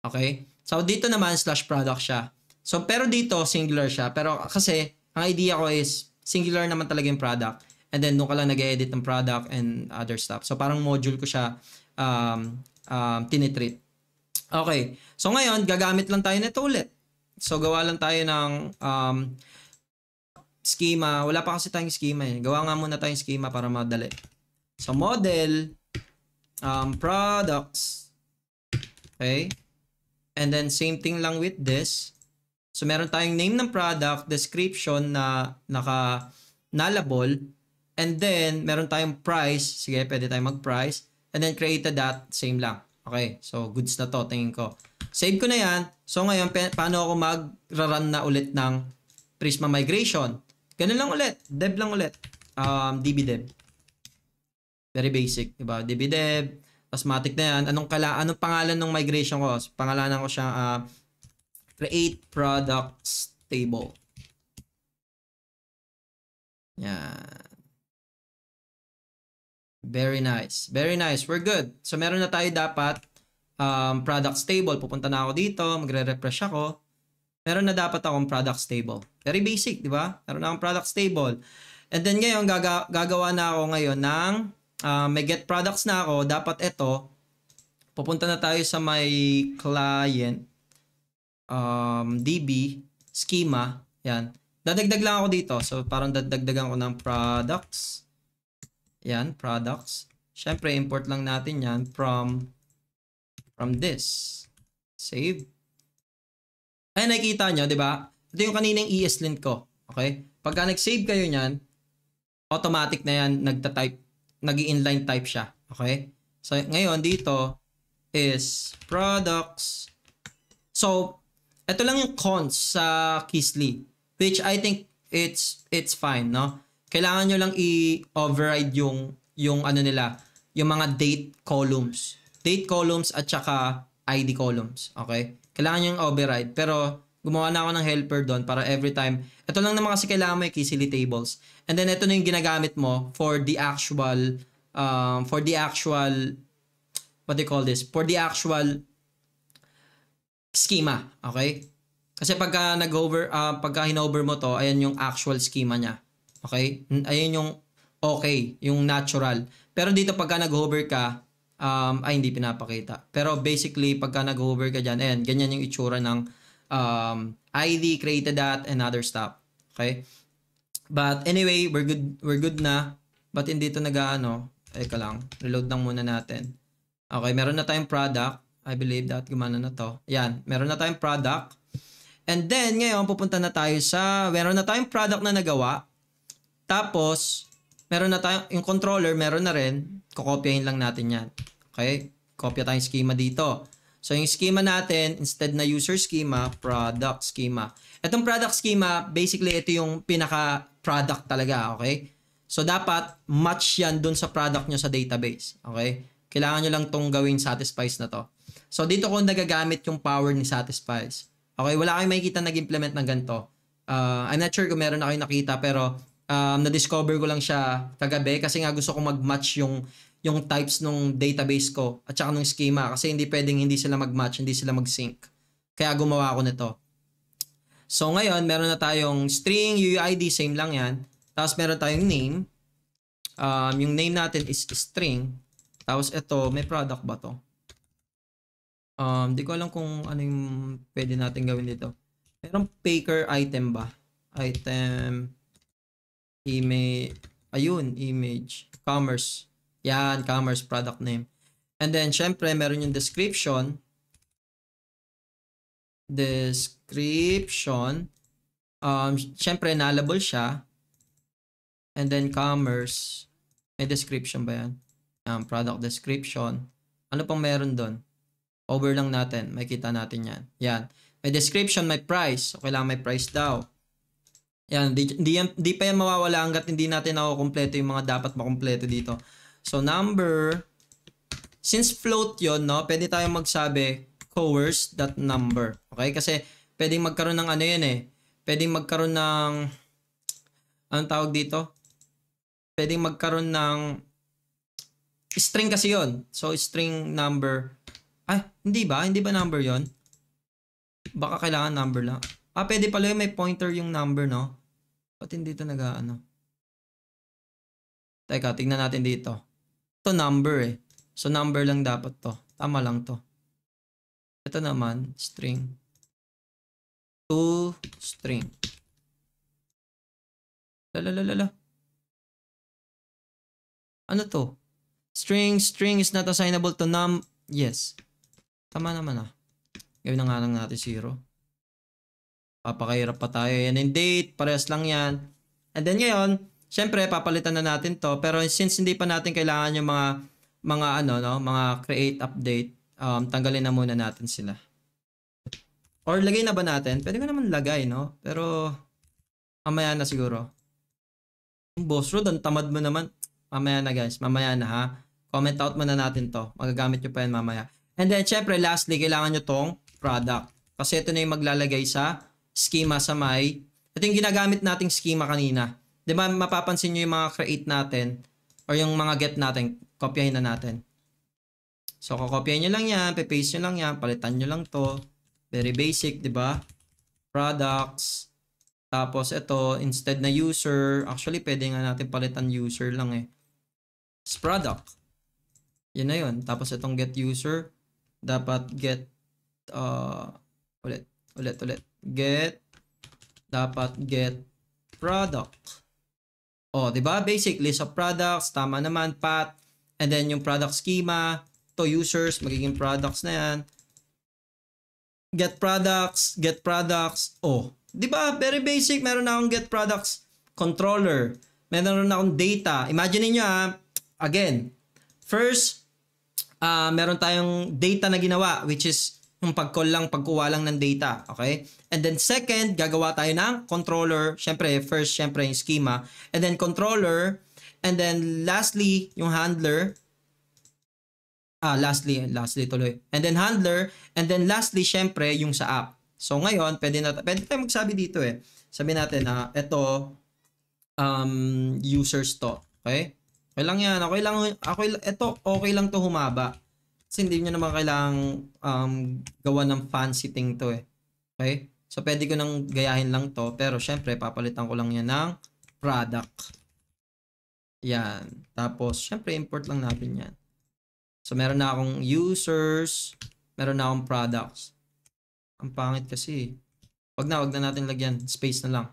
Okay? So dito naman slash product siya. So pero dito singular siya. Pero kasi ang idea ko is singular naman talaga yung product. And then doon ka lang nag-edit ng product and other stuff. So parang module ko siya um, um, tinitreat. Okay. So ngayon, gagamit lang tayo nito ulit. So gawa lang tayo ng um, schema. Wala pa kasi tayong schema eh. Gawa nga muna tayong schema para madali. So model, um, products, okay, And then same thing lang with this. So meron tayong name ng product, description na naka nullable. And then meron tayong price. Sige, pwede tayong mag-price. And then create that, same lang. Okay, so goods na to, tingin ko. Save ko na yan. So ngayon, paano ako mag-run na ulit ng Prisma migration? Ganun lang ulit. Dev lang ulit. Um, DB dev. Very basic, diba? dev, Asmatic na yan. Anong, kala, anong pangalan ng migration ko? Pangalanan ko siya uh, create products table. Yan. Very nice. Very nice. We're good. So, meron na tayo dapat um, products table. Pupunta na ako dito. Magre-refresh ako. Meron na dapat akong products table. Very basic, di ba? Meron na akong products table. And then ngayon, gaga gagawa na ako ngayon ng uh, may get products na ako, dapat ito, pupunta na tayo sa my client, um, DB, schema, yan. Dadagdag lang ako dito. So, parang dadagdagan ko ng products. Yan, products. Siyempre, import lang natin yan from, from this. Save. Ayan, nakikita nyo, di ba? Ito yung kaninang ESLint ko. Okay? Pagka nag-save kayo nyan, automatic na yan, nagta-type nag inline type siya. Okay? So, ngayon dito is products. So, ito lang yung cons sa Kisly, which I think it's it's fine, no? Kailangan nyo lang i-override yung yung ano nila, yung mga date columns. Date columns at saka ID columns, okay? Kailangan nyo yung override. Pero, gumawa na ako ng helper doon para every time, ito lang naman kasi kailangan mo kisili tables. And then ito na yung ginagamit mo for the actual, um, for the actual, what they call this? For the actual schema, okay? Kasi pagka nag-over, uh, pagka hinover mo to, ayan yung actual schema niya. Okay? Ayan yung okay, yung natural. Pero dito pagka nag-hover ka, um, ay hindi pinapakita. Pero basically, pagka nag-hover ka dyan, ayan, ganyan yung itsura ng um, ID created that and other stuff. Okay? But anyway, we're good we're good na. But hindi to nag Eh eka lang, reload lang muna natin. Okay, meron na tayong product. I believe that gumana na to. Yan, meron na tayong product. And then, ngayon, pupunta na tayo sa, meron na tayong product na nagawa. Tapos, meron na tayong, yung controller, meron na rin. Kokopyahin lang natin yan. Okay? Kopya tayong schema dito. So yung schema natin, instead na user schema, product schema. Itong product schema, basically ito yung pinaka-product talaga, okay? So dapat match yan dun sa product nyo sa database, okay? Kailangan nyo lang tong gawin satisfies na to. So dito ko nagagamit yung power ni satisfies. Okay, wala kayong makikita nag-implement ng ganito. Uh, I'm not sure kung meron na kayong nakita pero um, na-discover ko lang siya kagabi kasi nga gusto ko mag-match yung yung types nung database ko at saka nung schema kasi hindi pwedeng hindi sila mag-match, hindi sila mag-sync. Kaya gumawa ako nito. So ngayon, meron na tayong string, UUID, same lang yan. Tapos meron tayong name. Um, yung name natin is string. Tapos ito, may product ba to? Um, di ko alam kung ano yung pwede natin gawin dito. Merong faker item ba? Item, image, ayun, image, commerce. Yan, commerce product name. And then, syempre, meron yung description. Description. Um, syempre, nullable siya. And then, commerce. May description ba yan? Um, product description. Ano pang meron doon? Over lang natin. Makita natin yan. Yan. May description, may price. So, kailangan may price daw. Yan, di, di, di pa yan mawawala hanggat hindi natin nakukumpleto yung mga dapat makumpleto dito. So, number, since float yon no, pwede tayong magsabi, coerce that number. Okay? Kasi, pwedeng magkaroon ng ano yan eh. Pwedeng magkaroon ng, anong tawag dito? Pwedeng magkaroon ng, string kasi yon So, string number, ay, hindi ba? Hindi ba number yon Baka kailangan number lang. Ah, pwede pala yung may pointer yung number, no? Ba't hindi ito nag-ano? Teka, tingnan natin dito to number eh. So number lang dapat to. Tama lang to. Ito naman, string. To string. Lalalala. Ano to? String, string is not assignable to num... Yes. Tama naman ah. Gawin na nga lang natin zero. Papakahirap pa tayo. Yan yung date. Parehas lang yan. And then ngayon, Siyempre, papalitan na natin to. Pero since hindi pa natin kailangan yung mga, mga ano, no? Mga create update, um, tanggalin na muna natin sila. Or lagay na ba natin? Pwede ko naman lagay, no? Pero, mamaya na siguro. Boss Road, ang tamad mo naman. Mamaya na guys, mamaya na ha. Comment out muna natin to. Magagamit nyo pa yan mamaya. And then, syempre, lastly, kailangan nyo tong product. Kasi ito na yung maglalagay sa schema sa may. Ito yung ginagamit nating schema kanina Di ba mapapansin nyo yung mga create natin or yung mga get natin, kopyahin na natin. So, kukopyahin nyo lang yan, pe-paste nyo lang yan, palitan nyo lang to. Very basic, di ba? Products. Tapos, ito, instead na user, actually, pwede nga natin palitan user lang eh. It's product. Yun na yun. Tapos, itong get user, dapat get, uh, ulit, ulit, ulit. Get, dapat get product. Oh, di ba? Basic list of products, tama naman, pat. And then yung product schema, to users, magiging products na yan. Get products, get products. Oh, di ba? Very basic. Meron na akong get products controller. Meron na akong data. Imagine niyo ha, ah, again, first, uh, meron tayong data na ginawa, which is yung pag-call lang, pagkuha lang ng data. Okay? And then second, gagawa tayo ng controller. Siyempre, first, siyempre yung schema. And then controller. And then lastly, yung handler. Ah, lastly, lastly tuloy. And then handler. And then lastly, siyempre, yung sa app. So ngayon, pwede, na, pwede tayo magsabi dito eh. Sabi natin na ah, ito, um, users to. Okay? Okay lang yan. Okay lang. Ako, ito, okay lang to humaba. Kasi hindi nyo naman kailangang um, gawa ng fancy thing to eh. Okay? So, pwede ko nang gayahin lang to. Pero, syempre, papalitan ko lang yan ng product. Yan. Tapos, syempre, import lang natin yan. So, meron na akong users. Meron na akong products. Ang pangit kasi. Wag na, wag na natin lagyan. Space na lang.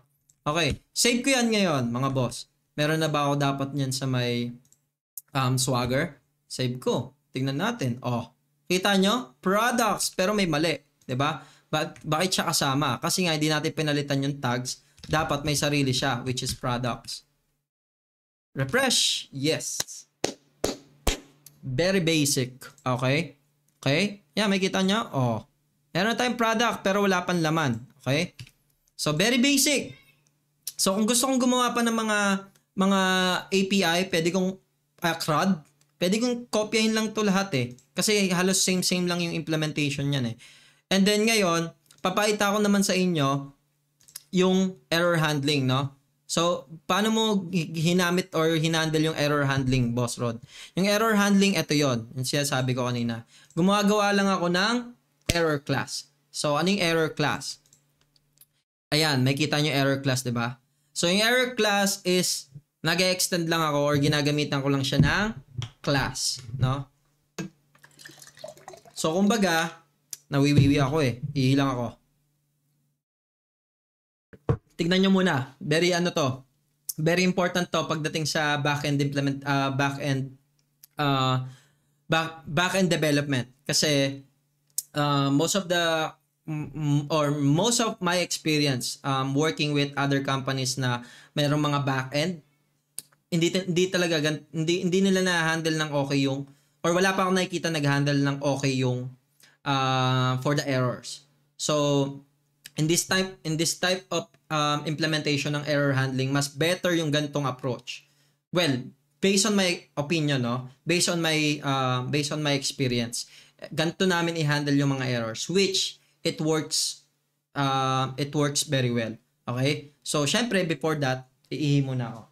Okay. Save ko yan ngayon, mga boss. Meron na ba ako dapat niyan sa may um, swagger? Save ko. Tingnan natin. Oh, kita nyo? Products, pero may mali. ba? Diba? Ba bakit siya kasama? Kasi nga, hindi natin pinalitan yung tags. Dapat may sarili siya, which is products. Refresh. Yes. Very basic. Okay? Okay? yeah, may kita nyo? Oh. Meron tayong product, pero wala pang laman. Okay? So, very basic. So, kung gusto kong gumawa pa ng mga mga API, pwede kong uh, CRUD, Pwede kong kopyahin lang to lahat eh. Kasi halos same-same lang yung implementation niyan eh. And then ngayon, papaita ko naman sa inyo yung error handling, no? So, paano mo hinamit or hinandle yung error handling, Boss Rod? Yung error handling, ito yon Yung sinasabi ko kanina. Gumagawa lang ako ng error class. So, anong error class? Ayan, may kita nyo error class, di ba? So, yung error class is nag extend lang ako or ginagamitan ko lang siya ng class, no? So, kumbaga, nawiwiwi ako eh. Ihilang ako. Tignan nyo muna. Very ano to. Very important to pagdating sa back-end implement, uh, back-end, uh, back, back-end development. Kasi, uh, most of the or most of my experience um, working with other companies na mayroong mga back-end hindi hindi talaga hindi hindi nila na-handle ng okay yung or wala pa akong nakikita nag-handle ng okay yung uh, for the errors. So in this type in this type of um, implementation ng error handling, mas better yung ganitong approach. Well, based on my opinion, no, based on my uh, based on my experience, ganito namin i-handle yung mga errors which it works uh, it works very well. Okay? So syempre before that, iihi muna ako.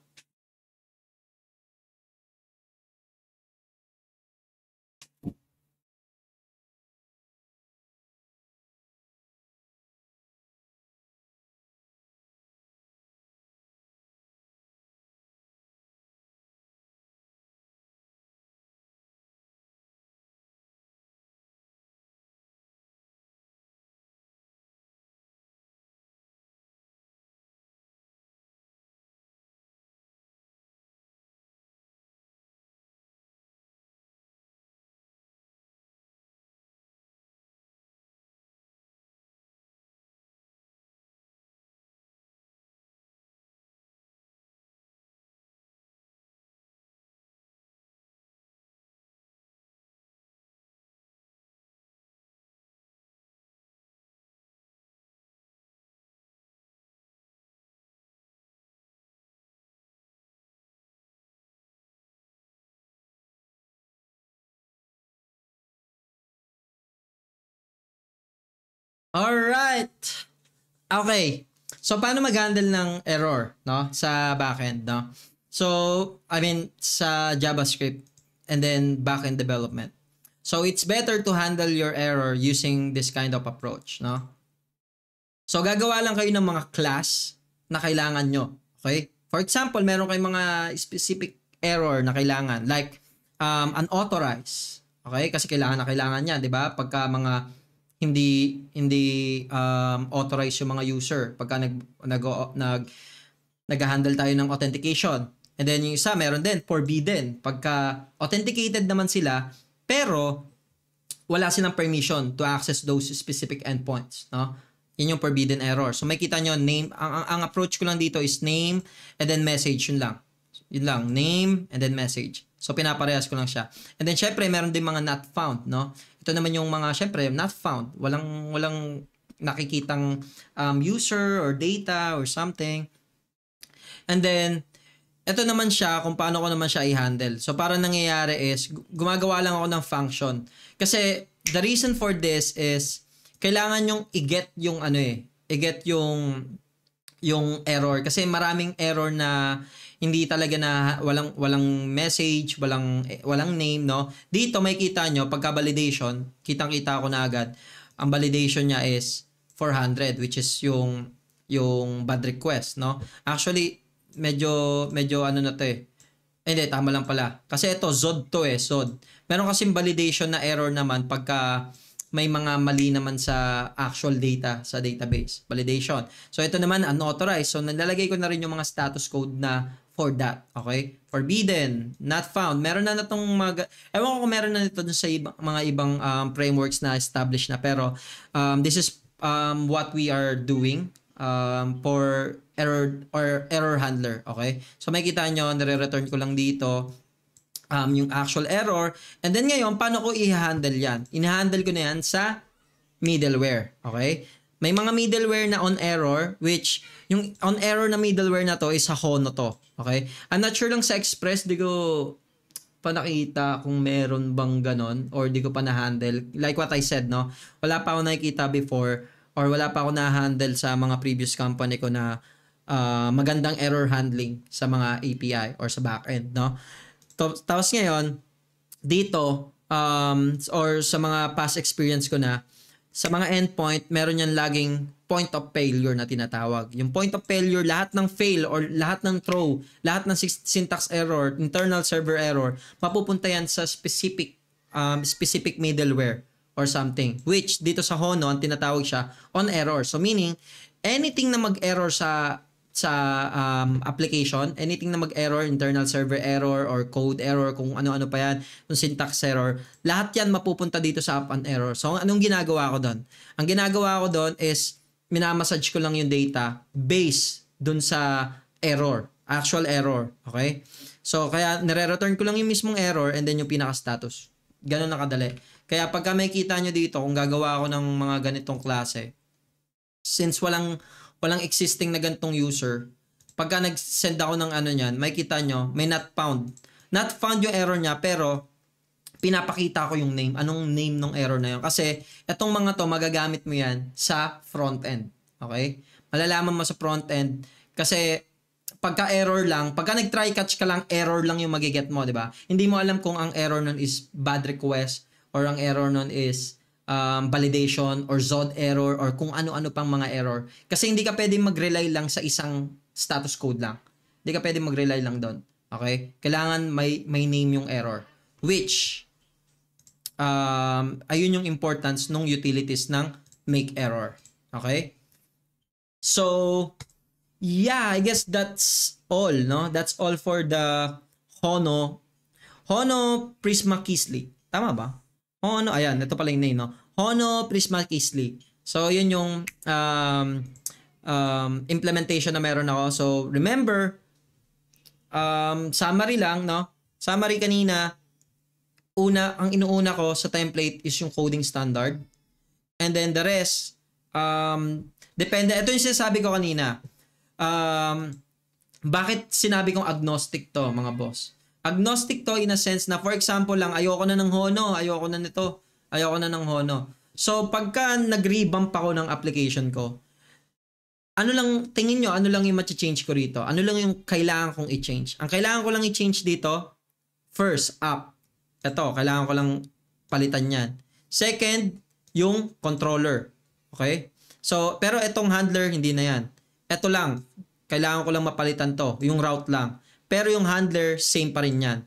Alright! Okay. So, paano mag-handle ng error no? sa backend? No? So, I mean, sa JavaScript and then backend development. So, it's better to handle your error using this kind of approach. No? So, gagawa lang kayo ng mga class na kailangan nyo. Okay? For example, meron kayong mga specific error na kailangan. Like, um, unauthorized. Okay? Kasi kailangan na kailangan yan, di ba? Pagka mga hindi hindi um, authorized yung mga user pagka nag nag nag nag-handle tayo ng authentication. And then yung isa meron din forbidden pagka authenticated naman sila pero wala silang permission to access those specific endpoints, no? Yan yung forbidden error. So makita nyo, name, ang, ang, ang approach ko lang dito is name and then message, yun lang. Yun lang, name and then message. So pinaparehas ko lang siya. And then syempre meron din mga not found, no? Ito naman yung mga, syempre, not found. Walang, walang nakikitang um, user or data or something. And then, ito naman siya kung paano ko naman siya i-handle. So, para nangyayari is, gumagawa lang ako ng function. Kasi, the reason for this is, kailangan yung i-get yung ano eh, i-get yung yung error. Kasi maraming error na hindi talaga na walang walang message, walang eh, walang name, no? Dito makikita nyo pagka validation, kitang-kita ko na agad. Ang validation niya is 400 which is yung yung bad request, no? Actually medyo medyo ano na to eh. Hindi, tama lang pala. Kasi ito, ZOD to eh, ZOD. Meron kasing validation na error naman pagka may mga mali naman sa actual data sa database validation. So ito naman unauthorized. So nilalagay ko na rin yung mga status code na for that. Okay? Forbidden, not found. Meron na natong mga, ewan ko kung meron na nito dun sa ibang, mga ibang um, frameworks na established na, pero um, this is um, what we are doing um, for error or error handler. Okay? So makikita nyo, nare-return ko lang dito um, yung actual error. And then ngayon, paano ko i-handle yan? I-handle ko na yan sa middleware. Okay? May mga middleware na on error which yung on error na middleware na to is sa Hono to. Okay? I'm not sure lang sa Express di ko pa nakita kung meron bang ganon or di ko pa na-handle. Like what I said, no? Wala pa ako nakikita before or wala pa ako na-handle sa mga previous company ko na uh, magandang error handling sa mga API or sa backend, no? Tapos ngayon, dito, um, or sa mga past experience ko na, sa mga endpoint, meron yan laging point of failure na tinatawag. Yung point of failure, lahat ng fail or lahat ng throw, lahat ng syntax error, internal server error, mapupunta yan sa specific um, specific middleware or something. Which, dito sa Honon, tinatawag siya on error. So, meaning, anything na mag-error sa sa um, application, anything na mag-error, internal server error or code error, kung ano-ano pa yan, kung syntax error, lahat yan mapupunta dito sa app and error. So, anong ginagawa ko doon? Ang ginagawa ko doon is, minamassage ko lang yung data based doon sa error, actual error. Okay? So, kaya nire-return ko lang yung mismong error and then yung pinaka-status. Ganun na kadali. Kaya pagka may kita nyo dito, kung gagawa ako ng mga ganitong klase, since walang walang existing na gantong user, pagka nag-send ako ng ano niyan, makikita nyo, may not found. Not found yung error niya, pero pinapakita ko yung name. Anong name ng error na yun? Kasi itong mga to, magagamit mo yan sa front end. Okay? Malalaman mo sa front end kasi pagka error lang, pagka nag-try catch ka lang, error lang yung magiget mo, di ba? Hindi mo alam kung ang error nun is bad request or ang error nun is um, validation or zod error or kung ano-ano pang mga error. Kasi hindi ka pwedeng mag-rely lang sa isang status code lang. Hindi ka pwedeng mag-rely lang doon. Okay? Kailangan may, may name yung error. Which, um, ayun yung importance ng utilities ng make error. Okay? So, yeah, I guess that's all, no? That's all for the Hono. Hono Prisma Kisly. Tama ba? Oh, ano? ayan, ito pala yung name, no? Hono Prisma Kisly. So, yun yung um, um, implementation na meron ako. So, remember, um, summary lang, no? Summary kanina, una, ang inuuna ko sa template is yung coding standard. And then the rest, um, depende. Ito yung sinasabi ko kanina. Um, bakit sinabi kong agnostic to, mga boss? Agnostic to in a sense na, for example lang, ayoko na ng Hono, ayoko na nito. Ayoko na ng Hono. So, pagka nag-revamp ako ng application ko, ano lang, tingin nyo, ano lang yung change ko rito? Ano lang yung kailangan kong i-change? Ang kailangan ko lang i-change dito, first, app. Ito, kailangan ko lang palitan yan. Second, yung controller. Okay? So, pero itong handler, hindi na yan. Ito lang, kailangan ko lang mapalitan to, yung route lang. Pero yung handler, same pa rin yan.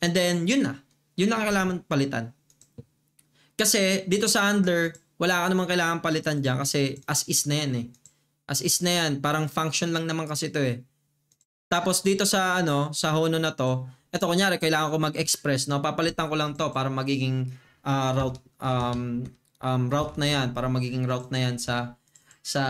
And then, yun na. Yun na kailangan palitan. Kasi dito sa handler, wala ka namang kailangan palitan dyan kasi as is na yan eh. As is na yan. Parang function lang naman kasi to eh. Tapos dito sa ano, sa Hono na to, eto kunyari kailangan ko mag-express, no? Papalitan ko lang to para magiging uh, route um, um, route na yan, para magiging route na yan sa sa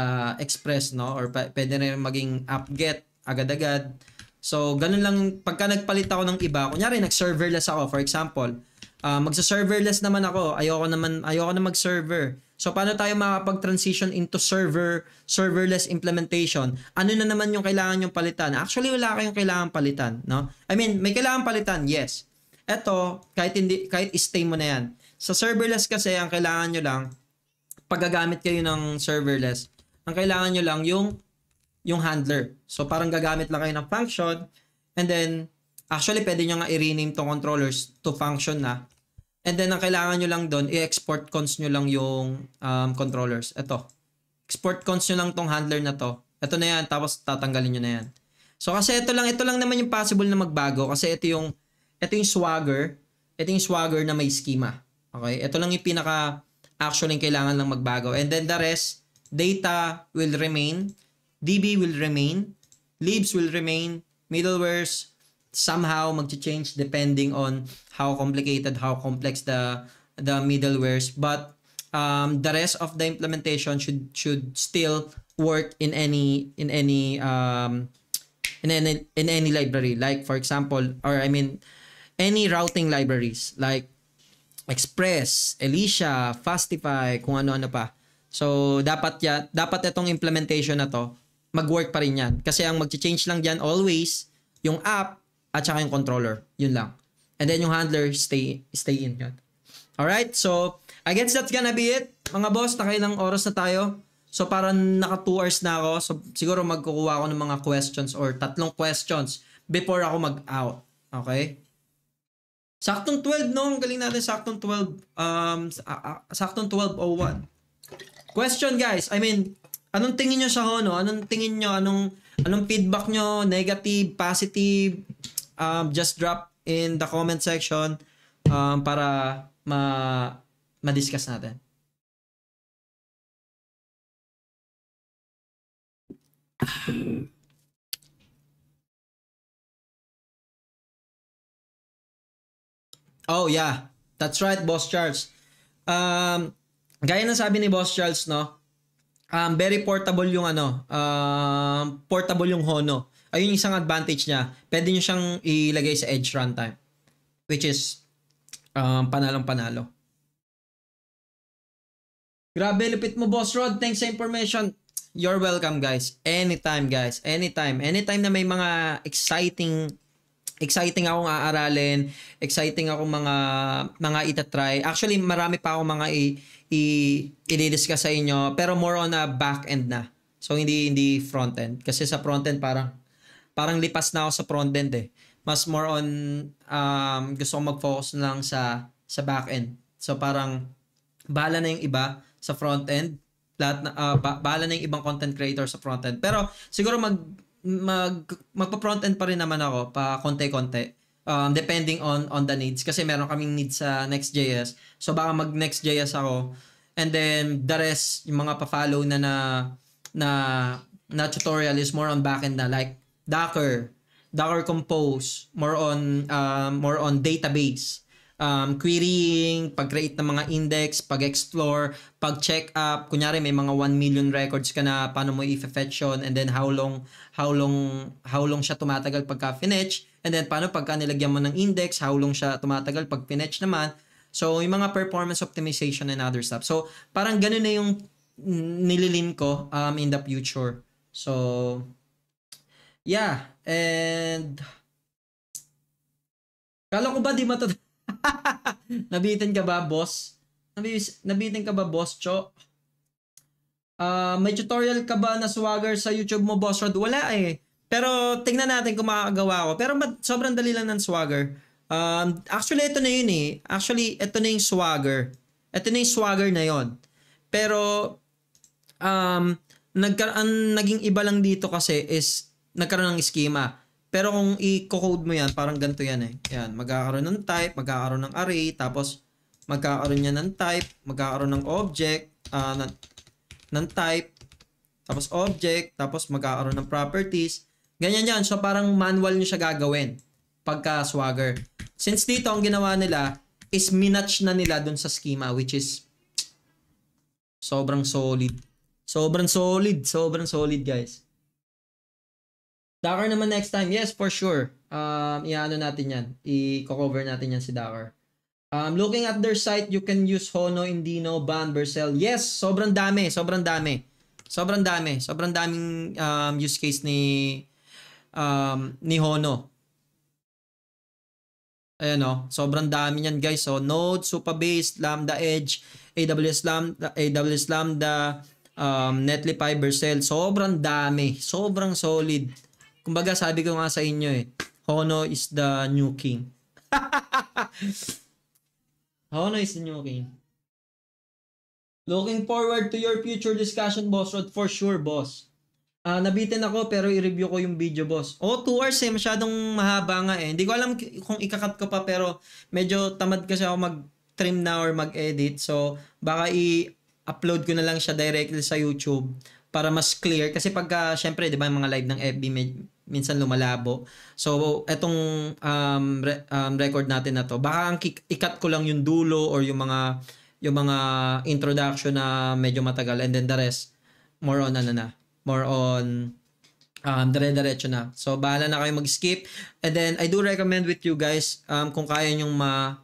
express, no? Or pa- pwede na maging app get agad-agad. So, ganun lang pagka nagpalit ako ng iba, kunyari nag-serverless ako, for example, Uh, magsa-serverless naman ako. Ayoko naman ayoko na mag-server. So paano tayo makapag-transition into server serverless implementation? Ano na naman yung kailangan yung palitan? Actually wala kayong kailangan palitan, no? I mean, may kailangan palitan, yes. Ito, kahit hindi kahit stay mo na yan. Sa serverless kasi ang kailangan nyo lang paggagamit kayo ng serverless. Ang kailangan nyo lang yung yung handler. So parang gagamit lang kayo ng function and then Actually, pwede nyo nga i-rename tong controllers to function na. And then, ang kailangan nyo lang doon, i-export cons nyo lang yung um, controllers. Ito. Export cons nyo lang tong handler na to. Ito na yan, tapos tatanggalin nyo na yan. So, kasi ito lang, ito lang naman yung possible na magbago. Kasi ito yung, ito yung swagger. Ito yung swagger na may schema. Okay? Ito lang yung pinaka actually yung kailangan lang magbago. And then the rest, data will remain, DB will remain, leaves will remain, middlewares somehow mag-change depending on how complicated, how complex the the middlewares. But um, the rest of the implementation should should still work in any in any um, in any in any library. Like for example, or I mean, any routing libraries like Express, Elisha, Fastify, kung ano-ano pa. So dapat ya, dapat itong implementation na to mag-work pa rin yan. Kasi ang mag-change lang diyan always yung app at saka yung controller. Yun lang. And then yung handler, stay, stay in. Yun. Alright, so I guess that's gonna be it. Mga boss, nakailang oras na tayo. So parang naka 2 hours na ako. So siguro magkukuha ako ng mga questions or tatlong questions before ako mag-out. Okay? Saktong 12, no? Ang galing natin, saktong 12. Um, saktong 12.01. Question, guys. I mean, anong tingin nyo sa Hono? Anong tingin nyo? Anong, anong feedback nyo? Negative? Positive? um, just drop in the comment section um, para ma ma-discuss natin. Oh yeah, that's right Boss Charles. Um gaya ng sabi ni Boss Charles no, um very portable yung ano, um portable yung Hono ayun isang advantage niya. Pwede niyo siyang ilagay sa edge runtime. Which is, um, panalong-panalo. Grabe, lupit mo, Boss Rod. Thanks sa information. You're welcome, guys. Anytime, guys. Anytime. Anytime na may mga exciting exciting akong aaralin, exciting akong mga mga itatry. Actually, marami pa akong mga i, i, i-discuss sa inyo, pero more on a back end na. So hindi hindi front end kasi sa front end parang parang lipas na ako sa front end eh. Mas more on um, gusto ko mag-focus lang sa sa back end. So parang bahala na yung iba sa front end. Lahat na, uh, ba- bahala na yung ibang content creator sa front end. Pero siguro mag mag magpa-front end pa rin naman ako pa konti-konti. Um, depending on on the needs kasi meron kaming needs sa Next.js. So baka mag Next.js ako and then the rest yung mga pa-follow na na na na tutorial is more on backend na like Docker, Docker Compose, more on um, more on database. Um, querying, pag-create ng mga index, pag-explore, pag-check up, kunyari may mga 1 million records ka na, paano mo i-fetch yun, and then how long, how long, how long siya tumatagal pagka-fetch, and then paano pagka nilagyan mo ng index, how long siya tumatagal pag fetch naman, So, yung mga performance optimization and other stuff. So, parang ganun na yung nililin ko um, in the future. So, Yeah, and... Kala ko ba di matat... Nabitin ka ba, boss? Nabis, nabitin ka ba, boss, Cho? Uh, may tutorial ka ba na swagger sa YouTube mo, boss Rod? Wala eh. Pero tingnan natin kung makakagawa ko. Pero sobrang dali lang ng swagger. Um, actually, ito na yun eh. Actually, ito na yung swagger. Ito na yung swagger na yun Pero, um, nagka- ang naging iba lang dito kasi is nagkaroon ng schema. Pero kung i-code mo yan, parang ganito yan eh. Yan, magkakaroon ng type, magkakaroon ng array, tapos magkakaroon niya ng type, magkakaroon ng object, uh, ng, type, tapos object, tapos magkakaroon ng properties. Ganyan yan. So parang manual nyo siya gagawin pagka Swagger. Since dito ang ginawa nila is minatch na nila dun sa schema which is sobrang solid. Sobrang solid. Sobrang solid guys. Dakar naman next time. Yes, for sure. Um, iano natin yan. I-cover natin yan si Dakar. Um, looking at their site, you can use Hono, Indino, Ban, Bercel. Yes, sobrang dami. Sobrang dami. Sobrang dami. Sobrang daming um, use case ni um, ni Hono. Ayan o, oh. sobrang dami niyan guys. So, oh. Node, Supabase, Lambda Edge, AWS Lambda, AWS Lambda, um, Netlify, Vercel. Sobrang dami. Sobrang solid. Kumbaga, sabi ko nga sa inyo eh, Hono is the new king. Hono is the new king. Looking forward to your future discussion, Boss Rod. For sure, boss. Uh, nabitin ako pero i-review ko yung video, boss. Oh, 2 hours eh. Masyadong mahaba nga eh. Hindi ko alam kung ikakat ko pa pero medyo tamad kasi ako mag-trim na or mag-edit. So, baka i-upload ko na lang siya directly sa YouTube para mas clear kasi pagka syempre 'di ba yung mga live ng FB med- minsan lumalabo. So etong um, re- um, record natin na to, baka ang kik- ikat ko lang yung dulo or yung mga yung mga introduction na medyo matagal and then the rest more on ano na, more on um, dire-diretso na. So bahala na kayo mag-skip. And then I do recommend with you guys um, kung kaya yung ma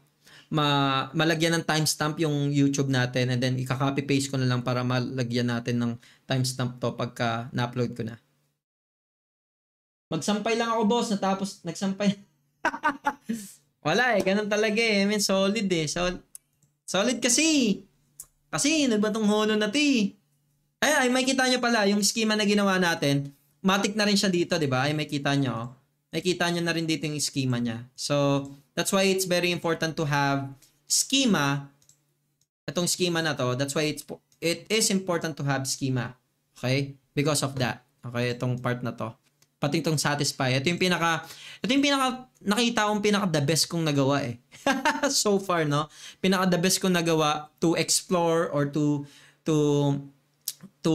ma malagyan ng timestamp yung YouTube natin and then ikaka-copy paste ko na lang para malagyan natin ng timestamp to pagka na-upload ko na. Magsampay lang ako boss, natapos, nagsampay. Wala eh, ganun talaga eh. I mean, solid eh. Sol solid kasi. Kasi, ano ba tong hono na ti? Eh? Ay, ay, may kita nyo pala, yung schema na ginawa natin, matik na rin siya dito, di ba? Ay, may kita nyo. Oh. May kita nyo na rin dito yung schema niya. So, that's why it's very important to have schema itong schema na to, that's why it's, it is important to have schema. Okay? Because of that. Okay, itong part na to. Pati itong satisfy. Ito yung pinaka, ito yung pinaka, nakita kong pinaka the best kong nagawa eh. so far, no? Pinaka the best kong nagawa to explore or to, to, to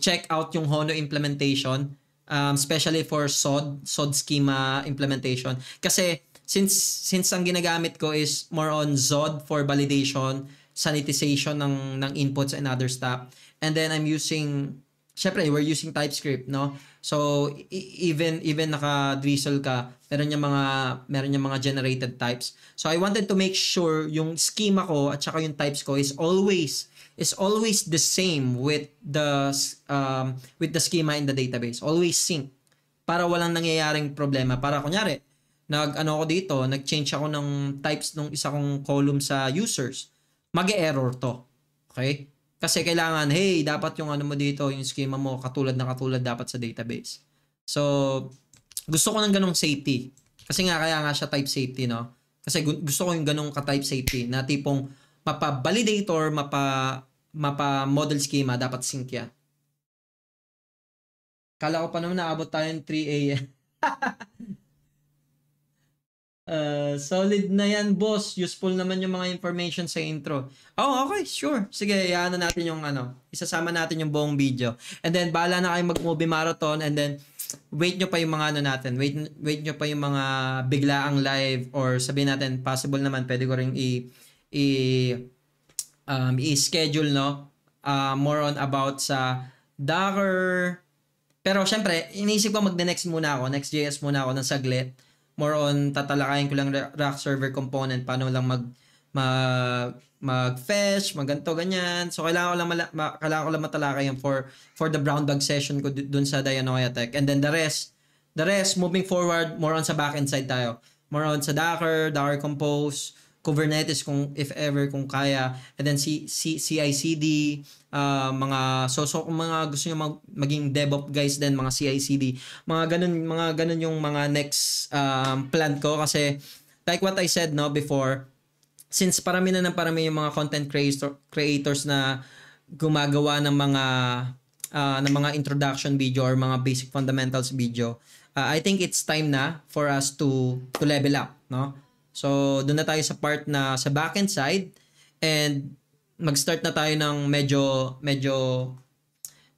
check out yung Hono implementation. Um, especially for SOD, SOD schema implementation. Kasi, since, since ang ginagamit ko is more on ZOD for validation, sanitization ng, ng inputs and other stuff. And then I'm using, syempre, we're using TypeScript, no? So, e, even even naka-drizzle ka, meron niya mga meron niya mga generated types. So, I wanted to make sure yung schema ko at saka yung types ko is always is always the same with the um, with the schema in the database. Always sync para walang nangyayaring problema. Para kunyari, nag ano ako dito, nag-change ako ng types ng isa kong column sa users mag-error to. Okay? Kasi kailangan, hey, dapat yung ano mo dito, yung schema mo, katulad na katulad dapat sa database. So, gusto ko ng ganong safety. Kasi nga, kaya nga siya type safety, no? Kasi gusto ko yung ganong ka-type safety na tipong mapa-validator, mapa, mapa model schema, dapat sync yan. Kala ko pa naman naabot tayo ng 3 a.m. Ah, solid na yan, boss. Useful naman yung mga information sa intro. Oh, okay, sure. Sige, iyan natin yung ano. Isasama natin yung buong video. And then, bala na kayong mag-movie marathon. And then, wait nyo pa yung mga ano natin. Wait, wait nyo pa yung mga biglaang live. Or sabihin natin, possible naman, pwede ko rin i, i, um, i-schedule, no? Uh, more on about sa Docker. Pero, syempre, iniisip ko mag-next muna ako. Next JS muna ako ng saglit more on tatalakayin ko lang rack server component, paano lang mag mag mag-fetch, maganto ganyan. So kailangan ko lang mala- ma- kailangan ko lang matalakay yung for for the brown bag session ko dun sa Dianoia Tech. And then the rest, the rest moving forward more on sa back end side tayo. More on sa Docker, Docker Compose, Kubernetes kung if ever kung kaya and then si, si CICD uh, ah, mga so so kung mga gusto niyo mag, maging DevOps guys then mga CICD mga ganun mga ganun yung mga next um, plan ko kasi like what I said no before since parami na ng parami yung mga content creator, creators na gumagawa ng mga uh, ng mga introduction video or mga basic fundamentals video uh, I think it's time na for us to to level up no So, doon na tayo sa part na sa backend side and mag-start na tayo ng medyo medyo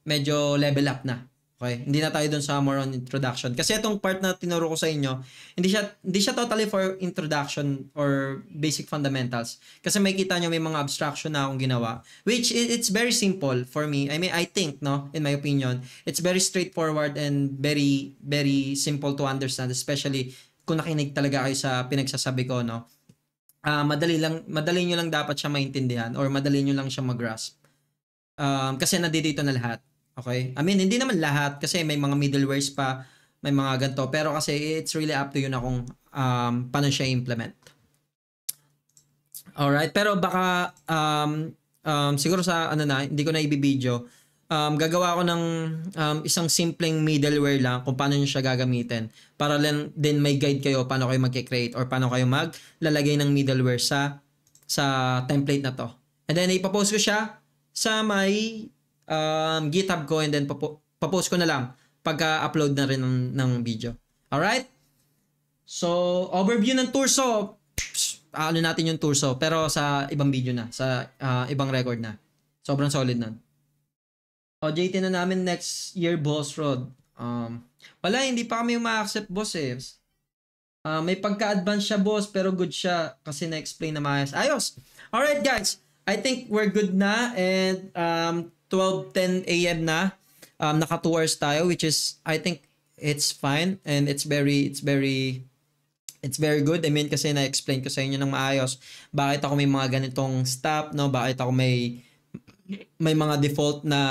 medyo level up na. Okay? Hindi na tayo doon sa more on introduction. Kasi itong part na tinuro ko sa inyo, hindi siya hindi siya totally for introduction or basic fundamentals. Kasi makikita niyo may mga abstraction na akong ginawa, which it, it's very simple for me. I mean, I think, no, in my opinion, it's very straightforward and very very simple to understand, especially kung nakinig talaga kayo sa pinagsasabi ko, no, uh, madali, lang, madali nyo lang dapat siya maintindihan or madali nyo lang siya mag-grasp. Um, kasi nadidito na lahat. Okay? I mean, hindi naman lahat kasi may mga middlewares pa, may mga ganto. Pero kasi it's really up to you na kung um, paano siya implement. Alright, pero baka um, um, siguro sa ano na, hindi ko na video um, gagawa ako ng um, isang simpleng middleware lang kung paano nyo siya gagamitin para lang din may guide kayo paano kayo mag create or paano kayo maglalagay ng middleware sa sa template na to. And then ipapost ko siya sa my um, GitHub ko and then papo- papost ko na lang pagka-upload na rin ng, ng video. Alright? So, overview ng Torso. Psh, ano natin yung Torso pero sa ibang video na, sa uh, ibang record na. Sobrang solid nun. O, JT na namin next year, boss, Rod. Um, wala, hindi pa kami ma-accept, boss, eh. Uh, may pagka-advance siya, boss, pero good siya kasi na-explain na maayos. Ayos! Alright, guys. I think we're good na and um, 12.10 a.m. na. Um, naka 2 hours tayo, which is, I think, it's fine and it's very, it's very, it's very good. I mean, kasi na-explain ko sa inyo ng maayos bakit ako may mga ganitong stop, no? Bakit ako may may mga default na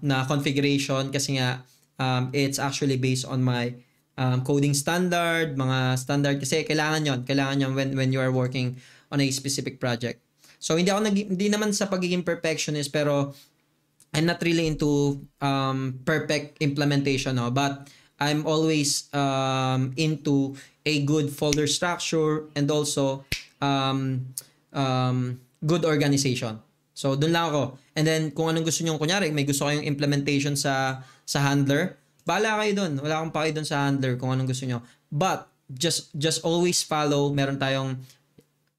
na configuration kasi nga um, it's actually based on my um, coding standard, mga standard kasi kailangan 'yon, kailangan 'yon when when you are working on a specific project. So hindi ako nag, hindi naman sa pagiging perfectionist pero I'm not really into um, perfect implementation no, but I'm always um, into a good folder structure and also um, um, good organization. So, doon lang ako. And then, kung anong gusto nyo, kunyari, may gusto kayong implementation sa, sa handler, bala kayo doon. Wala akong pake doon sa handler kung anong gusto nyo. But, just just always follow, meron tayong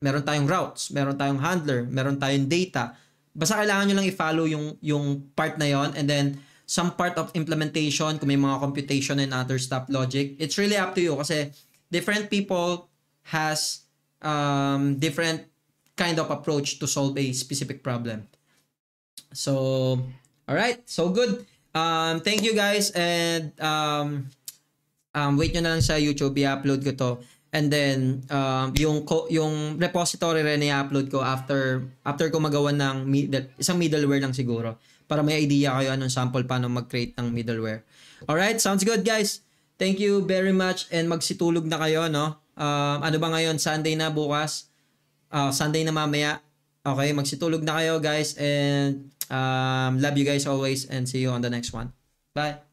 meron tayong routes, meron tayong handler, meron tayong data. Basta kailangan nyo lang i-follow yung, yung part na yon and then some part of implementation, kung may mga computation and other stuff logic, it's really up to you kasi different people has um, different kind of approach to solve a specific problem. So, all right, so good. Um, thank you guys and um, um, wait nyo na lang sa YouTube, i-upload ko to. And then, um, yung, yung repository rin i-upload ko after, after ko magawa ng middle, isang middleware lang siguro. Para may idea kayo anong sample paano mag-create ng middleware. Alright, sounds good guys. Thank you very much and magsitulog na kayo, no? Um, ano ba ngayon? Sunday na bukas uh, Sunday na mamaya. Okay, magsitulog na kayo guys and um, love you guys always and see you on the next one. Bye!